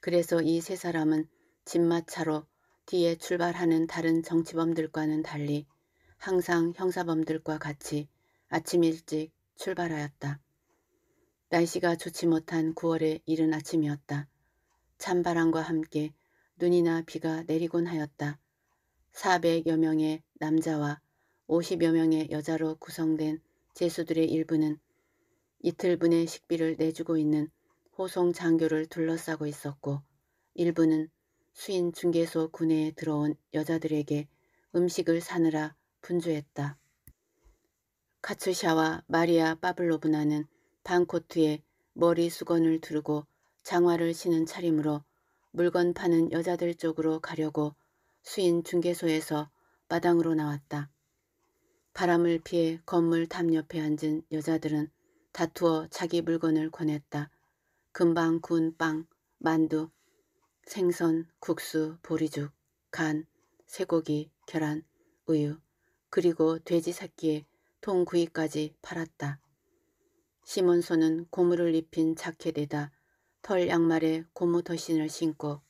그래서 이 세 사람은 집마차로 뒤에 출발하는 다른 정치범들과는 달리 항상 형사범들과 같이 아침 일찍 출발하였다. 날씨가 좋지 못한 9월의 이른 아침이었다. 찬바람과 함께 눈이나 비가 내리곤 하였다. 400여 명의 남자와 50여 명의 여자로 구성된 제수들의 일부는 이틀분의 식비를 내주고 있는 호송 장교를 둘러싸고 있었고 일부는 수인 중개소 군에 들어온 여자들에게 음식을 사느라 분주했다. 카츠샤와 마리아 파블로브나는 반코트에 머리 수건을 두르고 장화를 신은 차림으로 물건 파는 여자들 쪽으로 가려고 수인 중개소에서 마당으로 나왔다. 바람을 피해 건물 담 옆에 앉은 여자들은 다투어 자기 물건을 권했다. 금방 구운 빵, 만두, 생선, 국수, 보리죽, 간, 쇠고기, 계란, 우유, 그리고 돼지 새끼에 통구이까지 팔았다. 시몬소는 고무를 입힌 자켓에다 털 양말에 고무 더신을 신고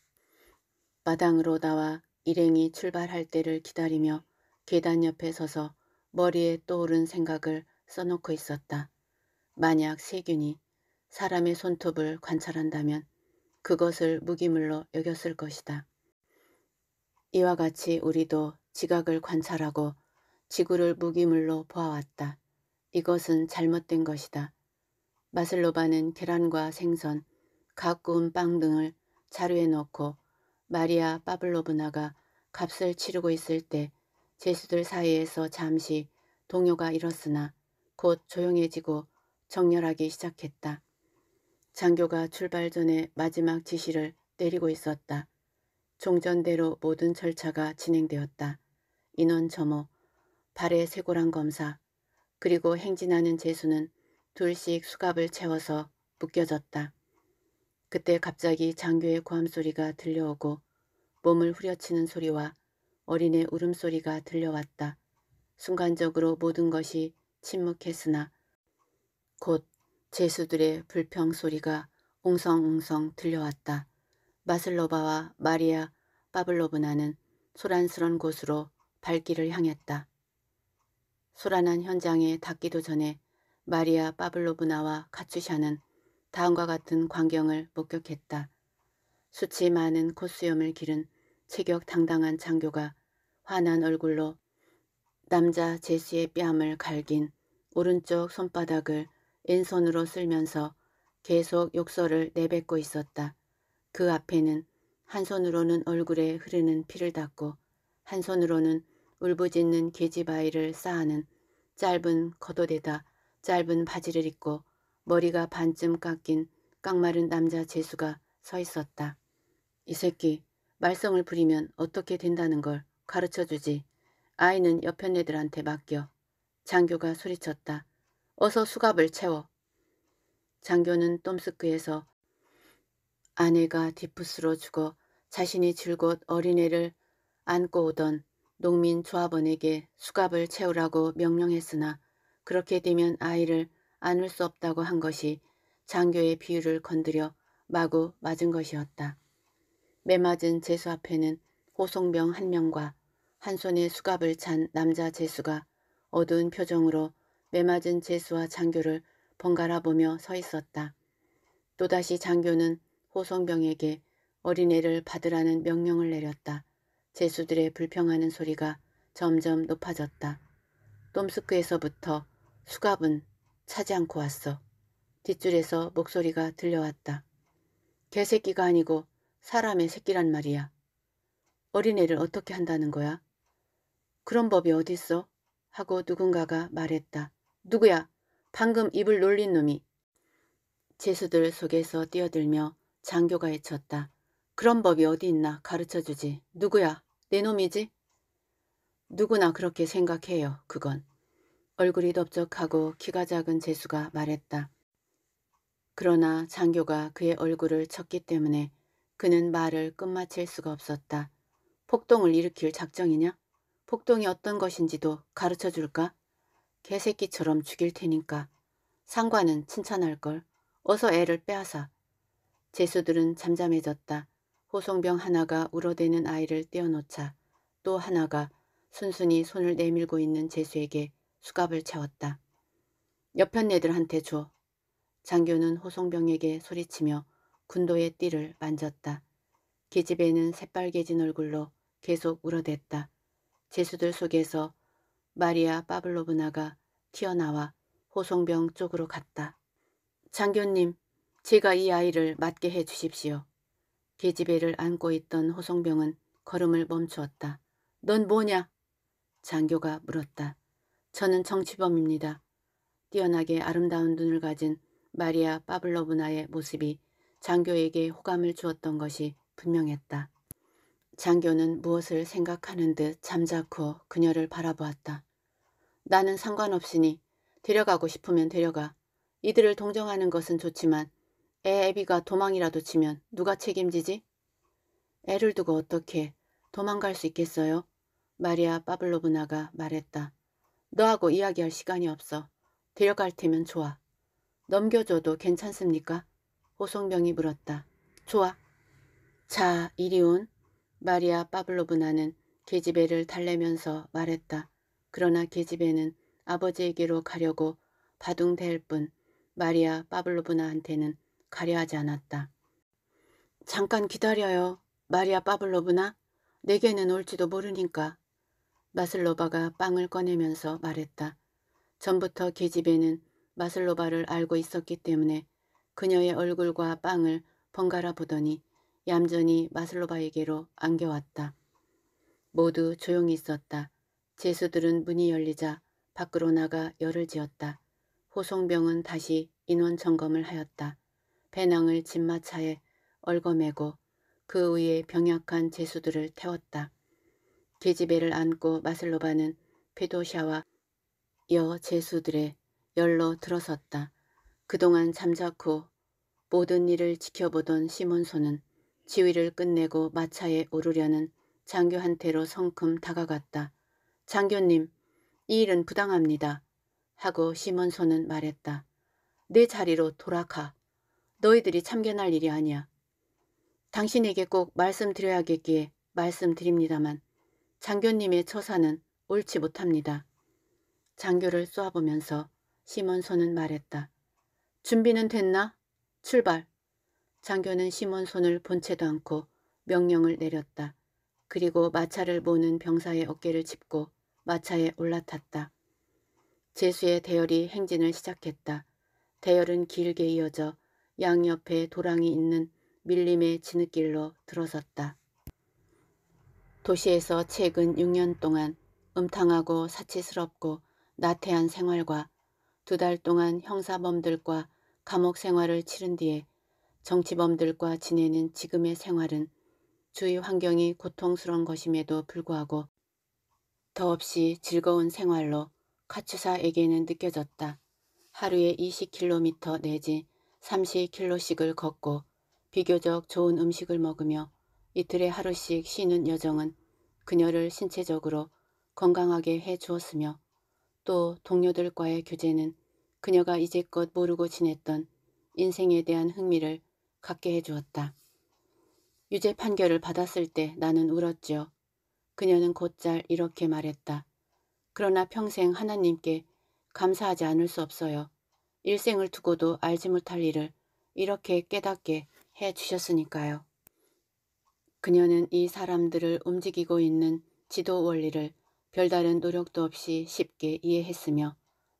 마당으로 나와 일행이 출발할 때를 기다리며 계단 옆에 서서 머리에 떠오른 생각을 써놓고 있었다. 만약 세균이 사람의 손톱을 관찰한다면 그것을 무기물로 여겼을 것이다. 이와 같이 우리도 지각을 관찰하고 지구를 무기물로 보아왔다. 이것은 잘못된 것이다. 마슬로바는 계란과 생선, 각 구운 빵 등을 자루에 넣고 마리아 파블로브나가 값을 치르고 있을 때 제수들 사이에서 잠시 동요가 일었으나 곧 조용해지고 정렬하기 시작했다. 장교가 출발 전에 마지막 지시를 내리고 있었다. 종전대로 모든 절차가 진행되었다. 인원 점호, 발의 세고랑 검사, 그리고 행진하는 재수는 둘씩 수갑을 채워서 묶여졌다. 그때 갑자기 장교의 고함소리가 들려오고 몸을 후려치는 소리와 어린의 울음소리가 들려왔다. 순간적으로 모든 것이 침묵했으나 곧 제수들의 불평 소리가 웅성웅성 들려왔다. 마슬로바와 마리아 파블로브나는 소란스런 곳으로 발길을 향했다. 소란한 현장에 닿기도 전에 마리아 파블로브나와 카츠샤는 다음과 같은 광경을 목격했다. 수치 많은 콧수염을 기른 체격 당당한 장교가 환한 얼굴로 남자 제수의 뺨을 갈긴 오른쪽 손바닥을 왼손으로 쓸면서 계속 욕설을 내뱉고 있었다. 그 앞에는 한 손으로는 얼굴에 흐르는 피를 닦고 한 손으로는 울부짖는 계집아이를 쌓아는 짧은 겉옷에다 짧은 바지를 입고 머리가 반쯤 깎인 깡마른 남자 재수가 서 있었다. 이 새끼 말썽을 부리면 어떻게 된다는 걸 가르쳐주지. 아이는 옆편 애들한테 맡겨. 장교가 소리쳤다. 어서 수갑을 채워. 장교는 톰스크에서 아내가 디프스로 죽어 자신이 줄곧 어린애를 안고 오던 농민 조합원에게 수갑을 채우라고 명령했으나 그렇게 되면 아이를 안을 수 없다고 한 것이 장교의 비유를 건드려 마구 맞은 것이었다. 매맞은 재수 앞에는 호송병 한 명과 한 손에 수갑을 찬 남자 재수가 어두운 표정으로 매맞은 제수와 장교를 번갈아 보며 서 있었다. 또다시 장교는 호성병에게 어린애를 받으라는 명령을 내렸다. 제수들의 불평하는 소리가 점점 높아졌다. 똠스크에서부터 수갑은 차지 않고 왔어. 뒷줄에서 목소리가 들려왔다. 개새끼가 아니고 사람의 새끼란 말이야. 어린애를 어떻게 한다는 거야? 그런 법이 어딨어? 하고 누군가가 말했다. 누구야? 방금 입을 놀린 놈이. 제수들 속에서 뛰어들며 장교가 외쳤다. 그런 법이 어디 있나 가르쳐주지. 누구야? 내 놈이지? 누구나 그렇게 생각해요. 그건. 얼굴이 덥적하고 키가 작은 제수가 말했다. 그러나 장교가 그의 얼굴을 쳤기 때문에 그는 말을 끝마칠 수가 없었다. 폭동을 일으킬 작정이냐? 폭동이 어떤 것인지도 가르쳐 줄까? 개새끼처럼 죽일 테니까 상관은 칭찬할걸. 어서 애를 빼앗아. 재수들은 잠잠해졌다. 호송병 하나가 울어대는 아이를 떼어놓자 또 하나가 순순히 손을 내밀고 있는 재수에게 수갑을 채웠다. 옆편 애들한테 줘. 장교는 호송병에게 소리치며 군도의 띠를 만졌다. 계집애는 그 새빨개진 얼굴로 계속 울어댔다. 재수들 속에서 마리아 파블로브나가 튀어나와 호송병 쪽으로 갔다. 장교님, 제가 이 아이를 맡게 해주십시오. 계집애를 안고 있던 호송병은 걸음을 멈추었다. 넌 뭐냐? 장교가 물었다. 저는 정치범입니다. 뛰어나게 아름다운 눈을 가진 마리아 파블로브나의 모습이 장교에게 호감을 주었던 것이 분명했다. 장교는 무엇을 생각하는 듯 잠자코 그녀를 바라보았다. 나는 상관없으니 데려가고 싶으면 데려가. 이들을 동정하는 것은 좋지만 애 애비가 도망이라도 치면 누가 책임지지? 애를 두고 어떻게 도망갈 수 있겠어요? 마리아 파블로브나가 말했다. 너하고 이야기할 시간이 없어. 데려갈 테면 좋아. 넘겨줘도 괜찮습니까? 호송병이 물었다. 좋아. 자, 이리 온. 마리아 파블로브나는 계집애를 달래면서 말했다. 그러나 계집애는 아버지에게로 가려고 바둥댈 뿐 마리아 파블로브나한테는 가려 하지 않았다. 잠깐 기다려요. 마리아 파블로브나. 내게는 올지도 모르니까. 마슬로바가 빵을 꺼내면서 말했다. 전부터 계집애는 마슬로바를 알고 있었기 때문에 그녀의 얼굴과 빵을 번갈아 보더니 얌전히 마슬로바에게로 안겨왔다. 모두 조용히 있었다. 제수들은 문이 열리자 밖으로 나가 열을 지었다. 호송병은 다시 인원 점검을 하였다. 배낭을 진마차에 얼거매고 그 위에 병약한 제수들을 태웠다. 계집애를 안고 마슬로바는 페도샤와 여 제수들의 열로 들어섰다. 그동안 잠자코 모든 일을 지켜보던 시몬소는 지휘를 끝내고 마차에 오르려는 장교한테로 성큼 다가갔다. 장교님, 이 일은 부당합니다. 하고 심원손은 말했다. 내 네 자리로 돌아가. 너희들이 참견할 일이 아니야. 당신에게 꼭 말씀드려야겠기에 말씀드립니다만 장교님의 처사는 옳지 못합니다. 장교를 쏘아보면서 심원손은 말했다. 준비는 됐나? 출발. 장교는 심원손을본채도 않고 명령을 내렸다. 그리고 마차를 모는 병사의 어깨를 짚고 마차에 올라탔다. 제수의 대열이 행진을 시작했다. 대열은 길게 이어져 양옆에 도랑이 있는 밀림의 진흙길로 들어섰다. 도시에서 최근 6년 동안 음탕하고 사치스럽고 나태한 생활과 두 달 동안 형사범들과 감옥 생활을 치른 뒤에 정치범들과 지내는 지금의 생활은 주위 환경이 고통스러운 것임에도 불구하고 더없이 즐거운 생활로 카츠사에게는 느껴졌다. 하루에 20km 내지 30km씩을 걷고 비교적 좋은 음식을 먹으며 이틀에 하루씩 쉬는 여정은 그녀를 신체적으로 건강하게 해주었으며 또 동료들과의 교제는 그녀가 이제껏 모르고 지냈던 인생에 대한 흥미를 갖게 해주었다. 유죄 판결을 받았을 때 나는 울었지요. 그녀는 곧잘 이렇게 말했다. 그러나 평생 하나님께 감사하지 않을 수 없어요. 일생을 두고도 알지 못할 일을 이렇게 깨닫게 해주셨으니까요. 그녀는 이 사람들을 움직이고 있는 지도 원리를 별다른 노력도 없이 쉽게 이해했으며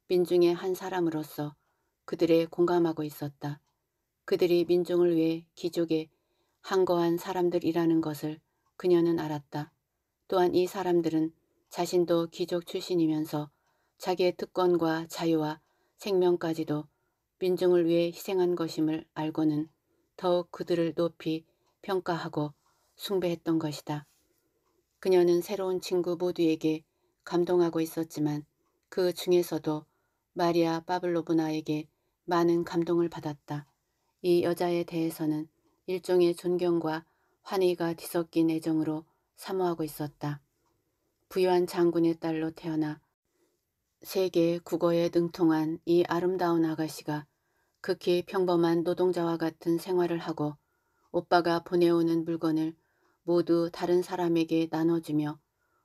민중의 한 사람으로서 그들의 공감하고 있었다. 그들이 민중을 위해 기족에 항거한 사람들이라는 것을 그녀는 알았다. 또한 이 사람들은 자신도 귀족 출신이면서 자기의 특권과 자유와 생명까지도 민중을 위해 희생한 것임을 알고는 더욱 그들을 높이 평가하고 숭배했던 것이다. 그녀는 새로운 친구 모두에게 감동하고 있었지만 그 중에서도 마리아 바블로브나에게 많은 감동을 받았다. 이 여자에 대해서는 일종의 존경과 환희가 뒤섞인 애정으로 사모하고 있었다. 부유한 장군의 딸로 태어나 세계 국어에 능통한 이 아름다운 아가씨가 극히 평범한 노동자와 같은 생활을 하고 오빠가 보내오는 물건을 모두 다른 사람에게 나눠주며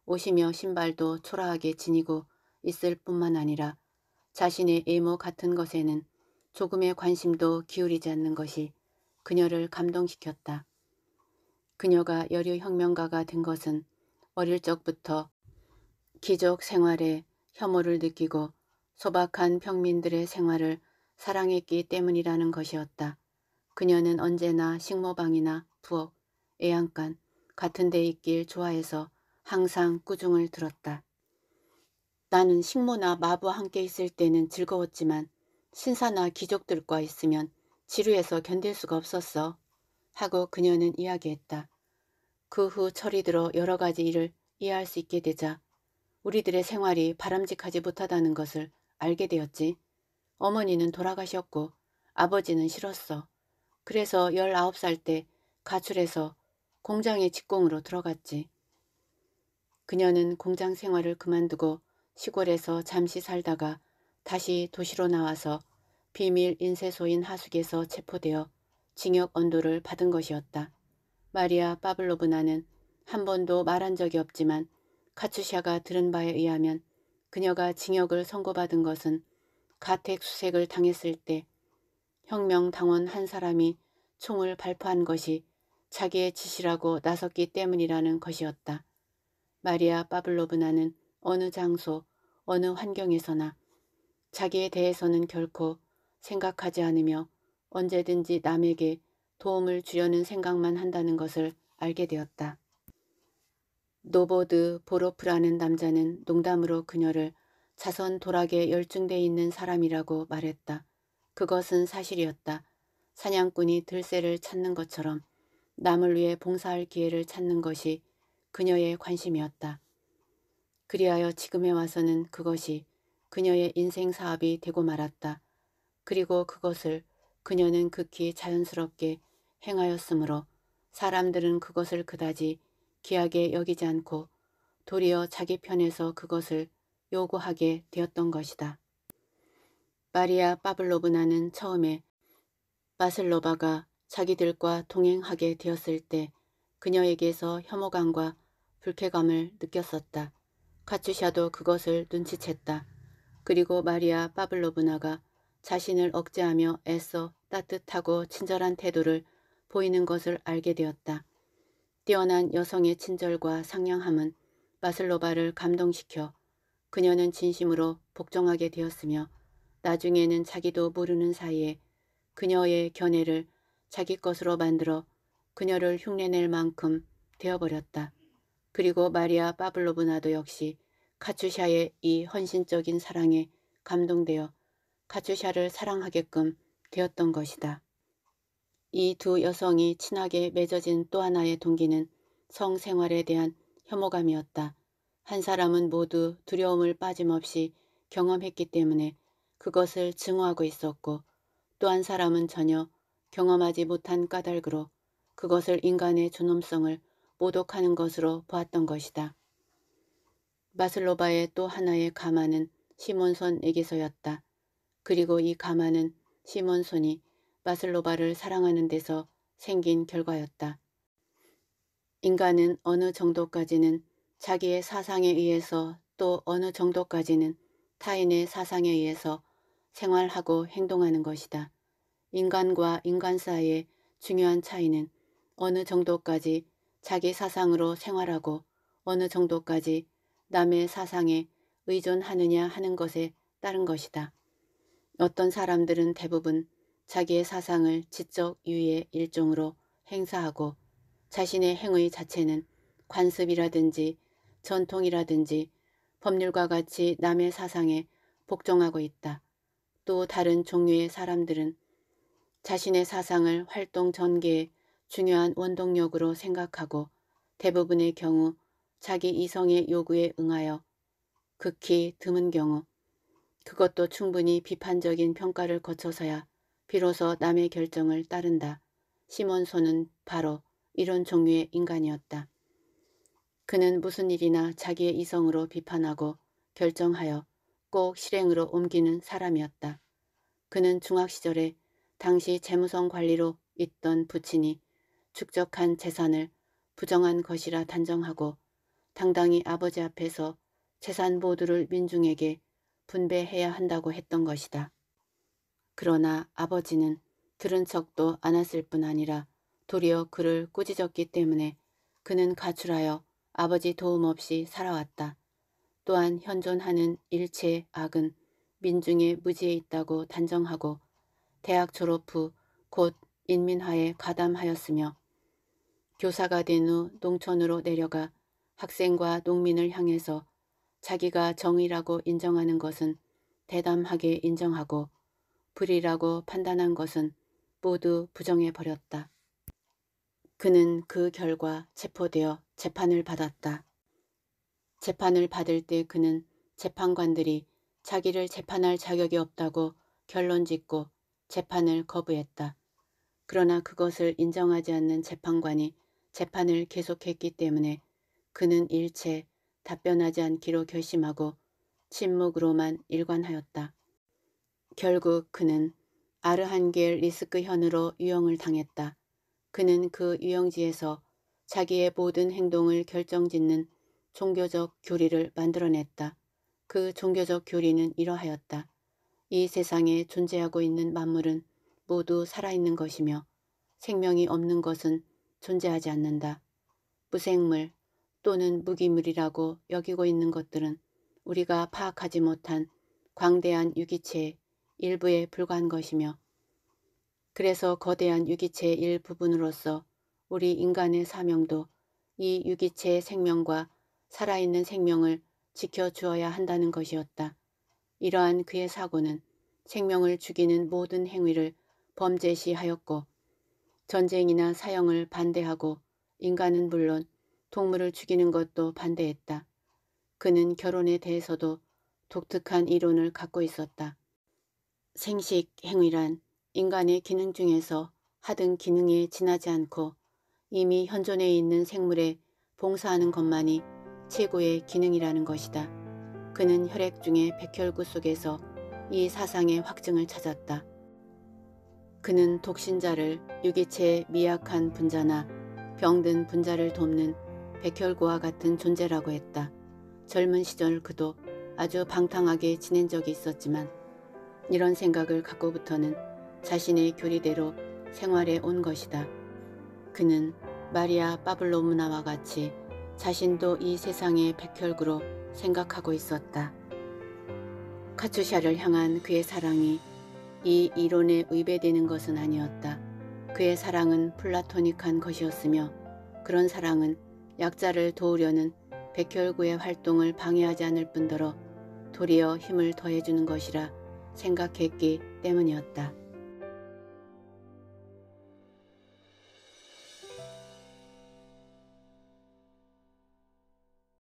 옷이며 신발도 초라하게 지니고 있을 뿐만 아니라 자신의 애모 같은 것에는 조금의 관심도 기울이지 않는 것이 그녀를 감동시켰다. 그녀가 여류혁명가가 된 것은 어릴 적부터 귀족 생활에 혐오를 느끼고 소박한 평민들의 생활을 사랑했기 때문이라는 것이었다. 그녀는 언제나 식모방이나 부엌, 애양간 같은 데 있길 좋아해서 항상 꾸중을 들었다. 나는 식모나 마부와 함께 있을 때는 즐거웠지만 신사나 귀족들과 있으면 지루해서 견딜 수가 없었어. 하고 그녀는 이야기했다. 그후 철이 들어 여러 가지 일을 이해할 수 있게 되자 우리들의 생활이 바람직하지 못하다는 것을 알게 되었지. 어머니는 돌아가셨고 아버지는 싫었어. 그래서 19살 때 가출해서 공장의 직공으로 들어갔지. 그녀는 공장 생활을 그만두고 시골에서 잠시 살다가 다시 도시로 나와서 비밀 인쇄소인 하숙에서 체포되어 징역 언도를 받은 것이었다. 마리아 파블로브나는 한 번도 말한 적이 없지만 카츠샤가 들은 바에 의하면 그녀가 징역을 선고받은 것은 가택 수색을 당했을 때 혁명 당원 한 사람이 총을 발포한 것이 자기의 지시라고 나섰기 때문이라는 것이었다. 마리아 파블로브나는 어느 장소, 어느 환경에서나 자기에 대해서는 결코 생각하지 않으며 언제든지 남에게 도움을 주려는 생각만 한다는 것을 알게 되었다. 노보드 보로프라는 남자는 농담으로 그녀를 자선 도락에 열중돼 있는 사람이라고 말했다. 그것은 사실이었다. 사냥꾼이 들새를 찾는 것처럼 남을 위해 봉사할 기회를 찾는 것이 그녀의 관심이었다. 그리하여 지금에 와서는 그것이 그녀의 인생 사업이 되고 말았다. 그리고 그것을 그녀는 극히 자연스럽게 행하였으므로 사람들은 그것을 그다지 귀하게 여기지 않고 도리어 자기 편에서 그것을 요구하게 되었던 것이다. 마리아 파블로브나는 처음에 마슬로바가 자기들과 동행하게 되었을 때 그녀에게서 혐오감과 불쾌감을 느꼈었다. 카츠샤도 그것을 눈치챘다. 그리고 마리아 파블로브나가 자신을 억제하며 애써 따뜻하고 친절한 태도를 보이는 것을 알게 되었다. 뛰어난 여성의 친절과 상냥함은 마슬로바를 감동시켜 그녀는 진심으로 복종하게 되었으며 나중에는 자기도 모르는 사이에 그녀의 견해를 자기 것으로 만들어 그녀를 흉내낼 만큼 되어버렸다. 그리고 마리아 파블로브나도 역시 카츄샤의 이 헌신적인 사랑에 감동되어 카츄샤를 사랑하게끔 되었던 것이다. 이 두 여성이 친하게 맺어진 또 하나의 동기는 성생활에 대한 혐오감이었다. 한 사람은 모두 두려움을 빠짐없이 경험했기 때문에 그것을 증오하고 있었고 또 한 사람은 전혀 경험하지 못한 까닭으로 그것을 인간의 존엄성을 모독하는 것으로 보았던 것이다. 마슬로바의 또 하나의 가마는 시몬선에게서였다 그리고 이 가마는 시몬손이 마슬로바를 사랑하는 데서 생긴 결과였다. 인간은 어느 정도까지는 자기의 사상에 의해서 또 어느 정도까지는 타인의 사상에 의해서 생활하고 행동하는 것이다. 인간과 인간 사이의 중요한 차이는 어느 정도까지 자기 사상으로 생활하고 어느 정도까지 남의 사상에 의존하느냐 하는 것에 따른 것이다. 어떤 사람들은 대부분 자기의 사상을 지적 유의의 일종으로 행사하고 자신의 행위 자체는 관습이라든지 전통이라든지 법률과 같이 남의 사상에 복종하고 있다. 또 다른 종류의 사람들은 자신의 사상을 활동 전개의 중요한 원동력으로 생각하고 대부분의 경우 자기 이성의 요구에 응하여 극히 드문 경우 그것도 충분히 비판적인 평가를 거쳐서야 비로소 남의 결정을 따른다. 시몬소는 바로 이런 종류의 인간이었다. 그는 무슨 일이나 자기의 이성으로 비판하고 결정하여 꼭 실행으로 옮기는 사람이었다. 그는 중학 시절에 당시 재무성 관리로 있던 부친이 축적한 재산을 부정한 것이라 단정하고 당당히 아버지 앞에서 재산 모두를 민중에게 분배해야 한다고 했던 것이다. 그러나 아버지는 들은 척도 안았을 뿐 아니라 도리어 그를 꾸짖었기 때문에 그는 가출하여 아버지 도움 없이 살아왔다. 또한 현존하는 일체의 악은 민중의 무지에 있다고 단정하고 대학 졸업 후 곧 인민화에 가담하였으며 교사가 된 후 농촌으로 내려가 학생과 농민을 향해서 자기가 정의라고 인정하는 것은 대담하게 인정하고 불이라고 판단한 것은 모두 부정해버렸다. 그는 그 결과 체포되어 재판을 받았다. 재판을 받을 때 그는 재판관들이 자기를 재판할 자격이 없다고 결론 짓고 재판을 거부했다. 그러나 그것을 인정하지 않는 재판관이 재판을 계속했기 때문에 그는 일체 답변하지 않기로 결심하고 침묵으로만 일관하였다. 결국 그는 아르한겔 리스크 현으로 유형을 당했다. 그는 그유형지에서 자기의 모든 행동을 결정짓는 종교적 교리를 만들어냈다. 그 종교적 교리는 이러하였다. 이 세상에 존재하고 있는 만물은 모두 살아있는 것이며 생명이 없는 것은 존재하지 않는다. 무생물, 또는 무기물이라고 여기고 있는 것들은 우리가 파악하지 못한 광대한 유기체의 일부에 불과한 것이며 그래서 거대한 유기체의 일부분으로서 우리 인간의 사명도 이 유기체의 생명과 살아있는 생명을 지켜주어야 한다는 것이었다. 이러한 그의 사고는 생명을 죽이는 모든 행위를 범죄시하였고 전쟁이나 사형을 반대하고 인간은 물론 동물을 죽이는 것도 반대했다. 그는 결혼에 대해서도 독특한 이론을 갖고 있었다. 생식 행위란 인간의 기능 중에서 하등 기능에 지나지 않고 이미 현존해 있는 생물에 봉사하는 것만이 최고의 기능이라는 것이다. 그는 혈액 중에 백혈구 속에서 이 사상의 확증을 찾았다. 그는 독신자를 유기체의 미약한 분자나 병든 분자를 돕는 백혈구와 같은 존재라고 했다. 젊은 시절 그도 아주 방탕하게 지낸 적이 있었지만 이런 생각을 갖고부터는 자신의 교리대로 생활에온 것이다. 그는 마리아 파블로무나와 같이 자신도 이 세상의 백혈구로 생각하고 있었다. 카투샤를 향한 그의 사랑이 이 이론에 위배되는 것은 아니었다. 그의 사랑은 플라토닉한 것이었으며 그런 사랑은 약자를 도우려는 백혈구의 활동을 방해하지 않을 뿐더러 도리어 힘을 더해주는 것이라 생각했기 때문이었다.